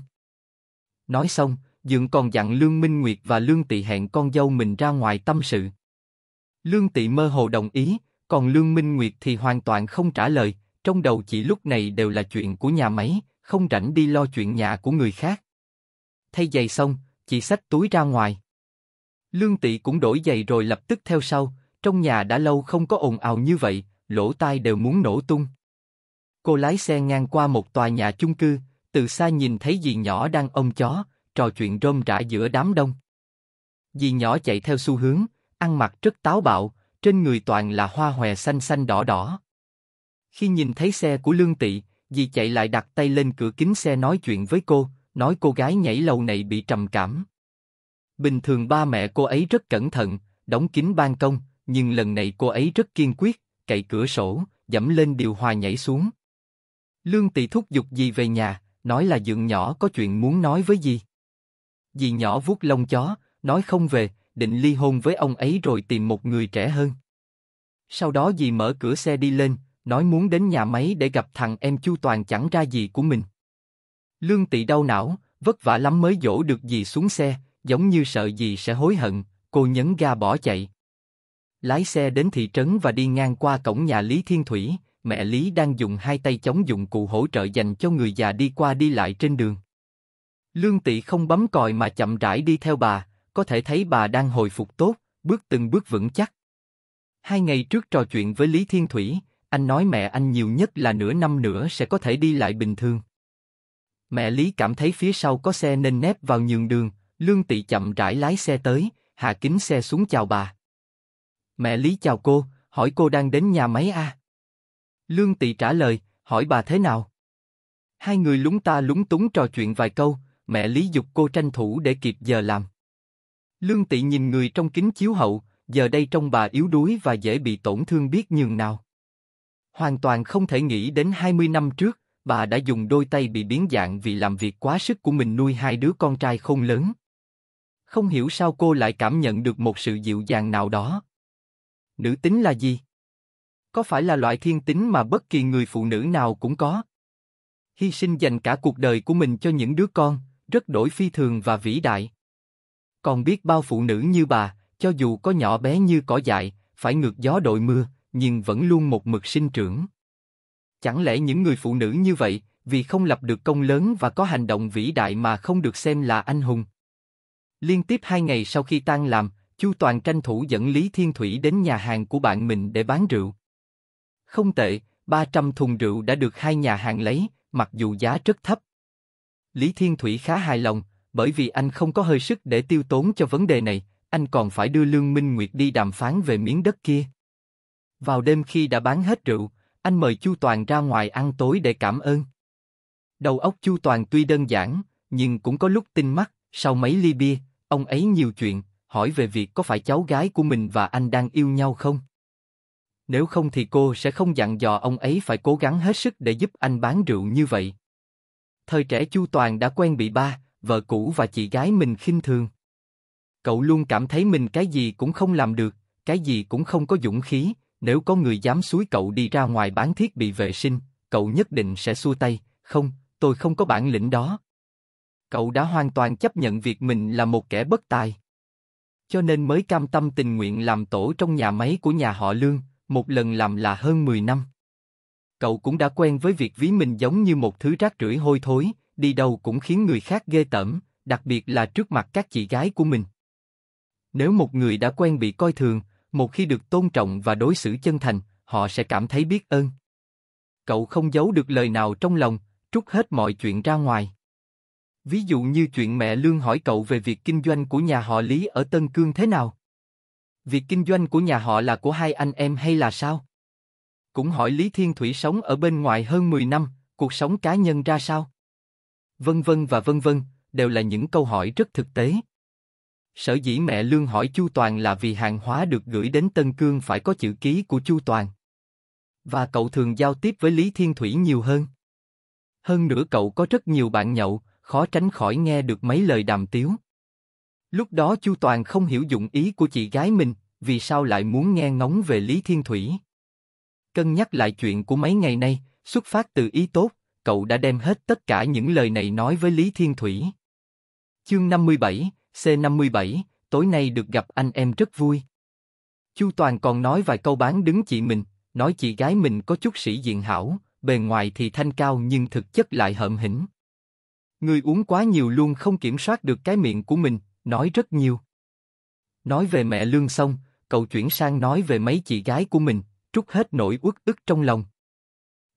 Nói xong, Dượng còn dặn Lương Minh Nguyệt và Lương Tị hẹn con dâu mình ra ngoài tâm sự. Lương Tị mơ hồ đồng ý, còn Lương Minh Nguyệt thì hoàn toàn không trả lời, trong đầu chị lúc này đều là chuyện của nhà máy, không rảnh đi lo chuyện nhà của người khác. Thay giày xong, chị xách túi ra ngoài. Lương Tị cũng đổi giày rồi lập tức theo sau, trong nhà đã lâu không có ồn ào như vậy, lỗ tai đều muốn nổ tung. Cô lái xe ngang qua một tòa nhà chung cư, từ xa nhìn thấy dì nhỏ đang ôm chó, trò chuyện rôm rã giữa đám đông. Dì nhỏ chạy theo xu hướng, ăn mặc rất táo bạo, trên người toàn là hoa hòe xanh xanh đỏ đỏ. Khi nhìn thấy xe của Lương Tị, dì chạy lại đặt tay lên cửa kính xe nói chuyện với cô, nói cô gái nhảy lầu này bị trầm cảm. Bình thường ba mẹ cô ấy rất cẩn thận, đóng kín ban công, nhưng lần này cô ấy rất kiên quyết, cậy cửa sổ, dẫm lên điều hòa nhảy xuống. Lương Tỳ thúc giục gì về nhà, nói là dượng nhỏ có chuyện muốn nói với gì. Dì nhỏ vuốt lông chó, nói không về, định ly hôn với ông ấy rồi tìm một người trẻ hơn. Sau đó dì mở cửa xe đi lên, nói muốn đến nhà máy để gặp thằng em Chu Toàn chẳng ra gì của mình. Lương Tỳ đau não, vất vả lắm mới dỗ được dì xuống xe, giống như sợ gì sẽ hối hận, cô nhấn ga bỏ chạy. Lái xe đến thị trấn và đi ngang qua cổng nhà Lý Thiên Thủy, mẹ Lý đang dùng hai tay chống dụng cụ hỗ trợ dành cho người già đi qua đi lại trên đường. Lương Tị không bấm còi mà chậm rãi đi theo bà, có thể thấy bà đang hồi phục tốt, bước từng bước vững chắc. Hai ngày trước trò chuyện với Lý Thiên Thủy, anh nói mẹ anh nhiều nhất là nửa năm nữa sẽ có thể đi lại bình thường. Mẹ Lý cảm thấy phía sau có xe nên nép vào nhường đường, Lương Tị chậm rãi lái xe tới, hạ kính xe xuống chào bà. Mẹ Lý chào cô, hỏi cô đang đến nhà máy a. À? Lương Tị trả lời, hỏi bà thế nào? Hai người lúng ta lúng túng trò chuyện vài câu, mẹ Lý dục cô tranh thủ để kịp giờ làm. Lương Tị nhìn người trong kính chiếu hậu, giờ đây trong bà yếu đuối và dễ bị tổn thương biết nhường nào. Hoàn toàn không thể nghĩ đến 20 năm trước, bà đã dùng đôi tay bị biến dạng vì làm việc quá sức của mình nuôi hai đứa con trai không lớn không hiểu sao cô lại cảm nhận được một sự dịu dàng nào đó. Nữ tính là gì? Có phải là loại thiên tính mà bất kỳ người phụ nữ nào cũng có? Hy sinh dành cả cuộc đời của mình cho những đứa con, rất đổi phi thường và vĩ đại. Còn biết bao phụ nữ như bà, cho dù có nhỏ bé như cỏ dại, phải ngược gió đội mưa, nhưng vẫn luôn một mực sinh trưởng. Chẳng lẽ những người phụ nữ như vậy, vì không lập được công lớn và có hành động vĩ đại mà không được xem là anh hùng? Liên tiếp hai ngày sau khi tan làm, Chu Toàn tranh thủ dẫn Lý Thiên Thủy đến nhà hàng của bạn mình để bán rượu. Không tệ, 300 thùng rượu đã được hai nhà hàng lấy, mặc dù giá rất thấp. Lý Thiên Thủy khá hài lòng, bởi vì anh không có hơi sức để tiêu tốn cho vấn đề này, anh còn phải đưa Lương Minh Nguyệt đi đàm phán về miếng đất kia. Vào đêm khi đã bán hết rượu, anh mời Chu Toàn ra ngoài ăn tối để cảm ơn. Đầu óc Chu Toàn tuy đơn giản, nhưng cũng có lúc tinh mắt, sau mấy ly bia, Ông ấy nhiều chuyện, hỏi về việc có phải cháu gái của mình và anh đang yêu nhau không. Nếu không thì cô sẽ không dặn dò ông ấy phải cố gắng hết sức để giúp anh bán rượu như vậy. Thời trẻ Chu Toàn đã quen bị ba, vợ cũ và chị gái mình khinh thường. Cậu luôn cảm thấy mình cái gì cũng không làm được, cái gì cũng không có dũng khí, nếu có người dám suối cậu đi ra ngoài bán thiết bị vệ sinh, cậu nhất định sẽ xua tay, không, tôi không có bản lĩnh đó cậu đã hoàn toàn chấp nhận việc mình là một kẻ bất tài. Cho nên mới cam tâm tình nguyện làm tổ trong nhà máy của nhà họ Lương, một lần làm là hơn 10 năm. Cậu cũng đã quen với việc ví mình giống như một thứ rác rưởi hôi thối, đi đâu cũng khiến người khác ghê tởm, đặc biệt là trước mặt các chị gái của mình. Nếu một người đã quen bị coi thường, một khi được tôn trọng và đối xử chân thành, họ sẽ cảm thấy biết ơn. Cậu không giấu được lời nào trong lòng, trút hết mọi chuyện ra ngoài. Ví dụ như chuyện mẹ Lương hỏi cậu về việc kinh doanh của nhà họ Lý ở Tân Cương thế nào? Việc kinh doanh của nhà họ là của hai anh em hay là sao? Cũng hỏi Lý Thiên Thủy sống ở bên ngoài hơn 10 năm, cuộc sống cá nhân ra sao? Vân vân và vân vân, đều là những câu hỏi rất thực tế. Sở dĩ mẹ Lương hỏi Chu Toàn là vì hàng hóa được gửi đến Tân Cương phải có chữ ký của Chu Toàn. Và cậu thường giao tiếp với Lý Thiên Thủy nhiều hơn. Hơn nữa cậu có rất nhiều bạn nhậu, khó tránh khỏi nghe được mấy lời đàm tiếu. Lúc đó Chu Toàn không hiểu dụng ý của chị gái mình, vì sao lại muốn nghe ngóng về Lý Thiên Thủy. Cân nhắc lại chuyện của mấy ngày nay, xuất phát từ ý tốt, cậu đã đem hết tất cả những lời này nói với Lý Thiên Thủy. Chương 57, C57, tối nay được gặp anh em rất vui. Chu Toàn còn nói vài câu bán đứng chị mình, nói chị gái mình có chút sĩ diện hảo, bề ngoài thì thanh cao nhưng thực chất lại hợm hĩnh. Người uống quá nhiều luôn không kiểm soát được cái miệng của mình, nói rất nhiều. Nói về mẹ Lương xong, cậu chuyển sang nói về mấy chị gái của mình, trút hết nỗi uất ức trong lòng.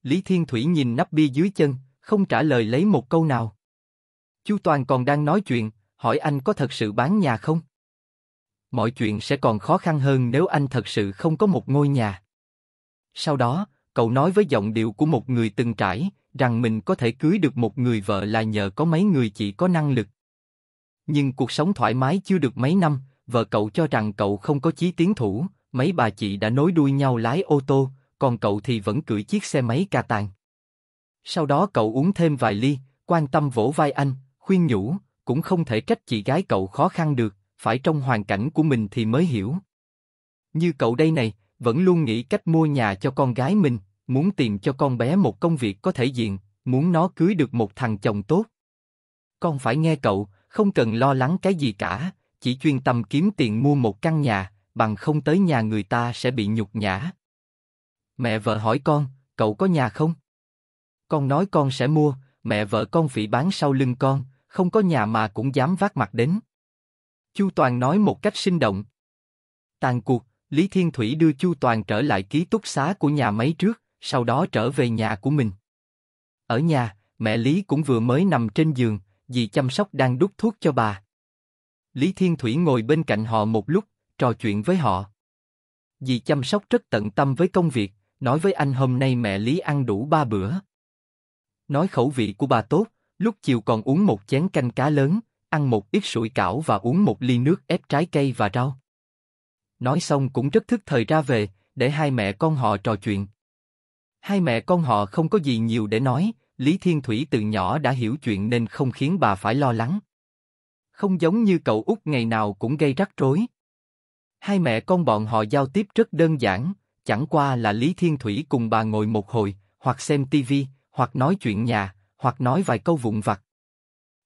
Lý Thiên Thủy nhìn nắp bia dưới chân, không trả lời lấy một câu nào. Chu Toàn còn đang nói chuyện, hỏi anh có thật sự bán nhà không? Mọi chuyện sẽ còn khó khăn hơn nếu anh thật sự không có một ngôi nhà. Sau đó, cậu nói với giọng điệu của một người từng trải, rằng mình có thể cưới được một người vợ là nhờ có mấy người chị có năng lực. Nhưng cuộc sống thoải mái chưa được mấy năm, vợ cậu cho rằng cậu không có chí tiến thủ, mấy bà chị đã nối đuôi nhau lái ô tô, còn cậu thì vẫn cưỡi chiếc xe máy ca tàng. Sau đó cậu uống thêm vài ly, quan tâm vỗ vai anh, khuyên nhủ, cũng không thể trách chị gái cậu khó khăn được, phải trong hoàn cảnh của mình thì mới hiểu. Như cậu đây này, vẫn luôn nghĩ cách mua nhà cho con gái mình, muốn tìm cho con bé một công việc có thể diện, muốn nó cưới được một thằng chồng tốt. Con phải nghe cậu, không cần lo lắng cái gì cả, chỉ chuyên tâm kiếm tiền mua một căn nhà, bằng không tới nhà người ta sẽ bị nhục nhã. Mẹ vợ hỏi con, cậu có nhà không? Con nói con sẽ mua, mẹ vợ con phỉ bán sau lưng con, không có nhà mà cũng dám vác mặt đến. Chu Toàn nói một cách sinh động. Tàn cuộc, Lý Thiên Thủy đưa Chu Toàn trở lại ký túc xá của nhà máy trước, sau đó trở về nhà của mình. Ở nhà, mẹ Lý cũng vừa mới nằm trên giường, dì chăm sóc đang đút thuốc cho bà. Lý Thiên Thủy ngồi bên cạnh họ một lúc, trò chuyện với họ. Dì chăm sóc rất tận tâm với công việc, nói với anh hôm nay mẹ Lý ăn đủ ba bữa. Nói khẩu vị của bà tốt, lúc chiều còn uống một chén canh cá lớn, ăn một ít sủi cảo và uống một ly nước ép trái cây và rau. Nói xong cũng rất thức thời ra về, để hai mẹ con họ trò chuyện. Hai mẹ con họ không có gì nhiều để nói, Lý Thiên Thủy từ nhỏ đã hiểu chuyện nên không khiến bà phải lo lắng. Không giống như cậu út ngày nào cũng gây rắc rối. Hai mẹ con bọn họ giao tiếp rất đơn giản, chẳng qua là Lý Thiên Thủy cùng bà ngồi một hồi, hoặc xem tivi, hoặc nói chuyện nhà, hoặc nói vài câu vụn vặt.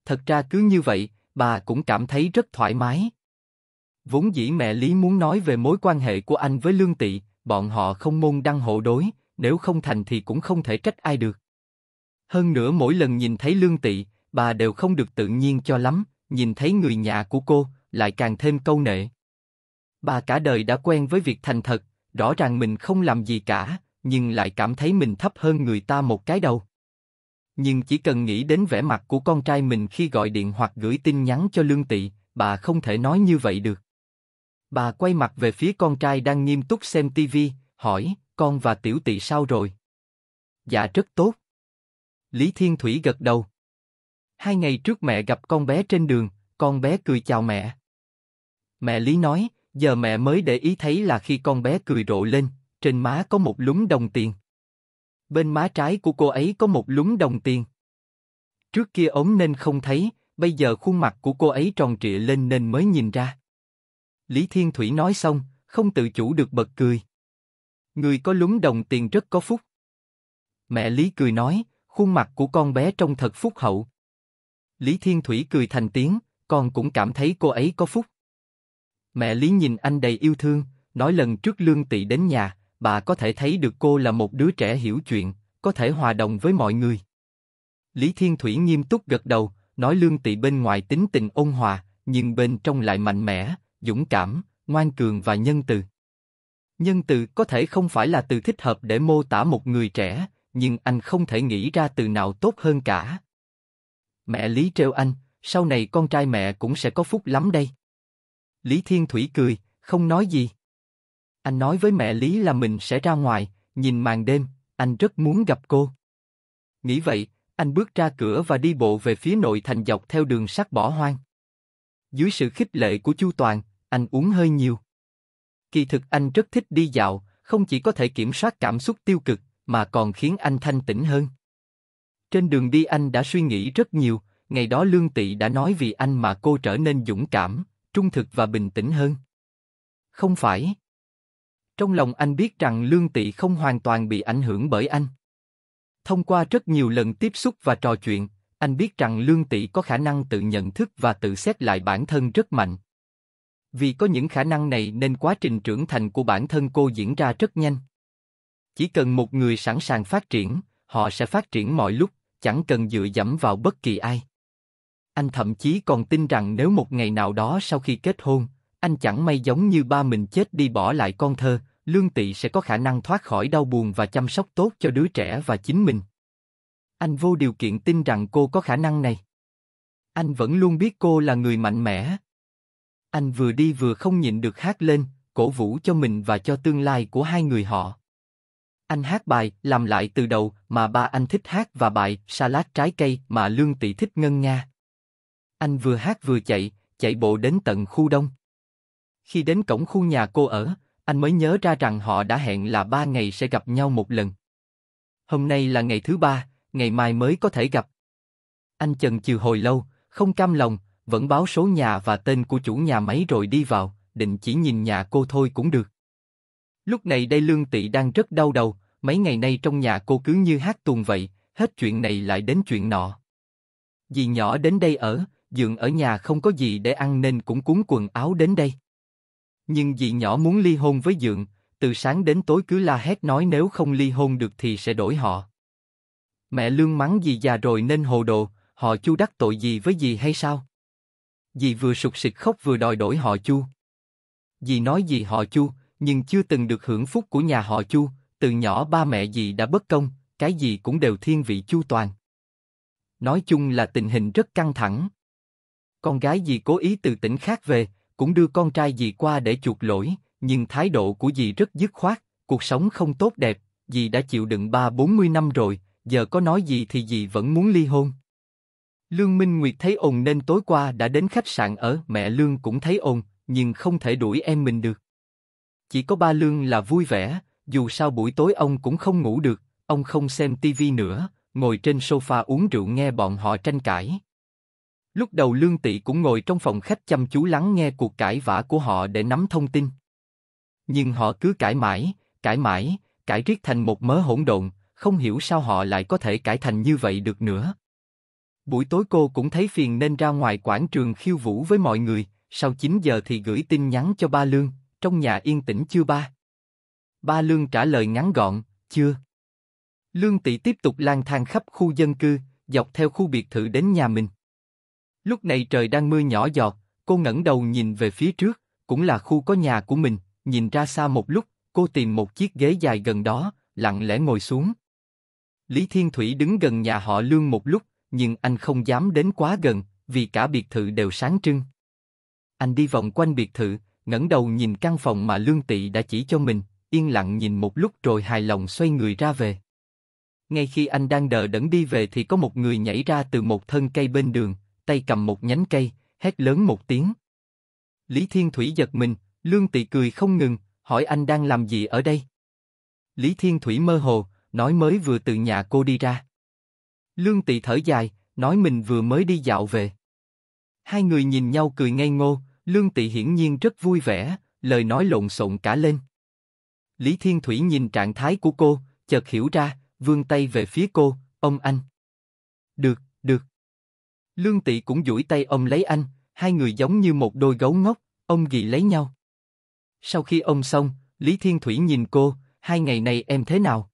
Thật ra cứ như vậy, bà cũng cảm thấy rất thoải mái. Vốn dĩ mẹ Lý muốn nói về mối quan hệ của anh với Lương Tị, bọn họ không môn đăng hộ đối, nếu không thành thì cũng không thể trách ai được. Hơn nữa mỗi lần nhìn thấy lương tị, bà đều không được tự nhiên cho lắm, nhìn thấy người nhà của cô, lại càng thêm câu nệ. Bà cả đời đã quen với việc thành thật, rõ ràng mình không làm gì cả, nhưng lại cảm thấy mình thấp hơn người ta một cái đầu. Nhưng chỉ cần nghĩ đến vẻ mặt của con trai mình khi gọi điện hoặc gửi tin nhắn cho lương tị, bà không thể nói như vậy được. Bà quay mặt về phía con trai đang nghiêm túc xem tivi, hỏi, con và tiểu tỷ sao rồi? Dạ rất tốt. Lý Thiên Thủy gật đầu. Hai ngày trước mẹ gặp con bé trên đường, con bé cười chào mẹ. Mẹ Lý nói, giờ mẹ mới để ý thấy là khi con bé cười rộ lên, trên má có một lúng đồng tiền. Bên má trái của cô ấy có một lúng đồng tiền. Trước kia ống nên không thấy, bây giờ khuôn mặt của cô ấy tròn trịa lên nên mới nhìn ra. Lý Thiên Thủy nói xong, không tự chủ được bật cười. Người có lúng đồng tiền rất có phúc. Mẹ Lý cười nói, khuôn mặt của con bé trông thật phúc hậu. Lý Thiên Thủy cười thành tiếng, con cũng cảm thấy cô ấy có phúc. Mẹ Lý nhìn anh đầy yêu thương, nói lần trước Lương Tị đến nhà, bà có thể thấy được cô là một đứa trẻ hiểu chuyện, có thể hòa đồng với mọi người. Lý Thiên Thủy nghiêm túc gật đầu, nói Lương Tị bên ngoài tính tình ôn hòa, nhưng bên trong lại mạnh mẽ, dũng cảm, ngoan cường và nhân từ. Nhân từ có thể không phải là từ thích hợp để mô tả một người trẻ, nhưng anh không thể nghĩ ra từ nào tốt hơn cả. Mẹ Lý trêu anh, sau này con trai mẹ cũng sẽ có phúc lắm đây. Lý Thiên Thủy cười, không nói gì. Anh nói với mẹ Lý là mình sẽ ra ngoài, nhìn màn đêm, anh rất muốn gặp cô. Nghĩ vậy, anh bước ra cửa và đi bộ về phía nội thành dọc theo đường sắt bỏ hoang. Dưới sự khích lệ của Chu Toàn, anh uống hơi nhiều. Kỳ thực anh rất thích đi dạo, không chỉ có thể kiểm soát cảm xúc tiêu cực, mà còn khiến anh thanh tĩnh hơn. Trên đường đi anh đã suy nghĩ rất nhiều, ngày đó Lương Tị đã nói vì anh mà cô trở nên dũng cảm, trung thực và bình tĩnh hơn. Không phải. Trong lòng anh biết rằng Lương Tị không hoàn toàn bị ảnh hưởng bởi anh. Thông qua rất nhiều lần tiếp xúc và trò chuyện, anh biết rằng Lương Tị có khả năng tự nhận thức và tự xét lại bản thân rất mạnh. Vì có những khả năng này nên quá trình trưởng thành của bản thân cô diễn ra rất nhanh. Chỉ cần một người sẵn sàng phát triển, họ sẽ phát triển mọi lúc, chẳng cần dựa dẫm vào bất kỳ ai. Anh thậm chí còn tin rằng nếu một ngày nào đó sau khi kết hôn, anh chẳng may giống như ba mình chết đi bỏ lại con thơ, Lương Tị sẽ có khả năng thoát khỏi đau buồn và chăm sóc tốt cho đứa trẻ và chính mình. Anh vô điều kiện tin rằng cô có khả năng này. Anh vẫn luôn biết cô là người mạnh mẽ, anh vừa đi vừa không nhịn được hát lên, cổ vũ cho mình và cho tương lai của hai người họ. Anh hát bài, làm lại từ đầu, mà ba anh thích hát và bài, salad trái cây mà Lương Tỷ thích ngân nga. Anh vừa hát vừa chạy, chạy bộ đến tận khu đông. Khi đến cổng khu nhà cô ở, anh mới nhớ ra rằng họ đã hẹn là ba ngày sẽ gặp nhau một lần. Hôm nay là ngày thứ ba, ngày mai mới có thể gặp. Anh chần chừ hồi lâu, không cam lòng, vẫn báo số nhà và tên của chủ nhà máy rồi đi vào, định chỉ nhìn nhà cô thôi cũng được. Lúc này đây Lương Tị đang rất đau đầu, mấy ngày nay trong nhà cô cứ như hát tuồng vậy, hết chuyện này lại đến chuyện nọ. Dì nhỏ đến đây ở, dượng ở nhà không có gì để ăn nên cũng cuốn quần áo đến đây. Nhưng dì nhỏ muốn ly hôn với dượng, từ sáng đến tối cứ la hét nói nếu không ly hôn được thì sẽ đổi họ. Mẹ lương mắng dì già rồi nên hồ đồ, họ chu đắc tội gì với dì hay sao? dì vừa sụt sịt khóc vừa đòi đổi họ Chu. Dì nói dì họ Chu, nhưng chưa từng được hưởng phúc của nhà họ Chu, từ nhỏ ba mẹ dì đã bất công, cái gì cũng đều thiên vị Chu toàn. Nói chung là tình hình rất căng thẳng. Con gái dì cố ý từ tỉnh khác về, cũng đưa con trai dì qua để chuộc lỗi, nhưng thái độ của dì rất dứt khoát, cuộc sống không tốt đẹp, dì đã chịu đựng ba bốn mươi năm rồi, giờ có nói gì thì dì vẫn muốn ly hôn. Lương Minh Nguyệt thấy ồn nên tối qua đã đến khách sạn ở, mẹ Lương cũng thấy ồn, nhưng không thể đuổi em mình được. Chỉ có ba Lương là vui vẻ, dù sao buổi tối ông cũng không ngủ được, ông không xem tivi nữa, ngồi trên sofa uống rượu nghe bọn họ tranh cãi. Lúc đầu Lương Tị cũng ngồi trong phòng khách chăm chú lắng nghe cuộc cãi vã của họ để nắm thông tin. Nhưng họ cứ cãi mãi, cãi mãi, cãi riết thành một mớ hỗn độn, không hiểu sao họ lại có thể cãi thành như vậy được nữa. Buổi tối cô cũng thấy phiền nên ra ngoài quảng trường khiêu vũ với mọi người, sau 9 giờ thì gửi tin nhắn cho ba Lương, trong nhà yên tĩnh chưa ba? Ba Lương trả lời ngắn gọn, chưa. Lương Tỷ tiếp tục lang thang khắp khu dân cư, dọc theo khu biệt thự đến nhà mình. Lúc này trời đang mưa nhỏ giọt, cô ngẩng đầu nhìn về phía trước, cũng là khu có nhà của mình, nhìn ra xa một lúc, cô tìm một chiếc ghế dài gần đó, lặng lẽ ngồi xuống. Lý Thiên Thủy đứng gần nhà họ Lương một lúc, nhưng anh không dám đến quá gần, vì cả biệt thự đều sáng trưng. Anh đi vòng quanh biệt thự, ngẩng đầu nhìn căn phòng mà Lương Tị đã chỉ cho mình, yên lặng nhìn một lúc rồi hài lòng xoay người ra về. Ngay khi anh đang đờ đẫn đi về thì có một người nhảy ra từ một thân cây bên đường, tay cầm một nhánh cây, hét lớn một tiếng. Lý Thiên Thủy giật mình, Lương Tị cười không ngừng, hỏi anh đang làm gì ở đây. Lý Thiên Thủy mơ hồ, nói mới vừa từ nhà cô đi ra. Lương Tị thở dài, nói mình vừa mới đi dạo về. Hai người nhìn nhau cười ngây ngô, Lương Tị hiển nhiên rất vui vẻ, lời nói lộn xộn cả lên. Lý Thiên Thủy nhìn trạng thái của cô, chợt hiểu ra, vươn tay về phía cô, ông anh. Được, được. Lương Tị cũng duỗi tay ông lấy anh, hai người giống như một đôi gấu ngốc, ông ghì lấy nhau. Sau khi ông xong, Lý Thiên Thủy nhìn cô, hai ngày này em thế nào?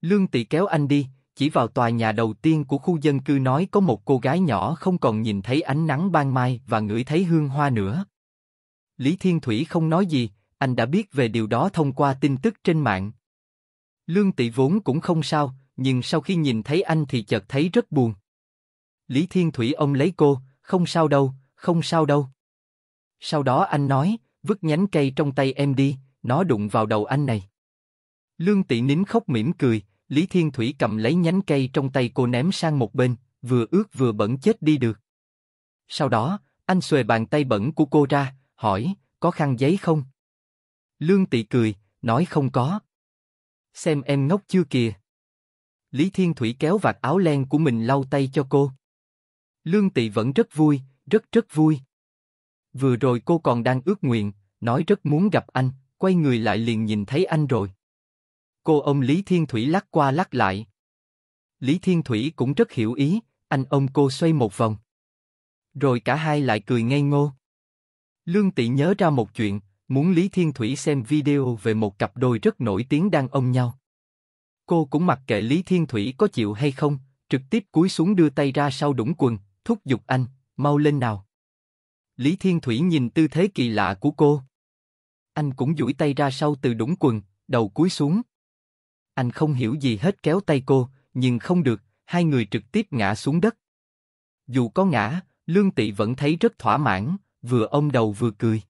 Lương Tị kéo anh đi, chỉ vào tòa nhà đầu tiên của khu dân cư nói có một cô gái nhỏ không còn nhìn thấy ánh nắng ban mai và ngửi thấy hương hoa nữa. Lý Thiên Thủy không nói gì, anh đã biết về điều đó thông qua tin tức trên mạng. Lương Tị vốn cũng không sao, nhưng sau khi nhìn thấy anh thì chợt thấy rất buồn. Lý Thiên Thủy ông lấy cô, không sao đâu, không sao đâu. Sau đó anh nói, vứt nhánh cây trong tay em đi, nó đụng vào đầu anh này. Lương Tị nín khóc mỉm cười, Lý Thiên Thủy cầm lấy nhánh cây trong tay cô ném sang một bên, vừa ướt vừa bẩn chết đi được. Sau đó, anh xuề bàn tay bẩn của cô ra, hỏi, có khăn giấy không? Lương Tị cười, nói không có. Xem em ngốc chưa kìa. Lý Thiên Thủy kéo vạt áo len của mình lau tay cho cô. Lương Tị vẫn rất vui, rất rất vui. Vừa rồi cô còn đang ước nguyện, nói rất muốn gặp anh, quay người lại liền nhìn thấy anh rồi. Cô ông Lý Thiên Thủy lắc qua lắc lại. Lý Thiên Thủy cũng rất hiểu ý, anh ông cô xoay một vòng. Rồi cả hai lại cười ngây ngô. Lương Tị nhớ ra một chuyện, muốn Lý Thiên Thủy xem video về một cặp đôi rất nổi tiếng đang ôm nhau. Cô cũng mặc kệ Lý Thiên Thủy có chịu hay không, trực tiếp cúi xuống đưa tay ra sau đũng quần, thúc giục anh, mau lên nào. Lý Thiên Thủy nhìn tư thế kỳ lạ của cô. Anh cũng duỗi tay ra sau từ đũng quần, đầu cúi xuống. Anh không hiểu gì hết kéo tay cô, nhưng không được, hai người trực tiếp ngã xuống đất. Dù có ngã, Lương Tị vẫn thấy rất thỏa mãn, vừa ôm đầu vừa cười.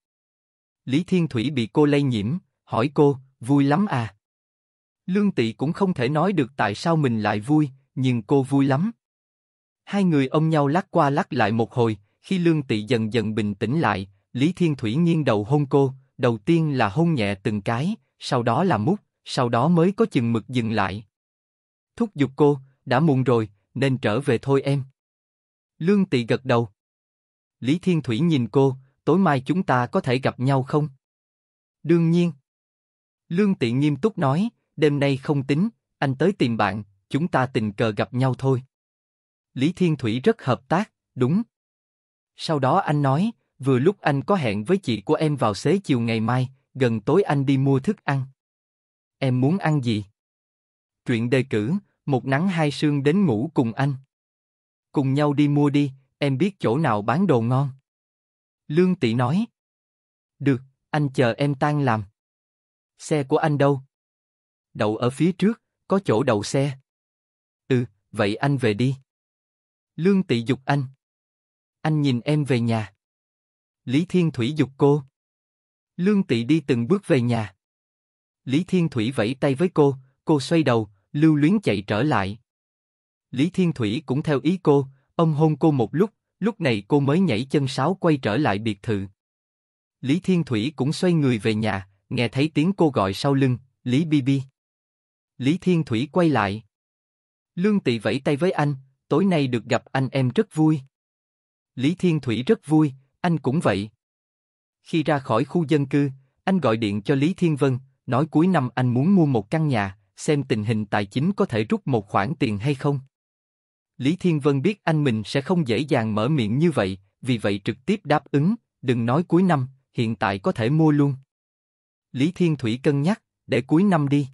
Lý Thiên Thủy bị cô lây nhiễm, hỏi cô, vui lắm à? Lương Tị cũng không thể nói được tại sao mình lại vui, nhưng cô vui lắm. Hai người ôm nhau lắc qua lắc lại một hồi, khi Lương Tị dần dần bình tĩnh lại, Lý Thiên Thủy nghiêng đầu hôn cô, đầu tiên là hôn nhẹ từng cái, sau đó là mút sau đó mới có chừng mực dừng lại. Thúc giục cô, đã muộn rồi, nên trở về thôi em. Lương Tị gật đầu. Lý Thiên Thủy nhìn cô, tối mai chúng ta có thể gặp nhau không? Đương nhiên. Lương Tị nghiêm túc nói, đêm nay không tính, anh tới tìm bạn, chúng ta tình cờ gặp nhau thôi. Lý Thiên Thủy rất hợp tác, đúng. Sau đó anh nói, vừa lúc anh có hẹn với chị của em vào xế chiều ngày mai, gần tối anh đi mua thức ăn. Em muốn ăn gì? Chuyện đề cử, một nắng hai sương đến ngủ cùng anh. Cùng nhau đi mua đi, em biết chỗ nào bán đồ ngon. Lương Tỷ nói. Được, anh chờ em tan làm. Xe của anh đâu? Đậu ở phía trước, có chỗ đậu xe. Ừ, vậy anh về đi. Lương Tỷ dục anh. Anh nhìn em về nhà. Lý Thiên Thủy dục cô. Lương Tỷ đi từng bước về nhà. Lý Thiên Thủy vẫy tay với cô, cô xoay đầu, lưu luyến chạy trở lại. Lý Thiên Thủy cũng theo ý cô, ông hôn cô một lúc, lúc này cô mới nhảy chân sáo quay trở lại biệt thự. Lý Thiên Thủy cũng xoay người về nhà, nghe thấy tiếng cô gọi sau lưng, Lý Bi Bi. Lý Thiên Thủy quay lại. Lương Tị vẫy tay với anh, tối nay được gặp anh em rất vui. Lý Thiên Thủy rất vui, anh cũng vậy. Khi ra khỏi khu dân cư, anh gọi điện cho Lý Thiên Vân, nói cuối năm anh muốn mua một căn nhà, xem tình hình tài chính có thể rút một khoản tiền hay không. Lý Thiên Vân biết anh mình sẽ không dễ dàng mở miệng như vậy, vì vậy trực tiếp đáp ứng, đừng nói cuối năm, hiện tại có thể mua luôn. Lý Thiên Thủy cân nhắc, để cuối năm đi.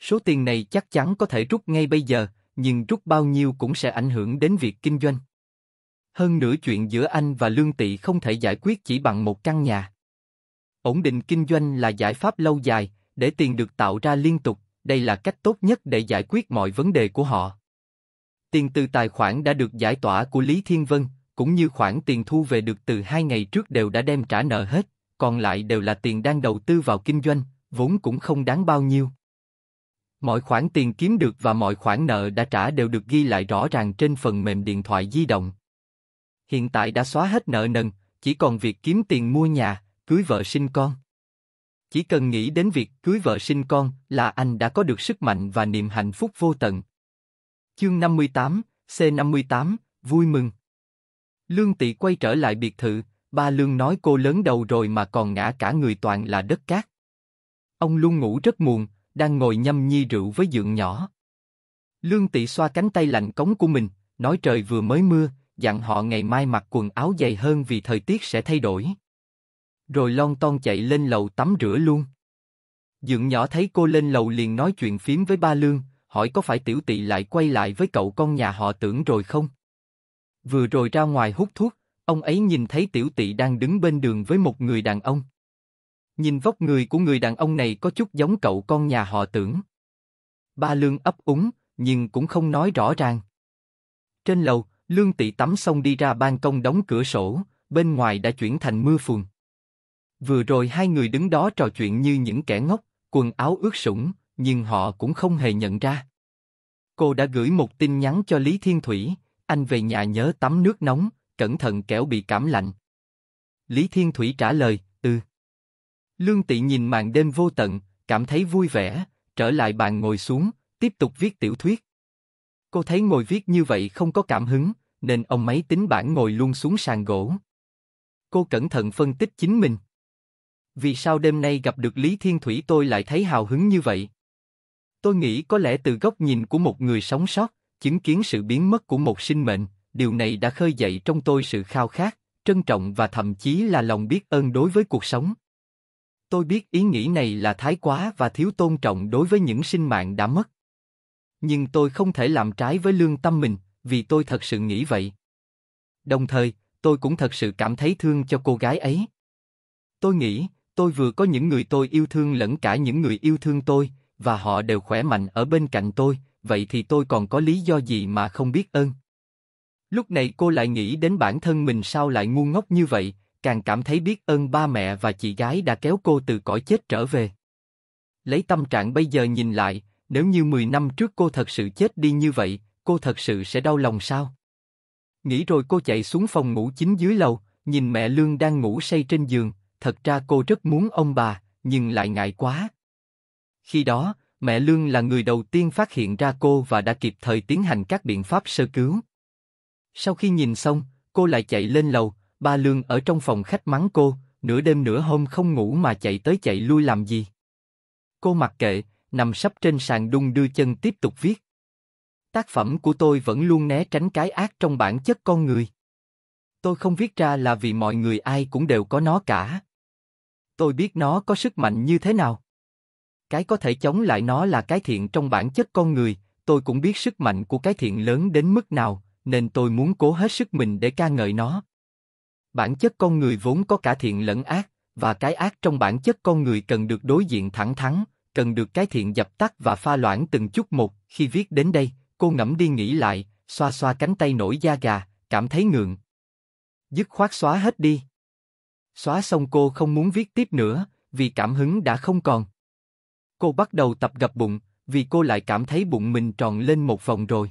Số tiền này chắc chắn có thể rút ngay bây giờ, nhưng rút bao nhiêu cũng sẽ ảnh hưởng đến việc kinh doanh. Hơn nữa chuyện giữa anh và Lương Tị không thể giải quyết chỉ bằng một căn nhà. Ổn định kinh doanh là giải pháp lâu dài, để tiền được tạo ra liên tục, đây là cách tốt nhất để giải quyết mọi vấn đề của họ. Tiền từ tài khoản đã được giải tỏa của Lý Thiên Vân, cũng như khoản tiền thu về được từ hai ngày trước đều đã đem trả nợ hết, còn lại đều là tiền đang đầu tư vào kinh doanh, vốn cũng không đáng bao nhiêu. Mọi khoản tiền kiếm được và mọi khoản nợ đã trả đều được ghi lại rõ ràng trên phần mềm điện thoại di động. Hiện tại đã xóa hết nợ nần, chỉ còn việc kiếm tiền mua nhà, cưới vợ sinh con. Chỉ cần nghĩ đến việc cưới vợ sinh con là anh đã có được sức mạnh và niềm hạnh phúc vô tận. Chương 58, C58, vui mừng. Lương Tị quay trở lại biệt thự, ba Lương nói cô lớn đầu rồi mà còn ngã cả người toàn là đất cát. Ông luôn ngủ rất muộn, đang ngồi nhâm nhi rượu với dượng nhỏ. Lương Tị xoa cánh tay lạnh cống của mình, nói trời vừa mới mưa, dặn họ ngày mai mặc quần áo dày hơn vì thời tiết sẽ thay đổi. Rồi lon ton chạy lên lầu tắm rửa luôn. Dượng nhỏ thấy cô lên lầu liền nói chuyện phím với ba lương, hỏi có phải tiểu tị lại quay lại với cậu con nhà họ tưởng rồi không? Vừa rồi ra ngoài hút thuốc, ông ấy nhìn thấy tiểu tị đang đứng bên đường với một người đàn ông. Nhìn vóc người của người đàn ông này có chút giống cậu con nhà họ tưởng. Ba lương ấp úng, nhưng cũng không nói rõ ràng. Trên lầu, lương tị tắm xong đi ra ban công đóng cửa sổ, bên ngoài đã chuyển thành mưa phùn. Vừa rồi hai người đứng đó trò chuyện như những kẻ ngốc, quần áo ướt sũng, nhưng họ cũng không hề nhận ra. Cô đã gửi một tin nhắn cho Lý Thiên Thủy, anh về nhà nhớ tắm nước nóng, cẩn thận kẻo bị cảm lạnh. Lý Thiên Thủy trả lời, ừ. Lương Tị nhìn màn đêm vô tận, cảm thấy vui vẻ, trở lại bàn ngồi xuống, tiếp tục viết tiểu thuyết. Cô thấy ngồi viết như vậy không có cảm hứng, nên ông máy tính bản ngồi luôn xuống sàn gỗ. Cô cẩn thận phân tích chính mình vì sao đêm nay gặp được Lý Thiên Thủy tôi lại thấy hào hứng như vậy? Tôi nghĩ có lẽ từ góc nhìn của một người sống sót, chứng kiến sự biến mất của một sinh mệnh, điều này đã khơi dậy trong tôi sự khao khát, trân trọng và thậm chí là lòng biết ơn đối với cuộc sống. Tôi biết ý nghĩ này là thái quá và thiếu tôn trọng đối với những sinh mạng đã mất. Nhưng tôi không thể làm trái với lương tâm mình, vì tôi thật sự nghĩ vậy. Đồng thời, tôi cũng thật sự cảm thấy thương cho cô gái ấy. Tôi nghĩ, Tôi vừa có những người tôi yêu thương lẫn cả những người yêu thương tôi, và họ đều khỏe mạnh ở bên cạnh tôi, vậy thì tôi còn có lý do gì mà không biết ơn? Lúc này cô lại nghĩ đến bản thân mình sao lại ngu ngốc như vậy, càng cảm thấy biết ơn ba mẹ và chị gái đã kéo cô từ cõi chết trở về. Lấy tâm trạng bây giờ nhìn lại, nếu như 10 năm trước cô thật sự chết đi như vậy, cô thật sự sẽ đau lòng sao? Nghĩ rồi cô chạy xuống phòng ngủ chính dưới lầu, nhìn mẹ Lương đang ngủ say trên giường, thật ra cô rất muốn ông bà, nhưng lại ngại quá. Khi đó, mẹ Lương là người đầu tiên phát hiện ra cô và đã kịp thời tiến hành các biện pháp sơ cứu. Sau khi nhìn xong, cô lại chạy lên lầu, ba Lương ở trong phòng khách mắng cô, nửa đêm nửa hôm không ngủ mà chạy tới chạy lui làm gì. Cô mặc kệ, nằm sấp trên sàn đung đưa chân tiếp tục viết. Tác phẩm của tôi vẫn luôn né tránh cái ác trong bản chất con người. Tôi không viết ra là vì mọi người ai cũng đều có nó cả. Tôi biết nó có sức mạnh như thế nào. Cái có thể chống lại nó là cái thiện trong bản chất con người, tôi cũng biết sức mạnh của cái thiện lớn đến mức nào, nên tôi muốn cố hết sức mình để ca ngợi nó. Bản chất con người vốn có cả thiện lẫn ác, và cái ác trong bản chất con người cần được đối diện thẳng thắn, cần được cái thiện dập tắt và pha loãng từng chút một. Khi viết đến đây, cô ngẫm đi nghĩ lại, xoa xoa cánh tay nổi da gà, cảm thấy ngượng. Dứt khoát xóa hết đi. Xóa xong cô không muốn viết tiếp nữa, vì cảm hứng đã không còn. Cô bắt đầu tập gập bụng, vì cô lại cảm thấy bụng mình tròn lên một vòng rồi.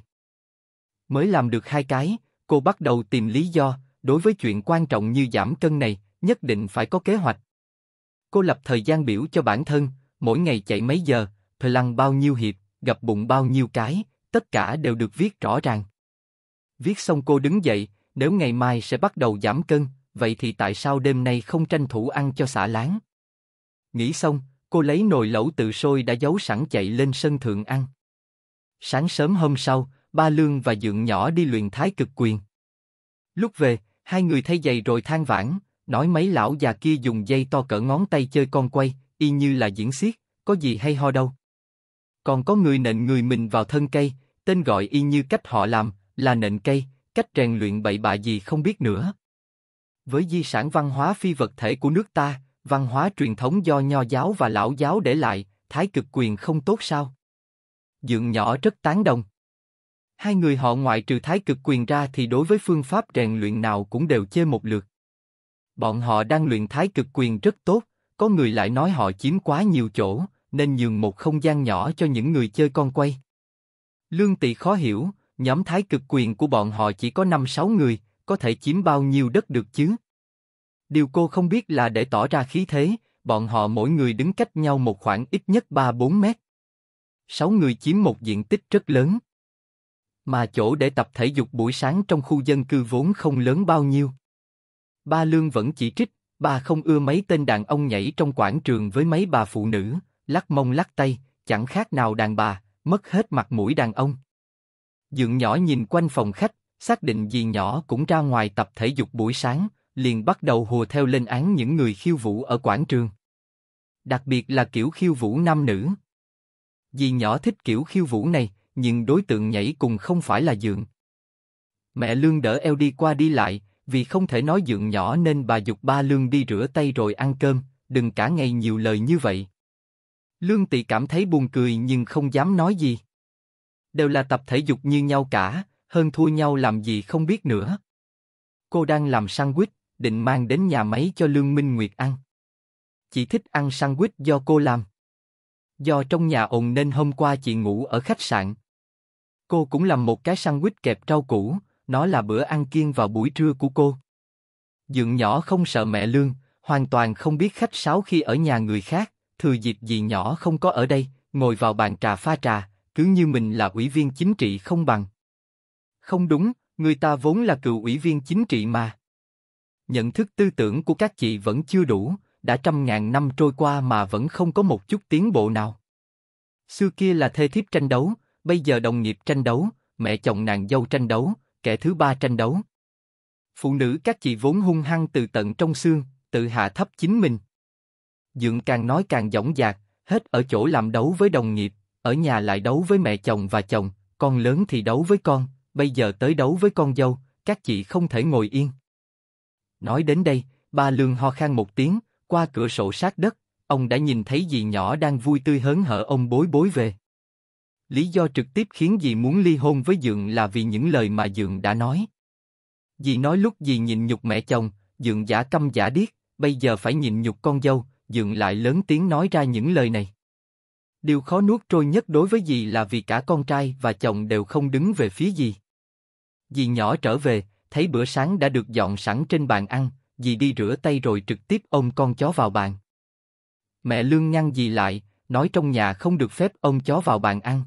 Mới làm được hai cái, cô bắt đầu tìm lý do, đối với chuyện quan trọng như giảm cân này, nhất định phải có kế hoạch. Cô lập thời gian biểu cho bản thân, mỗi ngày chạy mấy giờ, thời lăng bao nhiêu hiệp, gập bụng bao nhiêu cái, tất cả đều được viết rõ ràng. Viết xong cô đứng dậy, nếu ngày mai sẽ bắt đầu giảm cân, vậy thì tại sao đêm nay không tranh thủ ăn cho xả láng? Nghĩ xong, cô lấy nồi lẩu tự sôi đã giấu sẵn chạy lên sân thượng ăn. Sáng sớm hôm sau, ba Lương và Dượng nhỏ đi luyện thái cực quyền. Lúc về, hai người thay giày rồi than vãn, nói mấy lão già kia dùng dây to cỡ ngón tay chơi con quay, y như là diễn xiết, có gì hay ho đâu. Còn có người nện người mình vào thân cây, tên gọi y như cách họ làm, là nện cây, cách rèn luyện bậy bạ gì không biết nữa. Với di sản văn hóa phi vật thể của nước ta, văn hóa truyền thống do nho giáo và lão giáo để lại, thái cực quyền không tốt sao? Dượng nhỏ rất tán đồng. Hai người họ ngoại trừ thái cực quyền ra thì đối với phương pháp rèn luyện nào cũng đều chê một lượt. Bọn họ đang luyện thái cực quyền rất tốt, có người lại nói họ chiếm quá nhiều chỗ, nên nhường một không gian nhỏ cho những người chơi con quay. Lương Tị khó hiểu, nhóm thái cực quyền của bọn họ chỉ có 5-6 người, có thể chiếm bao nhiêu đất được chứ? Điều cô không biết là để tỏ ra khí thế, bọn họ mỗi người đứng cách nhau một khoảng ít nhất 3-4 mét. Sáu người chiếm một diện tích rất lớn. Mà chỗ để tập thể dục buổi sáng trong khu dân cư vốn không lớn bao nhiêu. Ba Lương vẫn chỉ trích, bà không ưa mấy tên đàn ông nhảy trong quảng trường với mấy bà phụ nữ, lắc mông lắc tay, chẳng khác nào đàn bà, mất hết mặt mũi đàn ông. Dượng nhỏ nhìn quanh phòng khách, xác định gì nhỏ cũng ra ngoài tập thể dục buổi sáng, liền bắt đầu hùa theo lên án những người khiêu vũ ở quảng trường. Đặc biệt là kiểu khiêu vũ nam nữ. Dì nhỏ thích kiểu khiêu vũ này, nhưng đối tượng nhảy cùng không phải là dượng. Mẹ Lương đỡ eo đi qua đi lại, vì không thể nói dượng nhỏ nên bà dục ba Lương đi rửa tay rồi ăn cơm, đừng cả ngày nhiều lời như vậy. Lương Tị cảm thấy buồn cười nhưng không dám nói gì. Đều là tập thể dục như nhau cả, hơn thua nhau làm gì không biết nữa. Cô đang làm sandwich, định mang đến nhà máy cho Lương Minh Nguyệt ăn. Chị thích ăn sandwich do cô làm. Do trong nhà ồn nên hôm qua chị ngủ ở khách sạn. Cô cũng làm một cái sandwich kẹp rau củ, nó là bữa ăn kiêng vào buổi trưa của cô. Dượng nhỏ không sợ mẹ Lương, hoàn toàn không biết khách sáo khi ở nhà người khác, thừa dịp gì nhỏ không có ở đây, ngồi vào bàn trà pha trà, cứ như mình là ủy viên chính trị không bằng. Không đúng, người ta vốn là cựu ủy viên chính trị mà. Nhận thức tư tưởng của các chị vẫn chưa đủ, đã trăm ngàn năm trôi qua mà vẫn không có một chút tiến bộ nào. Xưa kia là thê thiếp tranh đấu, bây giờ đồng nghiệp tranh đấu, mẹ chồng nàng dâu tranh đấu, kẻ thứ ba tranh đấu. Phụ nữ các chị vốn hung hăng từ tận trong xương, tự hạ thấp chính mình. Dượng càng nói càng dõng dạc, hết ở chỗ làm đấu với đồng nghiệp, ở nhà lại đấu với mẹ chồng và chồng, con lớn thì đấu với con, bây giờ tới đấu với con dâu, các chị không thể ngồi yên. Nói đến đây, ba lường ho khan một tiếng, qua cửa sổ sát đất, ông đã nhìn thấy dì nhỏ đang vui tươi hớn hở ông bối bối về. Lý do trực tiếp khiến dì muốn ly hôn với Dượng là vì những lời mà Dượng đã nói. Dì nói lúc dì nhìn nhục mẹ chồng, Dượng giả câm giả điếc, bây giờ phải nhìn nhục con dâu, Dượng lại lớn tiếng nói ra những lời này. Điều khó nuốt trôi nhất đối với dì là vì cả con trai và chồng đều không đứng về phía dì dì nhỏ trở về, thấy bữa sáng đã được dọn sẵn trên bàn ăn, dì đi rửa tay rồi trực tiếp ôm con chó vào bàn. Mẹ lương ngăn dì lại, nói trong nhà không được phép ôm chó vào bàn ăn.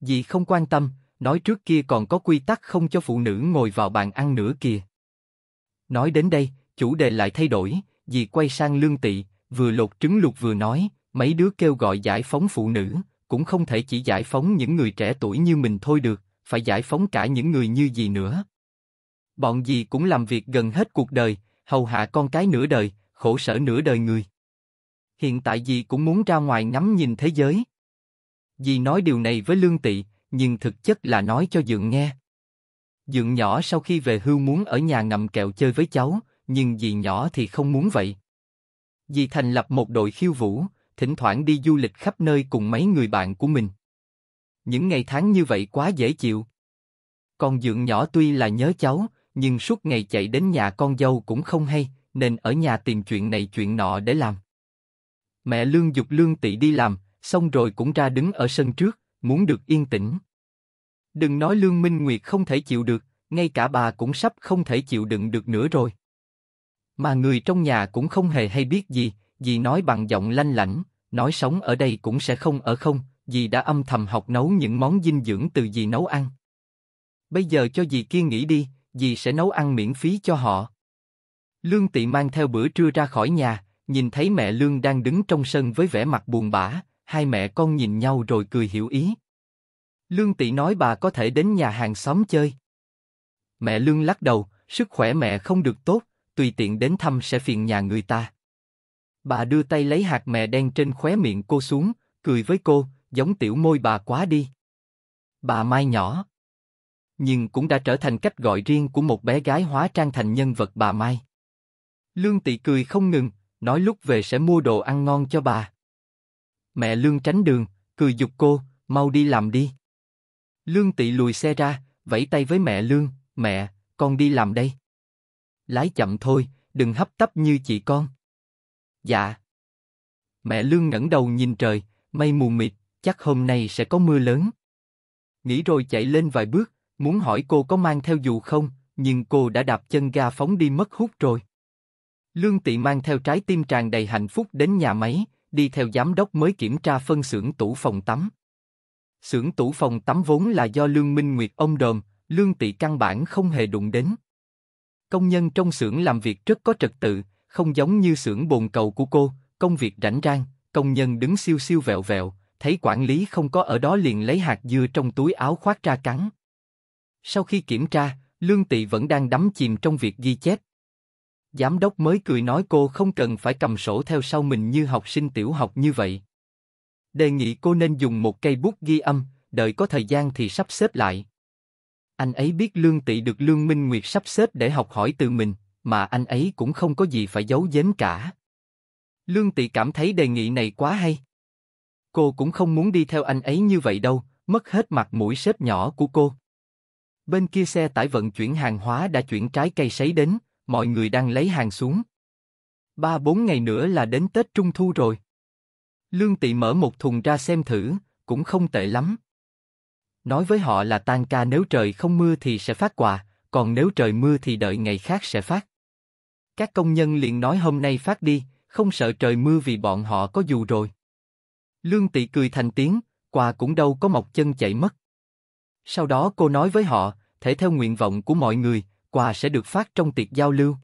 Dì không quan tâm, nói trước kia còn có quy tắc không cho phụ nữ ngồi vào bàn ăn nữa kìa. Nói đến đây, chủ đề lại thay đổi, dì quay sang lương tị, vừa lột trứng luộc vừa nói, mấy đứa kêu gọi giải phóng phụ nữ, cũng không thể chỉ giải phóng những người trẻ tuổi như mình thôi được phải giải phóng cả những người như gì nữa. Bọn gì cũng làm việc gần hết cuộc đời, hầu hạ con cái nửa đời, khổ sở nửa đời người. Hiện tại gì cũng muốn ra ngoài ngắm nhìn thế giới. Dì nói điều này với Lương Tị, nhưng thực chất là nói cho Dượng nghe. Dượng nhỏ sau khi về hưu muốn ở nhà nằm kẹo chơi với cháu, nhưng dì nhỏ thì không muốn vậy. Dì thành lập một đội khiêu vũ, thỉnh thoảng đi du lịch khắp nơi cùng mấy người bạn của mình những ngày tháng như vậy quá dễ chịu. Con dượng nhỏ tuy là nhớ cháu, nhưng suốt ngày chạy đến nhà con dâu cũng không hay, nên ở nhà tìm chuyện này chuyện nọ để làm. Mẹ Lương dục Lương Tị đi làm, xong rồi cũng ra đứng ở sân trước, muốn được yên tĩnh. Đừng nói Lương Minh Nguyệt không thể chịu được, ngay cả bà cũng sắp không thể chịu đựng được nữa rồi. Mà người trong nhà cũng không hề hay biết gì, vì nói bằng giọng lanh lảnh, nói sống ở đây cũng sẽ không ở không, dì đã âm thầm học nấu những món dinh dưỡng từ dì nấu ăn. Bây giờ cho dì kia nghỉ đi, dì sẽ nấu ăn miễn phí cho họ. Lương Tị mang theo bữa trưa ra khỏi nhà, nhìn thấy mẹ Lương đang đứng trong sân với vẻ mặt buồn bã, hai mẹ con nhìn nhau rồi cười hiểu ý. Lương Tị nói bà có thể đến nhà hàng xóm chơi. Mẹ Lương lắc đầu, sức khỏe mẹ không được tốt, tùy tiện đến thăm sẽ phiền nhà người ta. Bà đưa tay lấy hạt mẹ đen trên khóe miệng cô xuống, cười với cô, giống tiểu môi bà quá đi. Bà Mai nhỏ. Nhưng cũng đã trở thành cách gọi riêng của một bé gái hóa trang thành nhân vật bà Mai. Lương Tị cười không ngừng, nói lúc về sẽ mua đồ ăn ngon cho bà. Mẹ Lương tránh đường, cười dục cô, mau đi làm đi. Lương Tị lùi xe ra, vẫy tay với mẹ Lương, mẹ, con đi làm đây. Lái chậm thôi, đừng hấp tấp như chị con. Dạ. Mẹ Lương ngẩng đầu nhìn trời, mây mù mịt, chắc hôm nay sẽ có mưa lớn. Nghĩ rồi chạy lên vài bước, muốn hỏi cô có mang theo dù không, nhưng cô đã đạp chân ga phóng đi mất hút rồi. Lương Tị mang theo trái tim tràn đầy hạnh phúc đến nhà máy, đi theo giám đốc mới kiểm tra phân xưởng tủ phòng tắm. Xưởng tủ phòng tắm vốn là do Lương Minh Nguyệt ông đồn, Lương Tị căn bản không hề đụng đến. Công nhân trong xưởng làm việc rất có trật tự, không giống như xưởng bồn cầu của cô, công việc rảnh rang, công nhân đứng siêu siêu vẹo vẹo, thấy quản lý không có ở đó liền lấy hạt dưa trong túi áo khoác ra cắn. Sau khi kiểm tra, Lương Tị vẫn đang đắm chìm trong việc ghi chép. Giám đốc mới cười nói cô không cần phải cầm sổ theo sau mình như học sinh tiểu học như vậy. Đề nghị cô nên dùng một cây bút ghi âm, đợi có thời gian thì sắp xếp lại. Anh ấy biết Lương Tị được Lương Minh Nguyệt sắp xếp để học hỏi từ mình, mà anh ấy cũng không có gì phải giấu giếm cả. Lương Tị cảm thấy đề nghị này quá hay cô cũng không muốn đi theo anh ấy như vậy đâu, mất hết mặt mũi sếp nhỏ của cô. Bên kia xe tải vận chuyển hàng hóa đã chuyển trái cây sấy đến, mọi người đang lấy hàng xuống. Ba bốn ngày nữa là đến Tết Trung Thu rồi. Lương Tị mở một thùng ra xem thử, cũng không tệ lắm. Nói với họ là tan ca nếu trời không mưa thì sẽ phát quà, còn nếu trời mưa thì đợi ngày khác sẽ phát. Các công nhân liền nói hôm nay phát đi, không sợ trời mưa vì bọn họ có dù rồi. Lương Tị cười thành tiếng, quà cũng đâu có mọc chân chạy mất. Sau đó cô nói với họ, thể theo nguyện vọng của mọi người, quà sẽ được phát trong tiệc giao lưu.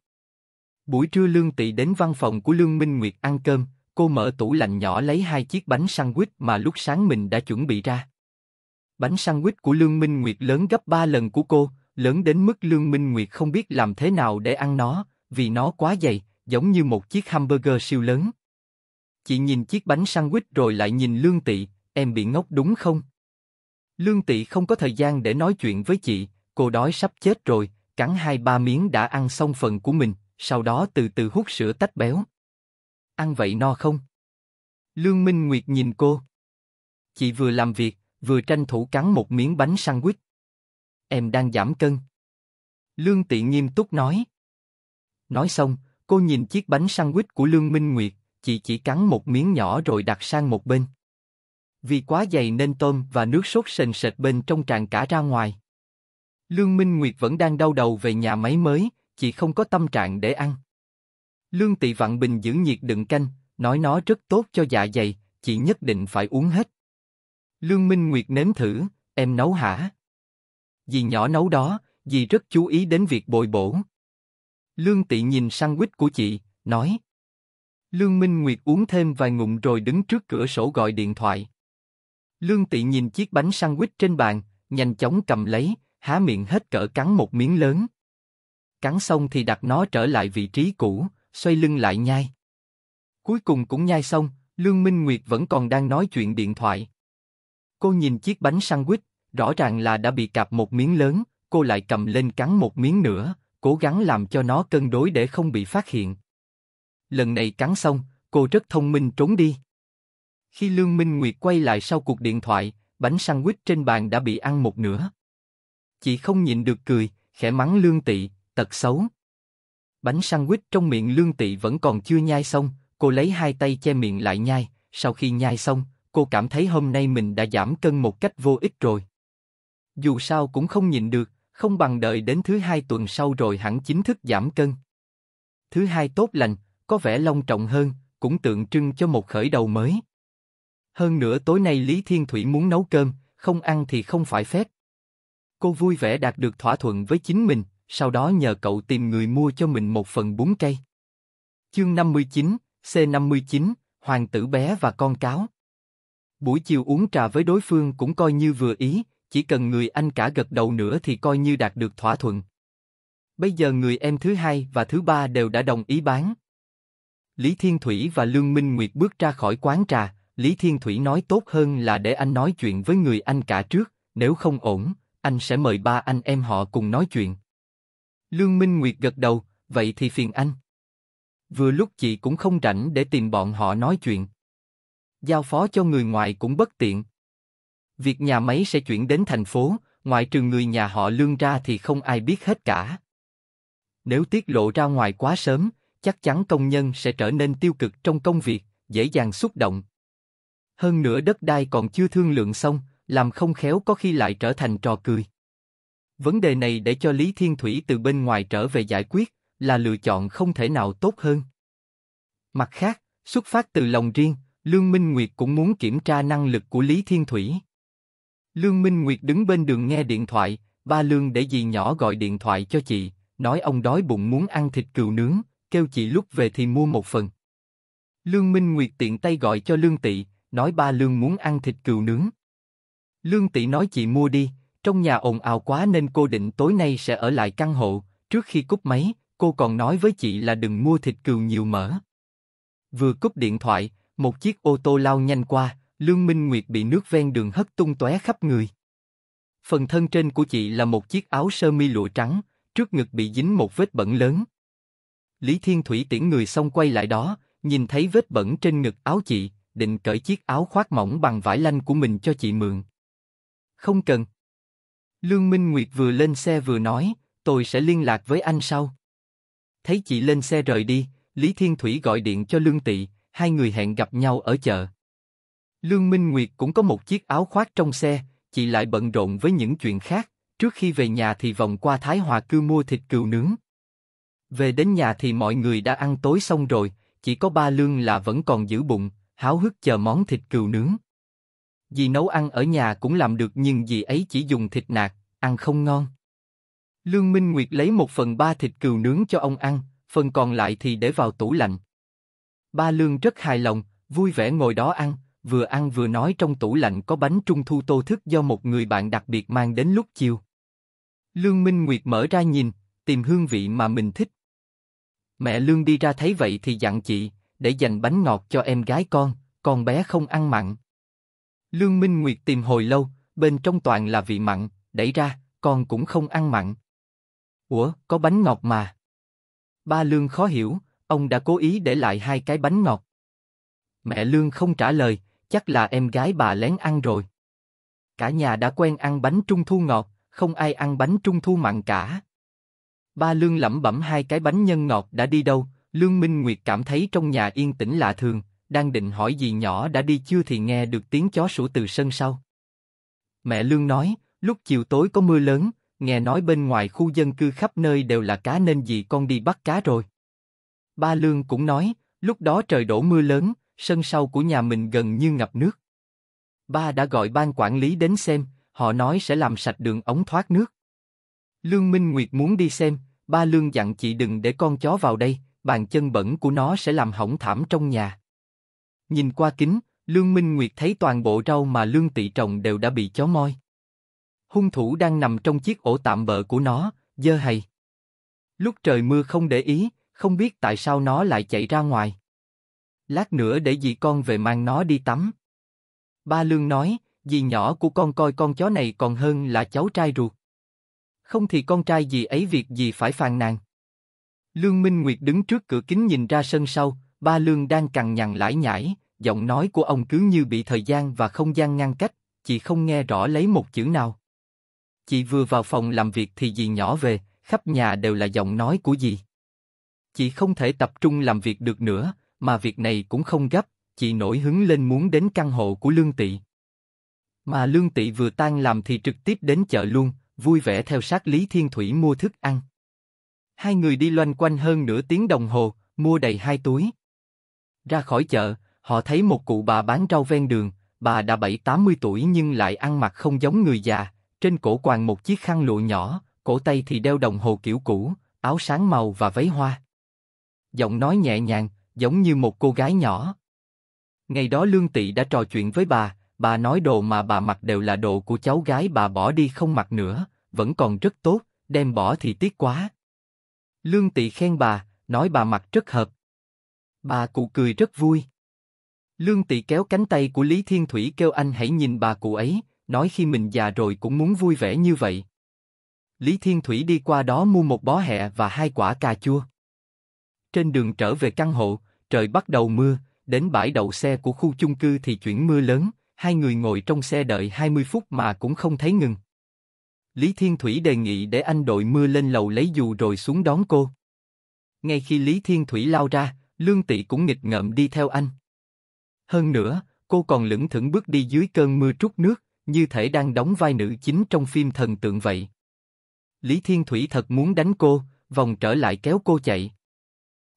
Buổi trưa Lương Tị đến văn phòng của Lương Minh Nguyệt ăn cơm, cô mở tủ lạnh nhỏ lấy hai chiếc bánh sandwich mà lúc sáng mình đã chuẩn bị ra. Bánh sandwich của Lương Minh Nguyệt lớn gấp ba lần của cô, lớn đến mức Lương Minh Nguyệt không biết làm thế nào để ăn nó, vì nó quá dày, giống như một chiếc hamburger siêu lớn. Chị nhìn chiếc bánh sandwich rồi lại nhìn Lương Tị, em bị ngốc đúng không? Lương Tị không có thời gian để nói chuyện với chị, cô đói sắp chết rồi, cắn hai ba miếng đã ăn xong phần của mình, sau đó từ từ hút sữa tách béo. Ăn vậy no không? Lương Minh Nguyệt nhìn cô. Chị vừa làm việc, vừa tranh thủ cắn một miếng bánh sandwich. Em đang giảm cân. Lương Tị nghiêm túc nói. Nói xong, cô nhìn chiếc bánh sandwich của Lương Minh Nguyệt, chị chỉ cắn một miếng nhỏ rồi đặt sang một bên. Vì quá dày nên tôm và nước sốt sền sệt bên trong tràn cả ra ngoài. Lương Minh Nguyệt vẫn đang đau đầu về nhà máy mới, chị không có tâm trạng để ăn. Lương Tị Vạn Bình giữ nhiệt đựng canh, nói nó rất tốt cho dạ dày, chị nhất định phải uống hết. Lương Minh Nguyệt nếm thử, em nấu hả? Dì nhỏ nấu đó, dì rất chú ý đến việc bồi bổ. Lương Tị nhìn sang quýt của chị, nói. Lương Minh Nguyệt uống thêm vài ngụm rồi đứng trước cửa sổ gọi điện thoại. Lương Tị nhìn chiếc bánh sandwich trên bàn, nhanh chóng cầm lấy, há miệng hết cỡ cắn một miếng lớn. Cắn xong thì đặt nó trở lại vị trí cũ, xoay lưng lại nhai. Cuối cùng cũng nhai xong, Lương Minh Nguyệt vẫn còn đang nói chuyện điện thoại. Cô nhìn chiếc bánh sandwich, rõ ràng là đã bị cạp một miếng lớn, cô lại cầm lên cắn một miếng nữa, cố gắng làm cho nó cân đối để không bị phát hiện lần này cắn xong, cô rất thông minh trốn đi. Khi Lương Minh Nguyệt quay lại sau cuộc điện thoại, bánh sandwich trên bàn đã bị ăn một nửa. Chị không nhịn được cười, khẽ mắng Lương Tị, tật xấu. Bánh sandwich trong miệng Lương Tị vẫn còn chưa nhai xong, cô lấy hai tay che miệng lại nhai, sau khi nhai xong, cô cảm thấy hôm nay mình đã giảm cân một cách vô ích rồi. Dù sao cũng không nhịn được, không bằng đợi đến thứ hai tuần sau rồi hẳn chính thức giảm cân. Thứ hai tốt lành, có vẻ long trọng hơn, cũng tượng trưng cho một khởi đầu mới. Hơn nữa tối nay Lý Thiên Thủy muốn nấu cơm, không ăn thì không phải phép. Cô vui vẻ đạt được thỏa thuận với chính mình, sau đó nhờ cậu tìm người mua cho mình một phần bún cây. Chương 59, C59, Hoàng tử bé và con cáo. Buổi chiều uống trà với đối phương cũng coi như vừa ý, chỉ cần người anh cả gật đầu nữa thì coi như đạt được thỏa thuận. Bây giờ người em thứ hai và thứ ba đều đã đồng ý bán, Lý Thiên Thủy và Lương Minh Nguyệt bước ra khỏi quán trà, Lý Thiên Thủy nói tốt hơn là để anh nói chuyện với người anh cả trước, nếu không ổn, anh sẽ mời ba anh em họ cùng nói chuyện. Lương Minh Nguyệt gật đầu, vậy thì phiền anh. Vừa lúc chị cũng không rảnh để tìm bọn họ nói chuyện. Giao phó cho người ngoài cũng bất tiện. Việc nhà máy sẽ chuyển đến thành phố, ngoại trừ người nhà họ lương ra thì không ai biết hết cả. Nếu tiết lộ ra ngoài quá sớm, chắc chắn công nhân sẽ trở nên tiêu cực trong công việc, dễ dàng xúc động. Hơn nữa đất đai còn chưa thương lượng xong, làm không khéo có khi lại trở thành trò cười. Vấn đề này để cho Lý Thiên Thủy từ bên ngoài trở về giải quyết là lựa chọn không thể nào tốt hơn. Mặt khác, xuất phát từ lòng riêng, Lương Minh Nguyệt cũng muốn kiểm tra năng lực của Lý Thiên Thủy. Lương Minh Nguyệt đứng bên đường nghe điện thoại, ba Lương để dì nhỏ gọi điện thoại cho chị, nói ông đói bụng muốn ăn thịt cừu nướng, kêu chị lúc về thì mua một phần. Lương Minh Nguyệt tiện tay gọi cho Lương Tị, nói ba Lương muốn ăn thịt cừu nướng. Lương Tị nói chị mua đi, trong nhà ồn ào quá nên cô định tối nay sẽ ở lại căn hộ, trước khi cúp máy, cô còn nói với chị là đừng mua thịt cừu nhiều mỡ. Vừa cúp điện thoại, một chiếc ô tô lao nhanh qua, Lương Minh Nguyệt bị nước ven đường hất tung tóe khắp người. Phần thân trên của chị là một chiếc áo sơ mi lụa trắng, trước ngực bị dính một vết bẩn lớn, Lý Thiên Thủy tiễn người xong quay lại đó, nhìn thấy vết bẩn trên ngực áo chị, định cởi chiếc áo khoác mỏng bằng vải lanh của mình cho chị mượn. Không cần. Lương Minh Nguyệt vừa lên xe vừa nói, tôi sẽ liên lạc với anh sau. Thấy chị lên xe rời đi, Lý Thiên Thủy gọi điện cho Lương Tị, hai người hẹn gặp nhau ở chợ. Lương Minh Nguyệt cũng có một chiếc áo khoác trong xe, chị lại bận rộn với những chuyện khác, trước khi về nhà thì vòng qua Thái Hòa Cư mua thịt cừu nướng, về đến nhà thì mọi người đã ăn tối xong rồi, chỉ có ba lương là vẫn còn giữ bụng, háo hức chờ món thịt cừu nướng. Dì nấu ăn ở nhà cũng làm được nhưng dì ấy chỉ dùng thịt nạc, ăn không ngon. Lương Minh Nguyệt lấy một phần ba thịt cừu nướng cho ông ăn, phần còn lại thì để vào tủ lạnh. Ba Lương rất hài lòng, vui vẻ ngồi đó ăn, vừa ăn vừa nói trong tủ lạnh có bánh trung thu tô thức do một người bạn đặc biệt mang đến lúc chiều. Lương Minh Nguyệt mở ra nhìn, tìm hương vị mà mình thích. Mẹ Lương đi ra thấy vậy thì dặn chị, để dành bánh ngọt cho em gái con, con bé không ăn mặn. Lương Minh Nguyệt tìm hồi lâu, bên trong toàn là vị mặn, đẩy ra, con cũng không ăn mặn. Ủa, có bánh ngọt mà. Ba Lương khó hiểu, ông đã cố ý để lại hai cái bánh ngọt. Mẹ Lương không trả lời, chắc là em gái bà lén ăn rồi. Cả nhà đã quen ăn bánh trung thu ngọt, không ai ăn bánh trung thu mặn cả. Ba Lương lẩm bẩm hai cái bánh nhân ngọt đã đi đâu, Lương Minh Nguyệt cảm thấy trong nhà yên tĩnh lạ thường, đang định hỏi gì nhỏ đã đi chưa thì nghe được tiếng chó sủa từ sân sau. Mẹ Lương nói, lúc chiều tối có mưa lớn, nghe nói bên ngoài khu dân cư khắp nơi đều là cá nên gì con đi bắt cá rồi. Ba Lương cũng nói, lúc đó trời đổ mưa lớn, sân sau của nhà mình gần như ngập nước. Ba đã gọi ban quản lý đến xem, họ nói sẽ làm sạch đường ống thoát nước. Lương Minh Nguyệt muốn đi xem, ba lương dặn chị đừng để con chó vào đây, bàn chân bẩn của nó sẽ làm hỏng thảm trong nhà. Nhìn qua kính, Lương Minh Nguyệt thấy toàn bộ rau mà Lương Tị trồng đều đã bị chó moi. Hung thủ đang nằm trong chiếc ổ tạm bợ của nó, dơ hầy. Lúc trời mưa không để ý, không biết tại sao nó lại chạy ra ngoài. Lát nữa để dì con về mang nó đi tắm. Ba Lương nói, dì nhỏ của con coi con chó này còn hơn là cháu trai ruột không thì con trai gì ấy việc gì phải phàn nàn. Lương Minh Nguyệt đứng trước cửa kính nhìn ra sân sau, ba Lương đang cằn nhằn lải nhải, giọng nói của ông cứ như bị thời gian và không gian ngăn cách, chị không nghe rõ lấy một chữ nào. Chị vừa vào phòng làm việc thì dì nhỏ về, khắp nhà đều là giọng nói của dì. Chị không thể tập trung làm việc được nữa, mà việc này cũng không gấp, chị nổi hứng lên muốn đến căn hộ của Lương Tị. Mà Lương Tị vừa tan làm thì trực tiếp đến chợ luôn, vui vẻ theo sát Lý Thiên Thủy mua thức ăn. Hai người đi loanh quanh hơn nửa tiếng đồng hồ, mua đầy hai túi. Ra khỏi chợ, họ thấy một cụ bà bán rau ven đường, bà đã bảy tám mươi tuổi nhưng lại ăn mặc không giống người già, trên cổ quàng một chiếc khăn lụa nhỏ, cổ tay thì đeo đồng hồ kiểu cũ, áo sáng màu và váy hoa. Giọng nói nhẹ nhàng, giống như một cô gái nhỏ. Ngày đó Lương Tị đã trò chuyện với bà, bà nói đồ mà bà mặc đều là đồ của cháu gái bà bỏ đi không mặc nữa, vẫn còn rất tốt, đem bỏ thì tiếc quá. Lương Tị khen bà, nói bà mặc rất hợp. Bà cụ cười rất vui. Lương Tị kéo cánh tay của Lý Thiên Thủy kêu anh hãy nhìn bà cụ ấy, nói khi mình già rồi cũng muốn vui vẻ như vậy. Lý Thiên Thủy đi qua đó mua một bó hẹ và hai quả cà chua. Trên đường trở về căn hộ, trời bắt đầu mưa, đến bãi đậu xe của khu chung cư thì chuyển mưa lớn, hai người ngồi trong xe đợi 20 phút mà cũng không thấy ngừng. Lý Thiên Thủy đề nghị để anh đội mưa lên lầu lấy dù rồi xuống đón cô. Ngay khi Lý Thiên Thủy lao ra, Lương Tị cũng nghịch ngợm đi theo anh. Hơn nữa, cô còn lững thững bước đi dưới cơn mưa trút nước, như thể đang đóng vai nữ chính trong phim thần tượng vậy. Lý Thiên Thủy thật muốn đánh cô, vòng trở lại kéo cô chạy.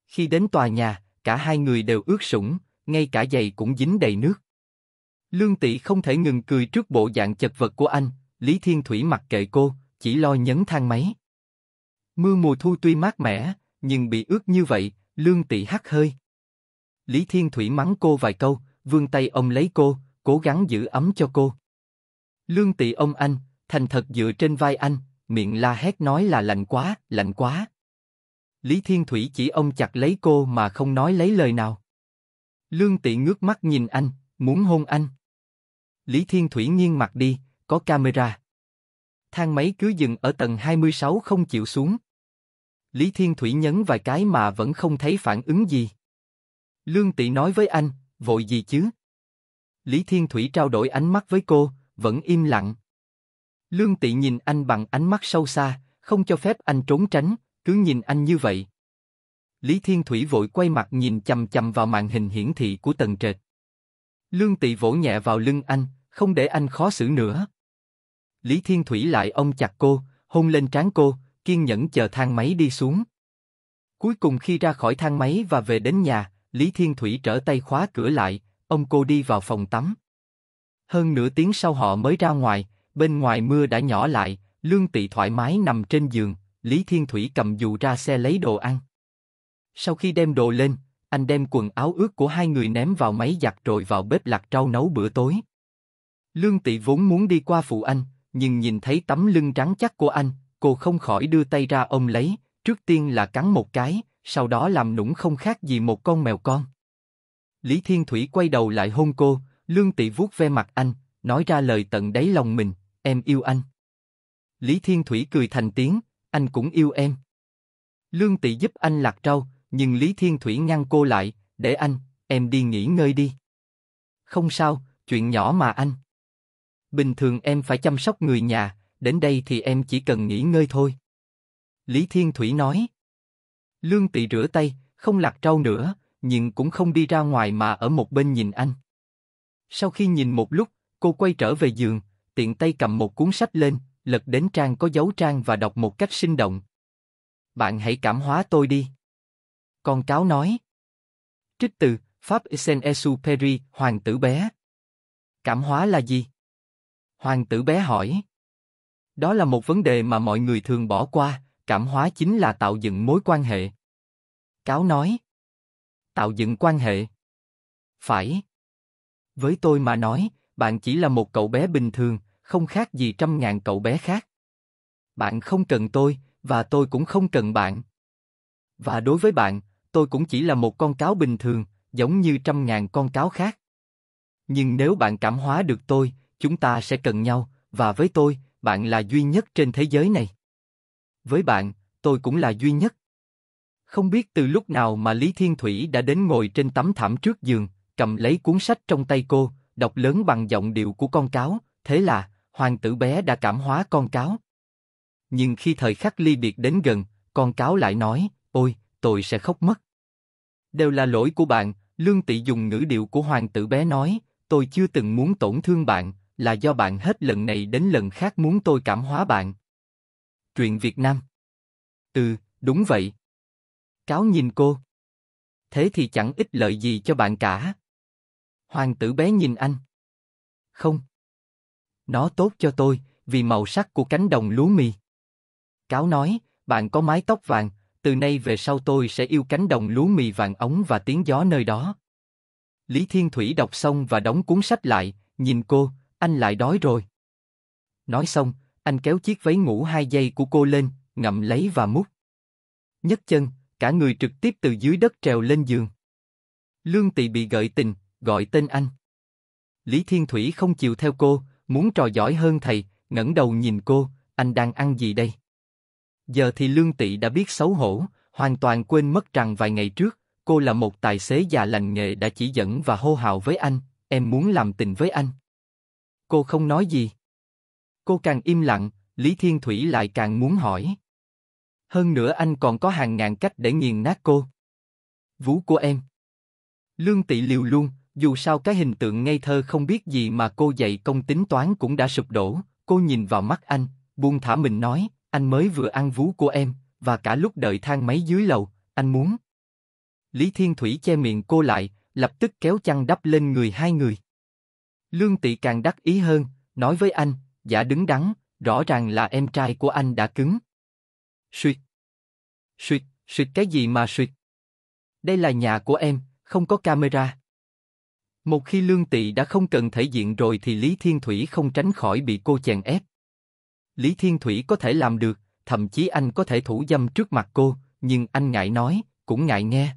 Khi đến tòa nhà, cả hai người đều ướt sũng, ngay cả giày cũng dính đầy nước. Lương Tỷ không thể ngừng cười trước bộ dạng chật vật của anh, Lý Thiên Thủy mặc kệ cô, chỉ lo nhấn thang máy. Mưa mùa thu tuy mát mẻ, nhưng bị ướt như vậy, Lương Tỷ hắt hơi. Lý Thiên Thủy mắng cô vài câu, vươn tay ôm lấy cô, cố gắng giữ ấm cho cô. Lương Tỷ ôm anh, thành thật dựa trên vai anh, miệng la hét nói là lạnh quá, lạnh quá. Lý Thiên Thủy chỉ ôm chặt lấy cô mà không nói lấy lời nào. Lương Tị ngước mắt nhìn anh, muốn hôn anh. Lý Thiên Thủy nghiêng mặt đi, có camera. Thang máy cứ dừng ở tầng 26 không chịu xuống. Lý Thiên Thủy nhấn vài cái mà vẫn không thấy phản ứng gì. Lương Tị nói với anh, vội gì chứ? Lý Thiên Thủy trao đổi ánh mắt với cô, vẫn im lặng. Lương Tị nhìn anh bằng ánh mắt sâu xa, không cho phép anh trốn tránh, cứ nhìn anh như vậy. Lý Thiên Thủy vội quay mặt nhìn chầm chầm vào màn hình hiển thị của tầng trệt. Lương Tị vỗ nhẹ vào lưng anh, không để anh khó xử nữa. Lý Thiên Thủy lại ôm chặt cô, hôn lên trán cô, kiên nhẫn chờ thang máy đi xuống. Cuối cùng khi ra khỏi thang máy và về đến nhà, Lý Thiên Thủy trở tay khóa cửa lại, ông cô đi vào phòng tắm. Hơn nửa tiếng sau họ mới ra ngoài, bên ngoài mưa đã nhỏ lại, Lương Tị thoải mái nằm trên giường, Lý Thiên Thủy cầm dù ra xe lấy đồ ăn. Sau khi đem đồ lên, anh đem quần áo ướt của hai người ném vào máy giặt rồi vào bếp lặt rau nấu bữa tối. Lương Tị vốn muốn đi qua phụ anh, nhưng nhìn thấy tấm lưng trắng chắc của anh, cô không khỏi đưa tay ra ôm lấy, trước tiên là cắn một cái, sau đó làm nũng không khác gì một con mèo con. Lý Thiên Thủy quay đầu lại hôn cô, Lương Tị vuốt ve mặt anh, nói ra lời tận đáy lòng mình, em yêu anh. Lý Thiên Thủy cười thành tiếng, anh cũng yêu em. Lương Tị giúp anh lạc trâu, nhưng Lý Thiên Thủy ngăn cô lại, để anh, em đi nghỉ ngơi đi. Không sao, chuyện nhỏ mà anh. Bình thường em phải chăm sóc người nhà, đến đây thì em chỉ cần nghỉ ngơi thôi. Lý Thiên Thủy nói. Lương Tị rửa tay, không lạc trâu nữa, nhưng cũng không đi ra ngoài mà ở một bên nhìn anh. Sau khi nhìn một lúc, cô quay trở về giường, tiện tay cầm một cuốn sách lên, lật đến trang có dấu trang và đọc một cách sinh động. Bạn hãy cảm hóa tôi đi. Con cáo nói. Trích từ Pháp Isen esu Esuperi, Hoàng tử bé. Cảm hóa là gì? Hoàng tử bé hỏi. Đó là một vấn đề mà mọi người thường bỏ qua, cảm hóa chính là tạo dựng mối quan hệ. Cáo nói. Tạo dựng quan hệ. Phải. Với tôi mà nói, bạn chỉ là một cậu bé bình thường, không khác gì trăm ngàn cậu bé khác. Bạn không cần tôi, và tôi cũng không cần bạn. Và đối với bạn, tôi cũng chỉ là một con cáo bình thường, giống như trăm ngàn con cáo khác. Nhưng nếu bạn cảm hóa được tôi, Chúng ta sẽ cần nhau, và với tôi, bạn là duy nhất trên thế giới này. Với bạn, tôi cũng là duy nhất. Không biết từ lúc nào mà Lý Thiên Thủy đã đến ngồi trên tấm thảm trước giường, cầm lấy cuốn sách trong tay cô, đọc lớn bằng giọng điệu của con cáo, thế là, hoàng tử bé đã cảm hóa con cáo. Nhưng khi thời khắc ly biệt đến gần, con cáo lại nói, ôi, tôi sẽ khóc mất. Đều là lỗi của bạn, Lương Tị dùng ngữ điệu của hoàng tử bé nói, tôi chưa từng muốn tổn thương bạn, là do bạn hết lần này đến lần khác muốn tôi cảm hóa bạn. Truyện Việt Nam Ừ, đúng vậy. Cáo nhìn cô. Thế thì chẳng ích lợi gì cho bạn cả. Hoàng tử bé nhìn anh. Không. Nó tốt cho tôi, vì màu sắc của cánh đồng lúa mì. Cáo nói, bạn có mái tóc vàng, từ nay về sau tôi sẽ yêu cánh đồng lúa mì vàng ống và tiếng gió nơi đó. Lý Thiên Thủy đọc xong và đóng cuốn sách lại, nhìn cô, anh lại đói rồi. Nói xong, anh kéo chiếc váy ngủ hai giây của cô lên, ngậm lấy và mút. Nhất chân, cả người trực tiếp từ dưới đất trèo lên giường. Lương Tị bị gợi tình, gọi tên anh. Lý Thiên Thủy không chịu theo cô, muốn trò giỏi hơn thầy, ngẩng đầu nhìn cô, anh đang ăn gì đây? Giờ thì Lương Tị đã biết xấu hổ, hoàn toàn quên mất rằng vài ngày trước, cô là một tài xế già lành nghề đã chỉ dẫn và hô hào với anh, em muốn làm tình với anh. Cô không nói gì. Cô càng im lặng, Lý Thiên Thủy lại càng muốn hỏi. Hơn nữa anh còn có hàng ngàn cách để nghiền nát cô. Vú của em. Lương Tị liều luôn, dù sao cái hình tượng ngây thơ không biết gì mà cô dạy công tính toán cũng đã sụp đổ. Cô nhìn vào mắt anh, buông thả mình nói, anh mới vừa ăn vú của em, và cả lúc đợi thang máy dưới lầu, anh muốn. Lý Thiên Thủy che miệng cô lại, lập tức kéo chăn đắp lên người hai người. Lương Tị càng đắc ý hơn, nói với anh, giả đứng đắn, rõ ràng là em trai của anh đã cứng. Suyệt. Suyệt, suyệt cái gì mà suyệt? Đây là nhà của em, không có camera. Một khi Lương Tị đã không cần thể diện rồi thì Lý Thiên Thủy không tránh khỏi bị cô chèn ép. Lý Thiên Thủy có thể làm được, thậm chí anh có thể thủ dâm trước mặt cô, nhưng anh ngại nói, cũng ngại nghe.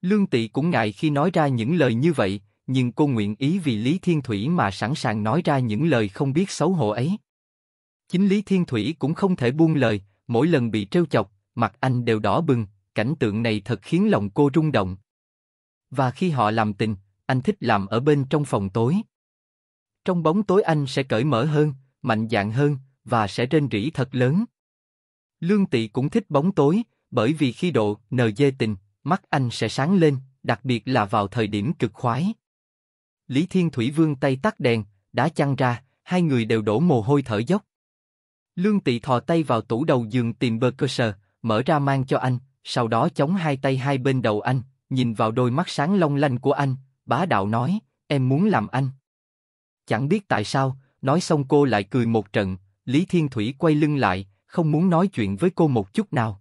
Lương Tị cũng ngại khi nói ra những lời như vậy, nhưng cô nguyện ý vì Lý Thiên Thủy mà sẵn sàng nói ra những lời không biết xấu hổ ấy. Chính Lý Thiên Thủy cũng không thể buông lời, mỗi lần bị trêu chọc, mặt anh đều đỏ bừng, cảnh tượng này thật khiến lòng cô rung động. Và khi họ làm tình, anh thích làm ở bên trong phòng tối. Trong bóng tối anh sẽ cởi mở hơn, mạnh dạn hơn, và sẽ rên rỉ thật lớn. Lương Tị cũng thích bóng tối, bởi vì khi độ nờ dê tình, mắt anh sẽ sáng lên, đặc biệt là vào thời điểm cực khoái. Lý Thiên Thủy vương tay tắt đèn, đã chăn ra, hai người đều đổ mồ hôi thở dốc. Lương Tị thò tay vào tủ đầu giường tìm bơ cơ sờ, mở ra mang cho anh, sau đó chống hai tay hai bên đầu anh, nhìn vào đôi mắt sáng long lanh của anh, bá đạo nói, em muốn làm anh. Chẳng biết tại sao, nói xong cô lại cười một trận, Lý Thiên Thủy quay lưng lại, không muốn nói chuyện với cô một chút nào.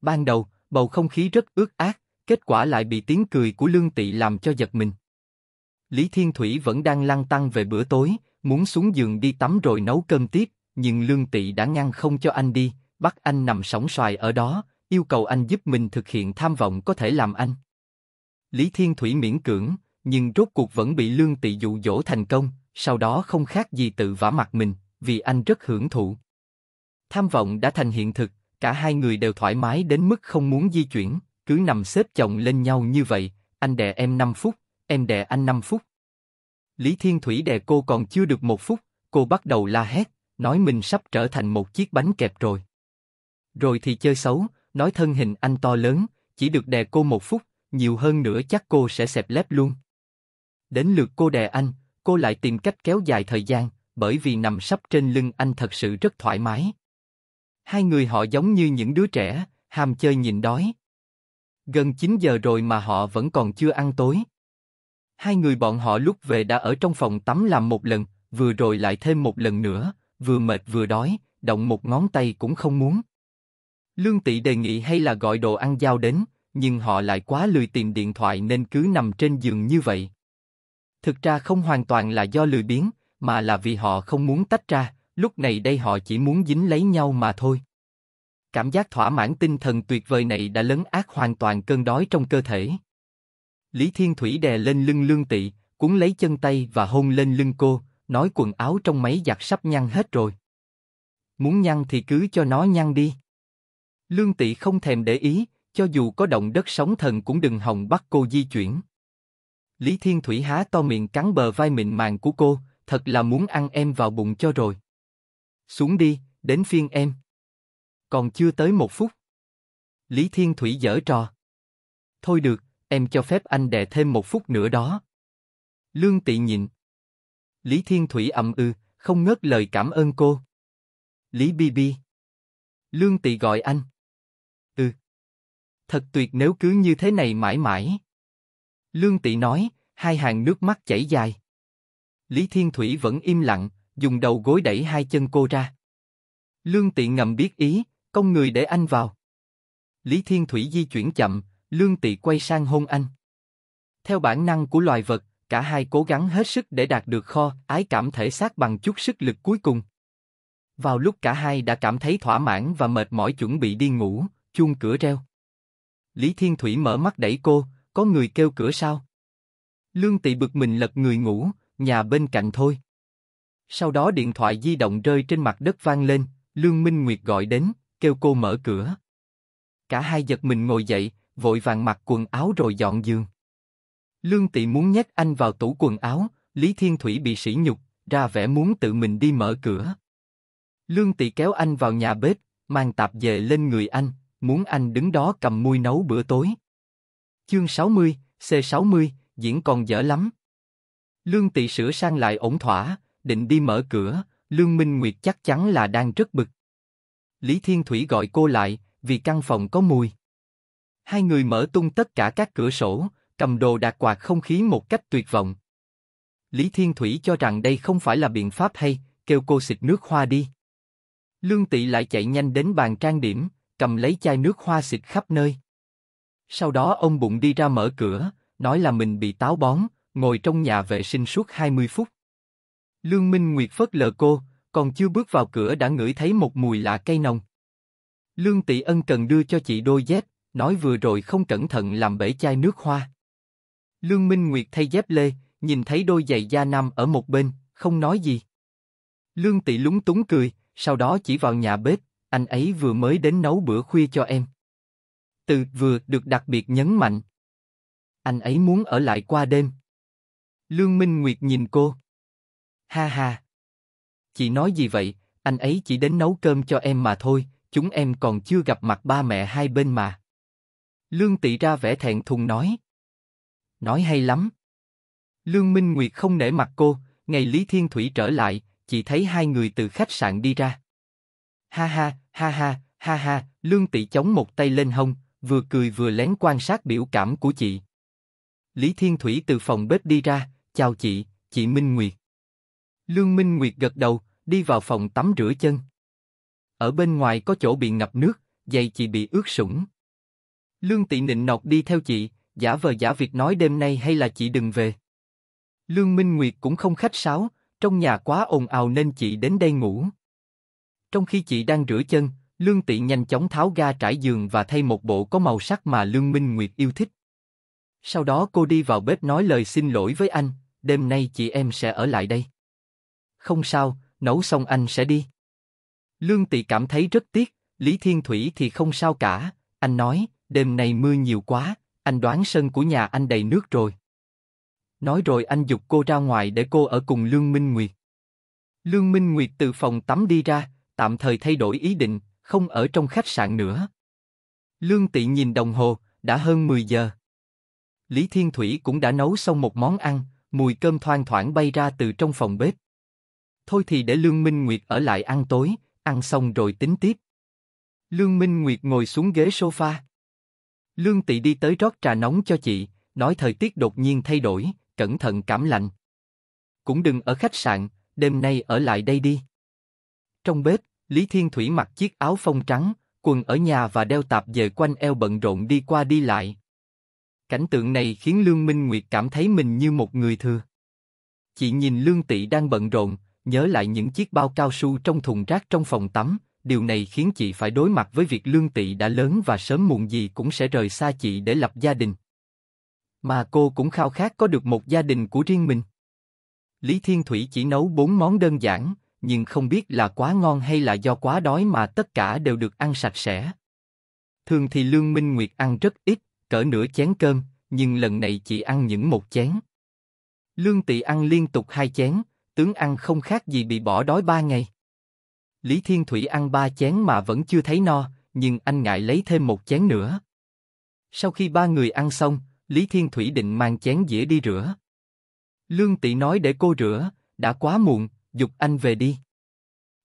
Ban đầu, bầu không khí rất ướt át, kết quả lại bị tiếng cười của Lương Tị làm cho giật mình. Lý Thiên Thủy vẫn đang lăn tăng về bữa tối, muốn xuống giường đi tắm rồi nấu cơm tiếp, nhưng Lương Tị đã ngăn không cho anh đi, bắt anh nằm sóng xoài ở đó, yêu cầu anh giúp mình thực hiện tham vọng có thể làm anh. Lý Thiên Thủy miễn cưỡng, nhưng rốt cuộc vẫn bị Lương Tị dụ dỗ thành công, sau đó không khác gì tự vả mặt mình, vì anh rất hưởng thụ. Tham vọng đã thành hiện thực, cả hai người đều thoải mái đến mức không muốn di chuyển, cứ nằm xếp chồng lên nhau như vậy, anh đè em 5 phút, em đè anh 5 phút. Lý Thiên Thủy đè cô còn chưa được một phút, cô bắt đầu la hét, nói mình sắp trở thành một chiếc bánh kẹp rồi. Rồi thì chơi xấu, nói thân hình anh to lớn, chỉ được đè cô một phút, nhiều hơn nữa chắc cô sẽ xẹp lép luôn. Đến lượt cô đè anh, cô lại tìm cách kéo dài thời gian, bởi vì nằm sắp trên lưng anh thật sự rất thoải mái. Hai người họ giống như những đứa trẻ, ham chơi nhìn đói. Gần 9 giờ rồi mà họ vẫn còn chưa ăn tối, Hai người bọn họ lúc về đã ở trong phòng tắm làm một lần, vừa rồi lại thêm một lần nữa, vừa mệt vừa đói, động một ngón tay cũng không muốn. Lương Tị đề nghị hay là gọi đồ ăn giao đến, nhưng họ lại quá lười tìm điện thoại nên cứ nằm trên giường như vậy. Thực ra không hoàn toàn là do lười biếng, mà là vì họ không muốn tách ra, lúc này đây họ chỉ muốn dính lấy nhau mà thôi. Cảm giác thỏa mãn tinh thần tuyệt vời này đã lấn át hoàn toàn cơn đói trong cơ thể. Lý Thiên Thủy đè lên lưng Lương Tị, cuốn lấy chân tay và hôn lên lưng cô, nói quần áo trong máy giặt sắp nhăn hết rồi. Muốn nhăn thì cứ cho nó nhăn đi. Lương Tị không thèm để ý, cho dù có động đất sóng thần cũng đừng hòng bắt cô di chuyển. Lý Thiên Thủy há to miệng cắn bờ vai mịn màng của cô, thật là muốn ăn em vào bụng cho rồi. Xuống đi, đến phiên em. Còn chưa tới một phút. Lý Thiên Thủy dở trò. Thôi được, Em cho phép anh đè thêm một phút nữa đó. Lương Tị nhìn Lý Thiên Thủy ậm ư, không ngớt lời cảm ơn cô. Lý Bi Bi. Lương Tị gọi anh. Ừ. Thật tuyệt nếu cứ như thế này mãi mãi. Lương Tị nói, hai hàng nước mắt chảy dài. Lý Thiên Thủy vẫn im lặng, dùng đầu gối đẩy hai chân cô ra. Lương Tị ngầm biết ý, công người để anh vào. Lý Thiên Thủy di chuyển chậm, Lương Tị quay sang hôn anh. Theo bản năng của loài vật, cả hai cố gắng hết sức để đạt được kho ái cảm thể xác bằng chút sức lực cuối cùng. Vào lúc cả hai đã cảm thấy thỏa mãn và mệt mỏi chuẩn bị đi ngủ, chuông cửa reo. Lý Thiên Thủy mở mắt đẩy cô, có người kêu cửa sao? Lương Tị bực mình lật người ngủ, nhà bên cạnh thôi. Sau đó điện thoại di động rơi trên mặt đất vang lên, Lương Minh Nguyệt gọi đến, kêu cô mở cửa. Cả hai giật mình ngồi dậy, vội vàng mặc quần áo rồi dọn giường. Lương Tị muốn nhét anh vào tủ quần áo, Lý Thiên Thủy bị sỉ nhục, ra vẻ muốn tự mình đi mở cửa. Lương Tị kéo anh vào nhà bếp, mang tạp về lên người anh, muốn anh đứng đó cầm muôi nấu bữa tối. Chương 60, C60, diễn còn dở lắm. Lương Tị sửa sang lại ổn thỏa, định đi mở cửa, Lương Minh Nguyệt chắc chắn là đang rất bực. Lý Thiên Thủy gọi cô lại, vì căn phòng có mùi. Hai người mở tung tất cả các cửa sổ, cầm đồ đạc quạt không khí một cách tuyệt vọng. Lý Thiên Thủy cho rằng đây không phải là biện pháp hay, kêu cô xịt nước hoa đi. Lương Tị lại chạy nhanh đến bàn trang điểm, cầm lấy chai nước hoa xịt khắp nơi. Sau đó ông bụng đi ra mở cửa, nói là mình bị táo bón, ngồi trong nhà vệ sinh suốt 20 phút. Lương Minh Nguyệt phớt lờ cô, còn chưa bước vào cửa đã ngửi thấy một mùi lạ cây nồng. Lương Tị Ân cần đưa cho chị đôi dép, nói vừa rồi không cẩn thận làm bể chai nước hoa. Lương Minh Nguyệt thay dép lê, nhìn thấy đôi giày da nam ở một bên, không nói gì. Lương Tỷ lúng túng cười, sau đó chỉ vào nhà bếp, anh ấy vừa mới đến nấu bữa khuya cho em. Từ vừa được đặc biệt nhấn mạnh. Anh ấy muốn ở lại qua đêm. Lương Minh Nguyệt nhìn cô. Ha ha. Chị nói gì vậy, anh ấy chỉ đến nấu cơm cho em mà thôi, chúng em còn chưa gặp mặt ba mẹ hai bên mà. Lương Tị ra vẻ thẹn thùng nói. Nói hay lắm. Lương Minh Nguyệt không nể mặt cô, ngày Lý Thiên Thủy trở lại, chỉ thấy hai người từ khách sạn đi ra. Ha ha, ha ha, ha ha, Lương Tị chống một tay lên hông, vừa cười vừa lén quan sát biểu cảm của chị. Lý Thiên Thủy từ phòng bếp đi ra, chào chị, chị Minh Nguyệt. Lương Minh Nguyệt gật đầu, đi vào phòng tắm rửa chân. Ở bên ngoài có chỗ bị ngập nước, giày chị bị ướt sũng. Lương Tị nịnh nọt đi theo chị, giả vờ giả việc nói đêm nay hay là chị đừng về. Lương Minh Nguyệt cũng không khách sáo, trong nhà quá ồn ào nên chị đến đây ngủ. Trong khi chị đang rửa chân, Lương Tị nhanh chóng tháo ga trải giường và thay một bộ có màu sắc mà Lương Minh Nguyệt yêu thích. Sau đó cô đi vào bếp nói lời xin lỗi với anh, đêm nay chị em sẽ ở lại đây. Không sao, nấu xong anh sẽ đi. Lương Tị cảm thấy rất tiếc, Lý Thiên Thủy thì không sao cả, anh nói, đêm nay mưa nhiều quá, anh đoán sân của nhà anh đầy nước rồi. Nói rồi anh dục cô ra ngoài để cô ở cùng Lương Minh Nguyệt. Lương Minh Nguyệt từ phòng tắm đi ra, tạm thời thay đổi ý định, không ở trong khách sạn nữa. Lương Tị nhìn đồng hồ, đã hơn 10 giờ. Lý Thiên Thủy cũng đã nấu xong một món ăn, mùi cơm thoang thoảng bay ra từ trong phòng bếp. Thôi thì để Lương Minh Nguyệt ở lại ăn tối, ăn xong rồi tính tiếp. Lương Minh Nguyệt ngồi xuống ghế sofa. Lương Tị đi tới rót trà nóng cho chị, nói thời tiết đột nhiên thay đổi, cẩn thận cảm lạnh. Cũng đừng ở khách sạn, đêm nay ở lại đây đi. Trong bếp, Lý Thiên Thủy mặc chiếc áo phông trắng, quần ở nhà và đeo tạp dề quanh eo bận rộn đi qua đi lại. Cảnh tượng này khiến Lương Minh Nguyệt cảm thấy mình như một người thừa. Chị nhìn Lương Tị đang bận rộn, nhớ lại những chiếc bao cao su trong thùng rác trong phòng tắm, điều này khiến chị phải đối mặt với việc lương tị đã lớn và sớm muộn gì cũng sẽ rời xa chị để lập gia đình. Mà cô cũng khao khát có được một gia đình của riêng mình. Lý Thiên Thủy chỉ nấu bốn món đơn giản, nhưng không biết là quá ngon hay là do quá đói mà tất cả đều được ăn sạch sẽ. Thường thì Lương Minh Nguyệt ăn rất ít, cỡ nửa chén cơm, nhưng lần này chỉ ăn những một chén. Lương Tị ăn liên tục hai chén, tướng ăn không khác gì bị bỏ đói ba ngày. Lý Thiên Thủy ăn ba chén mà vẫn chưa thấy no, nhưng anh ngại lấy thêm một chén nữa. Sau khi ba người ăn xong, Lý Thiên Thủy định mang chén dĩa đi rửa. Lương Tị nói để cô rửa, đã quá muộn, dục anh về đi.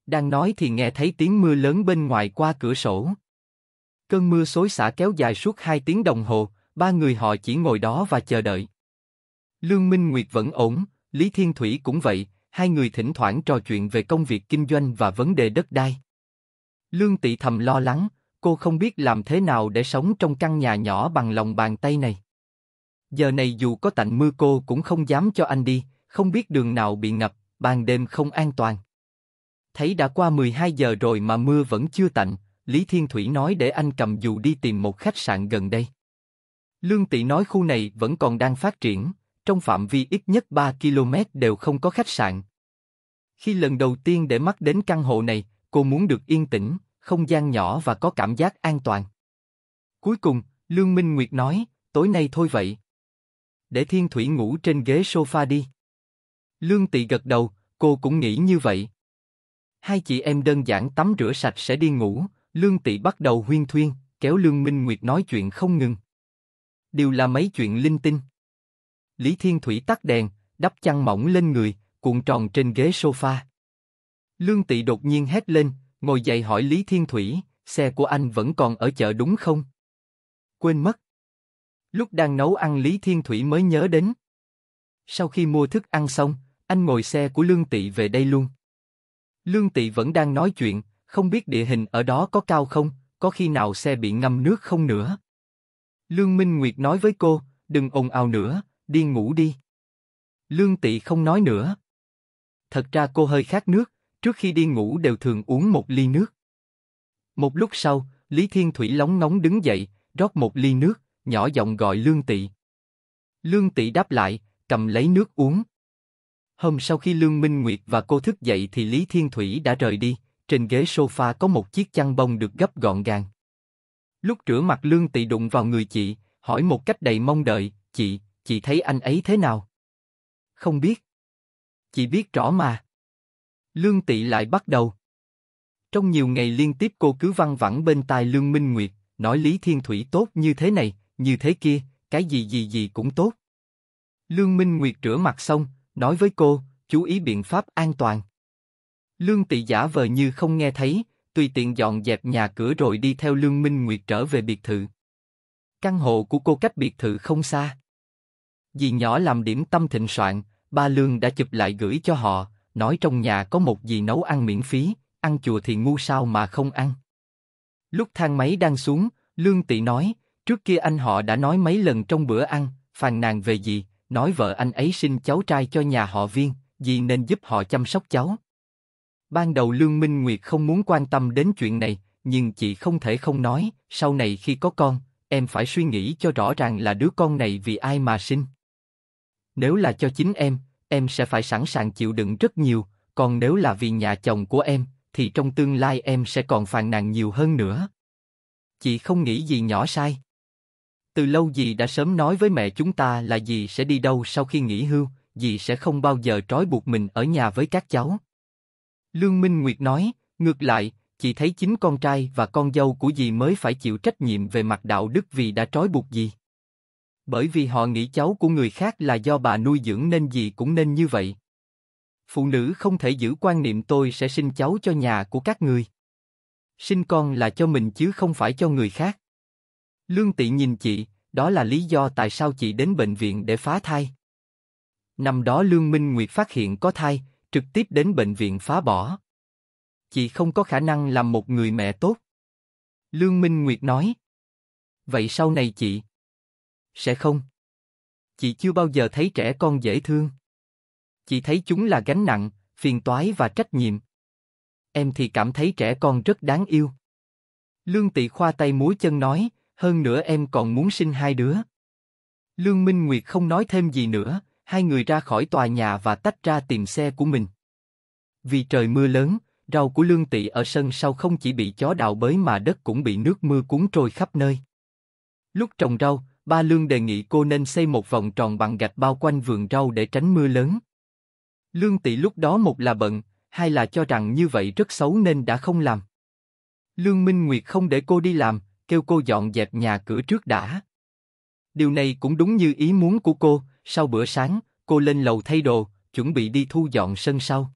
Đang nói thì nghe thấy tiếng mưa lớn bên ngoài qua cửa sổ. Cơn mưa xối xả kéo dài suốt hai tiếng đồng hồ, ba người họ chỉ ngồi đó và chờ đợi. Lương Minh Nguyệt vẫn ổn, Lý Thiên Thủy cũng vậy, hai người thỉnh thoảng trò chuyện về công việc kinh doanh và vấn đề đất đai. Lương Tị thầm lo lắng, cô không biết làm thế nào để sống trong căn nhà nhỏ bằng lòng bàn tay này. Giờ này dù có tạnh mưa cô cũng không dám cho anh đi, không biết đường nào bị ngập, ban đêm không an toàn. Thấy đã qua 12 giờ rồi mà mưa vẫn chưa tạnh, Lý Thiên Thủy nói để anh cầm dù đi tìm một khách sạn gần đây. Lương Tị nói khu này vẫn còn đang phát triển, trong phạm vi ít nhất 3 km đều không có khách sạn. Khi lần đầu tiên để mắt đến căn hộ này, cô muốn được yên tĩnh, không gian nhỏ và có cảm giác an toàn. Cuối cùng, Lương Minh Nguyệt nói, tối nay thôi vậy. Để Thiên Thủy ngủ trên ghế sofa đi. Lương Tị gật đầu, cô cũng nghĩ như vậy. Hai chị em đơn giản tắm rửa sạch sẽ đi ngủ, Lương Tị bắt đầu huyên thuyên, kéo Lương Minh Nguyệt nói chuyện không ngừng. Đều là mấy chuyện linh tinh. Lý Thiên Thủy tắt đèn, đắp chăn mỏng lên người, cuộn tròn trên ghế sofa. Lương Tị đột nhiên hét lên, ngồi dậy hỏi Lý Thiên Thủy, xe của anh vẫn còn ở chợ đúng không? Quên mất. Lúc đang nấu ăn Lý Thiên Thủy mới nhớ đến. Sau khi mua thức ăn xong, anh ngồi xe của Lương Tị về đây luôn. Lương Tị vẫn đang nói chuyện, không biết địa hình ở đó có cao không, có khi nào xe bị ngâm nước không nữa. Lương Minh Nguyệt nói với cô, đừng ồn ào nữa, đi ngủ đi. Lương Tị không nói nữa. Thật ra cô hơi khát nước, trước khi đi ngủ đều thường uống một ly nước. Một lúc sau, Lý Thiên Thủy lóng nóng đứng dậy, rót một ly nước, nhỏ giọng gọi Lương Tị. Lương Tị đáp lại, cầm lấy nước uống. Hôm sau khi Lương Minh Nguyệt và cô thức dậy thì Lý Thiên Thủy đã rời đi, trên ghế sofa có một chiếc chăn bông được gấp gọn gàng. Lúc rửa mặt Lương Tị đụng vào người chị, hỏi một cách đầy mong đợi, chị, Chị thấy anh ấy thế nào? Không biết. Chị biết rõ mà. Lương Tị lại bắt đầu. Trong nhiều ngày liên tiếp cô cứ văng vẳng bên tai Lương Minh Nguyệt, nói Lý Thiên Thủy tốt như thế này, như thế kia, cái gì gì gì cũng tốt. Lương Minh Nguyệt rửa mặt xong, nói với cô, chú ý biện pháp an toàn. Lương Tị giả vờ như không nghe thấy, tùy tiện dọn dẹp nhà cửa rồi đi theo Lương Minh Nguyệt trở về biệt thự. Căn hộ của cô cách biệt thự không xa dì nhỏ làm điểm tâm thịnh soạn, ba lương đã chụp lại gửi cho họ, nói trong nhà có một dì nấu ăn miễn phí, ăn chùa thì ngu sao mà không ăn. Lúc thang máy đang xuống, lương tị nói, trước kia anh họ đã nói mấy lần trong bữa ăn, phàn nàn về dì, nói vợ anh ấy sinh cháu trai cho nhà họ viên, dì nên giúp họ chăm sóc cháu. Ban đầu Lương Minh Nguyệt không muốn quan tâm đến chuyện này, nhưng chị không thể không nói, sau này khi có con, em phải suy nghĩ cho rõ ràng là đứa con này vì ai mà sinh. Nếu là cho chính em, em sẽ phải sẵn sàng chịu đựng rất nhiều, còn nếu là vì nhà chồng của em, thì trong tương lai em sẽ còn phàn nàn nhiều hơn nữa. Chị không nghĩ gì nhỏ sai. Từ lâu dì đã sớm nói với mẹ chúng ta là dì sẽ đi đâu sau khi nghỉ hưu, dì sẽ không bao giờ trói buộc mình ở nhà với các cháu. Lương Minh Nguyệt nói, ngược lại, chị thấy chính con trai và con dâu của dì mới phải chịu trách nhiệm về mặt đạo đức vì đã trói buộc dì. Bởi vì họ nghĩ cháu của người khác là do bà nuôi dưỡng nên gì cũng nên như vậy. Phụ nữ không thể giữ quan niệm tôi sẽ sinh cháu cho nhà của các người. Sinh con là cho mình chứ không phải cho người khác. Lương Tị nhìn chị, đó là lý do tại sao chị đến bệnh viện để phá thai. Năm đó Lương Minh Nguyệt phát hiện có thai, trực tiếp đến bệnh viện phá bỏ. Chị không có khả năng làm một người mẹ tốt. Lương Minh Nguyệt nói. Vậy sau này chị? Sẽ không. Chị chưa bao giờ thấy trẻ con dễ thương. Chị thấy chúng là gánh nặng, phiền toái và trách nhiệm. Em thì cảm thấy trẻ con rất đáng yêu. Lương Tị khoa tay múi chân nói, hơn nữa em còn muốn sinh hai đứa. Lương Minh Nguyệt không nói thêm gì nữa, hai người ra khỏi tòa nhà và tách ra tìm xe của mình. Vì trời mưa lớn, rau của Lương Tị ở sân sau không chỉ bị chó đào bới mà đất cũng bị nước mưa cuốn trôi khắp nơi. Lúc trồng rau, Ba Lương đề nghị cô nên xây một vòng tròn bằng gạch bao quanh vườn rau để tránh mưa lớn. Lương Tỷ lúc đó một là bận, hai là cho rằng như vậy rất xấu nên đã không làm. Lương Minh Nguyệt không để cô đi làm, kêu cô dọn dẹp nhà cửa trước đã. Điều này cũng đúng như ý muốn của cô, sau bữa sáng, cô lên lầu thay đồ, chuẩn bị đi thu dọn sân sau.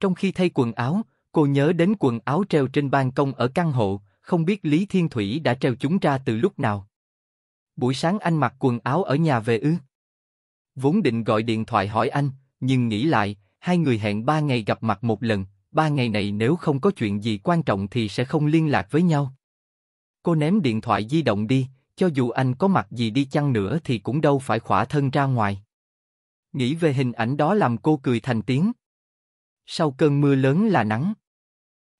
Trong khi thay quần áo, cô nhớ đến quần áo treo trên ban công ở căn hộ, không biết Lý Thiên Thủy đã treo chúng ra từ lúc nào buổi sáng anh mặc quần áo ở nhà về ư? Vốn định gọi điện thoại hỏi anh, nhưng nghĩ lại, hai người hẹn ba ngày gặp mặt một lần, ba ngày này nếu không có chuyện gì quan trọng thì sẽ không liên lạc với nhau. Cô ném điện thoại di động đi, cho dù anh có mặc gì đi chăng nữa thì cũng đâu phải khỏa thân ra ngoài. Nghĩ về hình ảnh đó làm cô cười thành tiếng. Sau cơn mưa lớn là nắng.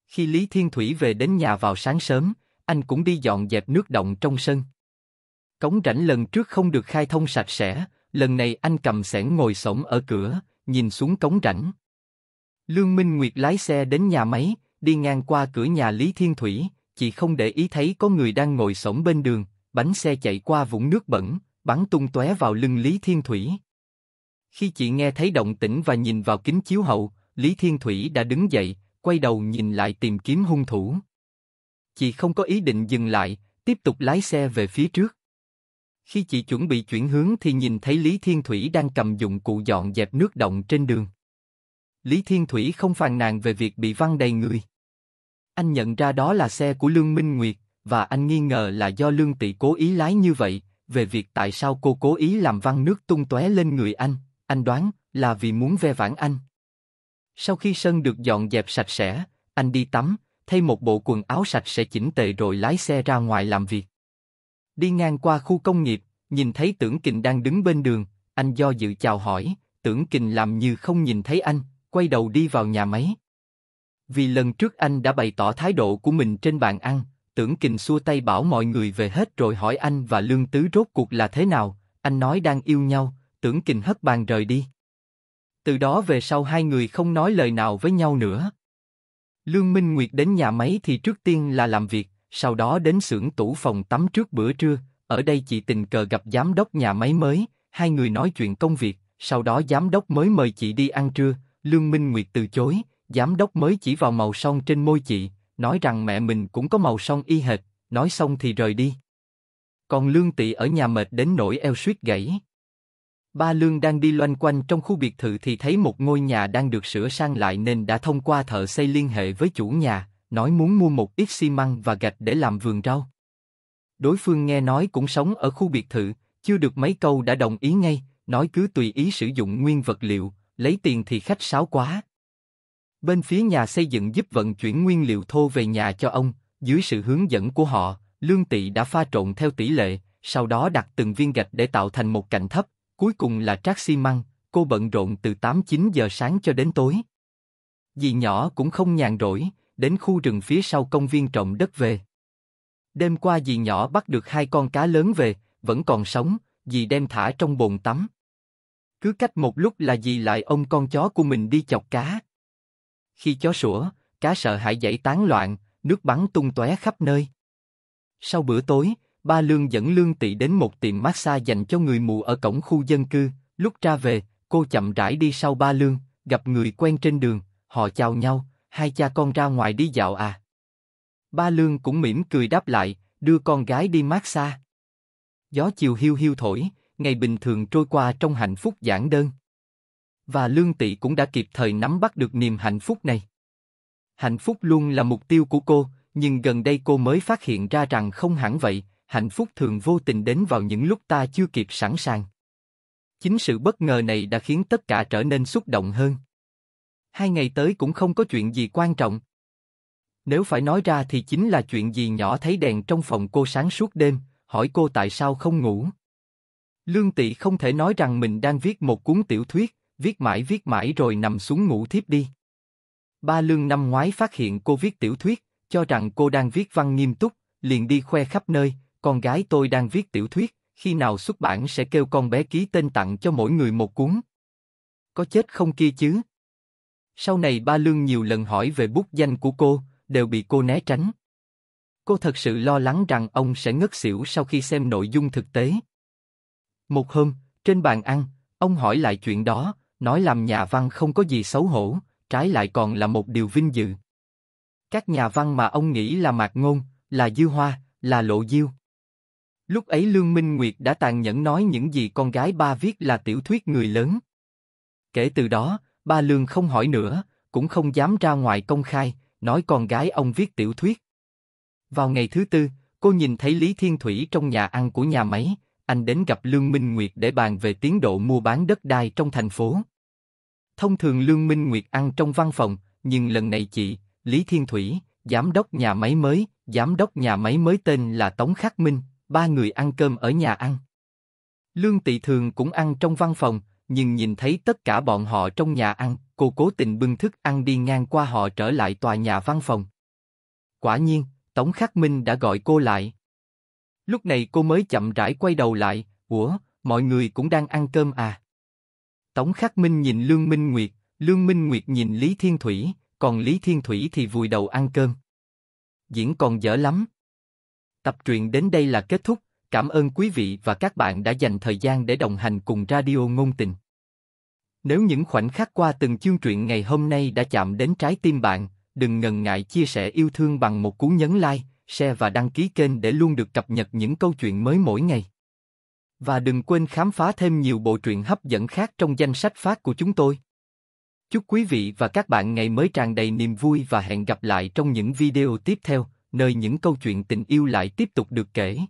Khi Lý Thiên Thủy về đến nhà vào sáng sớm, anh cũng đi dọn dẹp nước động trong sân. Cống rãnh lần trước không được khai thông sạch sẽ, lần này anh cầm sẻn ngồi sổng ở cửa, nhìn xuống cống rãnh. Lương Minh Nguyệt lái xe đến nhà máy, đi ngang qua cửa nhà Lý Thiên Thủy, chị không để ý thấy có người đang ngồi sổng bên đường, bánh xe chạy qua vũng nước bẩn, bắn tung tóe vào lưng Lý Thiên Thủy. Khi chị nghe thấy động tĩnh và nhìn vào kính chiếu hậu, Lý Thiên Thủy đã đứng dậy, quay đầu nhìn lại tìm kiếm hung thủ. Chị không có ý định dừng lại, tiếp tục lái xe về phía trước. Khi chị chuẩn bị chuyển hướng thì nhìn thấy Lý Thiên Thủy đang cầm dụng cụ dọn dẹp nước động trên đường. Lý Thiên Thủy không phàn nàn về việc bị văng đầy người. Anh nhận ra đó là xe của Lương Minh Nguyệt, và anh nghi ngờ là do Lương Tị cố ý lái như vậy, về việc tại sao cô cố ý làm văng nước tung tóe lên người anh, anh đoán là vì muốn ve vãn anh. Sau khi sân được dọn dẹp sạch sẽ, anh đi tắm, thay một bộ quần áo sạch sẽ chỉnh tề rồi lái xe ra ngoài làm việc. Đi ngang qua khu công nghiệp, nhìn thấy Tưởng Kình đang đứng bên đường, anh do dự chào hỏi, Tưởng Kình làm như không nhìn thấy anh, quay đầu đi vào nhà máy. Vì lần trước anh đã bày tỏ thái độ của mình trên bàn ăn, Tưởng Kình xua tay bảo mọi người về hết rồi hỏi anh và Lương Tứ rốt cuộc là thế nào, anh nói đang yêu nhau, Tưởng Kình hất bàn rời đi. Từ đó về sau hai người không nói lời nào với nhau nữa. Lương Minh Nguyệt đến nhà máy thì trước tiên là làm việc, sau đó đến xưởng tủ phòng tắm trước bữa trưa, ở đây chị tình cờ gặp giám đốc nhà máy mới, hai người nói chuyện công việc, sau đó giám đốc mới mời chị đi ăn trưa, Lương Minh Nguyệt từ chối, giám đốc mới chỉ vào màu son trên môi chị, nói rằng mẹ mình cũng có màu son y hệt, nói xong thì rời đi. Còn Lương Tị ở nhà mệt đến nỗi eo suýt gãy. Ba Lương đang đi loanh quanh trong khu biệt thự thì thấy một ngôi nhà đang được sửa sang lại nên đã thông qua thợ xây liên hệ với chủ nhà, nói muốn mua một ít xi măng và gạch để làm vườn rau. Đối phương nghe nói cũng sống ở khu biệt thự, chưa được mấy câu đã đồng ý ngay, nói cứ tùy ý sử dụng nguyên vật liệu, lấy tiền thì khách sáo quá. Bên phía nhà xây dựng giúp vận chuyển nguyên liệu thô về nhà cho ông, dưới sự hướng dẫn của họ, lương tị đã pha trộn theo tỷ lệ, sau đó đặt từng viên gạch để tạo thành một cạnh thấp, cuối cùng là trát xi măng, cô bận rộn từ 8-9 giờ sáng cho đến tối. Dì nhỏ cũng không nhàn rỗi, đến khu rừng phía sau công viên trồng đất về. Đêm qua dì nhỏ bắt được hai con cá lớn về, vẫn còn sống, dì đem thả trong bồn tắm. Cứ cách một lúc là dì lại ông con chó của mình đi chọc cá. Khi chó sủa, cá sợ hãi dãy tán loạn, nước bắn tung tóe khắp nơi. Sau bữa tối, ba lương dẫn lương tị đến một tiệm massage dành cho người mù ở cổng khu dân cư. Lúc ra về, cô chậm rãi đi sau ba lương, gặp người quen trên đường, họ chào nhau, hai cha con ra ngoài đi dạo à? Ba Lương cũng mỉm cười đáp lại, đưa con gái đi mát xa. Gió chiều hiu hiu thổi, ngày bình thường trôi qua trong hạnh phúc giản đơn. Và Lương Tị cũng đã kịp thời nắm bắt được niềm hạnh phúc này. Hạnh phúc luôn là mục tiêu của cô, nhưng gần đây cô mới phát hiện ra rằng không hẳn vậy, hạnh phúc thường vô tình đến vào những lúc ta chưa kịp sẵn sàng. Chính sự bất ngờ này đã khiến tất cả trở nên xúc động hơn hai ngày tới cũng không có chuyện gì quan trọng. Nếu phải nói ra thì chính là chuyện gì nhỏ thấy đèn trong phòng cô sáng suốt đêm, hỏi cô tại sao không ngủ. Lương Tị không thể nói rằng mình đang viết một cuốn tiểu thuyết, viết mãi viết mãi rồi nằm xuống ngủ thiếp đi. Ba Lương năm ngoái phát hiện cô viết tiểu thuyết, cho rằng cô đang viết văn nghiêm túc, liền đi khoe khắp nơi, con gái tôi đang viết tiểu thuyết, khi nào xuất bản sẽ kêu con bé ký tên tặng cho mỗi người một cuốn. Có chết không kia chứ? Sau này ba lương nhiều lần hỏi về bút danh của cô, đều bị cô né tránh. Cô thật sự lo lắng rằng ông sẽ ngất xỉu sau khi xem nội dung thực tế. Một hôm, trên bàn ăn, ông hỏi lại chuyện đó, nói làm nhà văn không có gì xấu hổ, trái lại còn là một điều vinh dự. Các nhà văn mà ông nghĩ là Mạc Ngôn, là Dư Hoa, là Lộ Diêu. Lúc ấy Lương Minh Nguyệt đã tàn nhẫn nói những gì con gái ba viết là tiểu thuyết người lớn. Kể từ đó, Ba Lương không hỏi nữa, cũng không dám ra ngoài công khai, nói con gái ông viết tiểu thuyết. Vào ngày thứ tư, cô nhìn thấy Lý Thiên Thủy trong nhà ăn của nhà máy, anh đến gặp Lương Minh Nguyệt để bàn về tiến độ mua bán đất đai trong thành phố. Thông thường Lương Minh Nguyệt ăn trong văn phòng, nhưng lần này chị, Lý Thiên Thủy, giám đốc nhà máy mới, giám đốc nhà máy mới tên là Tống Khắc Minh, ba người ăn cơm ở nhà ăn. Lương Tị Thường cũng ăn trong văn phòng, nhưng nhìn thấy tất cả bọn họ trong nhà ăn, cô cố tình bưng thức ăn đi ngang qua họ trở lại tòa nhà văn phòng. Quả nhiên, Tống Khắc Minh đã gọi cô lại. Lúc này cô mới chậm rãi quay đầu lại, ủa, mọi người cũng đang ăn cơm à? Tống Khắc Minh nhìn Lương Minh Nguyệt, Lương Minh Nguyệt nhìn Lý Thiên Thủy, còn Lý Thiên Thủy thì vùi đầu ăn cơm. Diễn còn dở lắm. Tập truyện đến đây là kết thúc Cảm ơn quý vị và các bạn đã dành thời gian để đồng hành cùng Radio Ngôn Tình. Nếu những khoảnh khắc qua từng chương truyện ngày hôm nay đã chạm đến trái tim bạn, đừng ngần ngại chia sẻ yêu thương bằng một cú nhấn like, share và đăng ký kênh để luôn được cập nhật những câu chuyện mới mỗi ngày. Và đừng quên khám phá thêm nhiều bộ truyện hấp dẫn khác trong danh sách phát của chúng tôi. Chúc quý vị và các bạn ngày mới tràn đầy niềm vui và hẹn gặp lại trong những video tiếp theo, nơi những câu chuyện tình yêu lại tiếp tục được kể.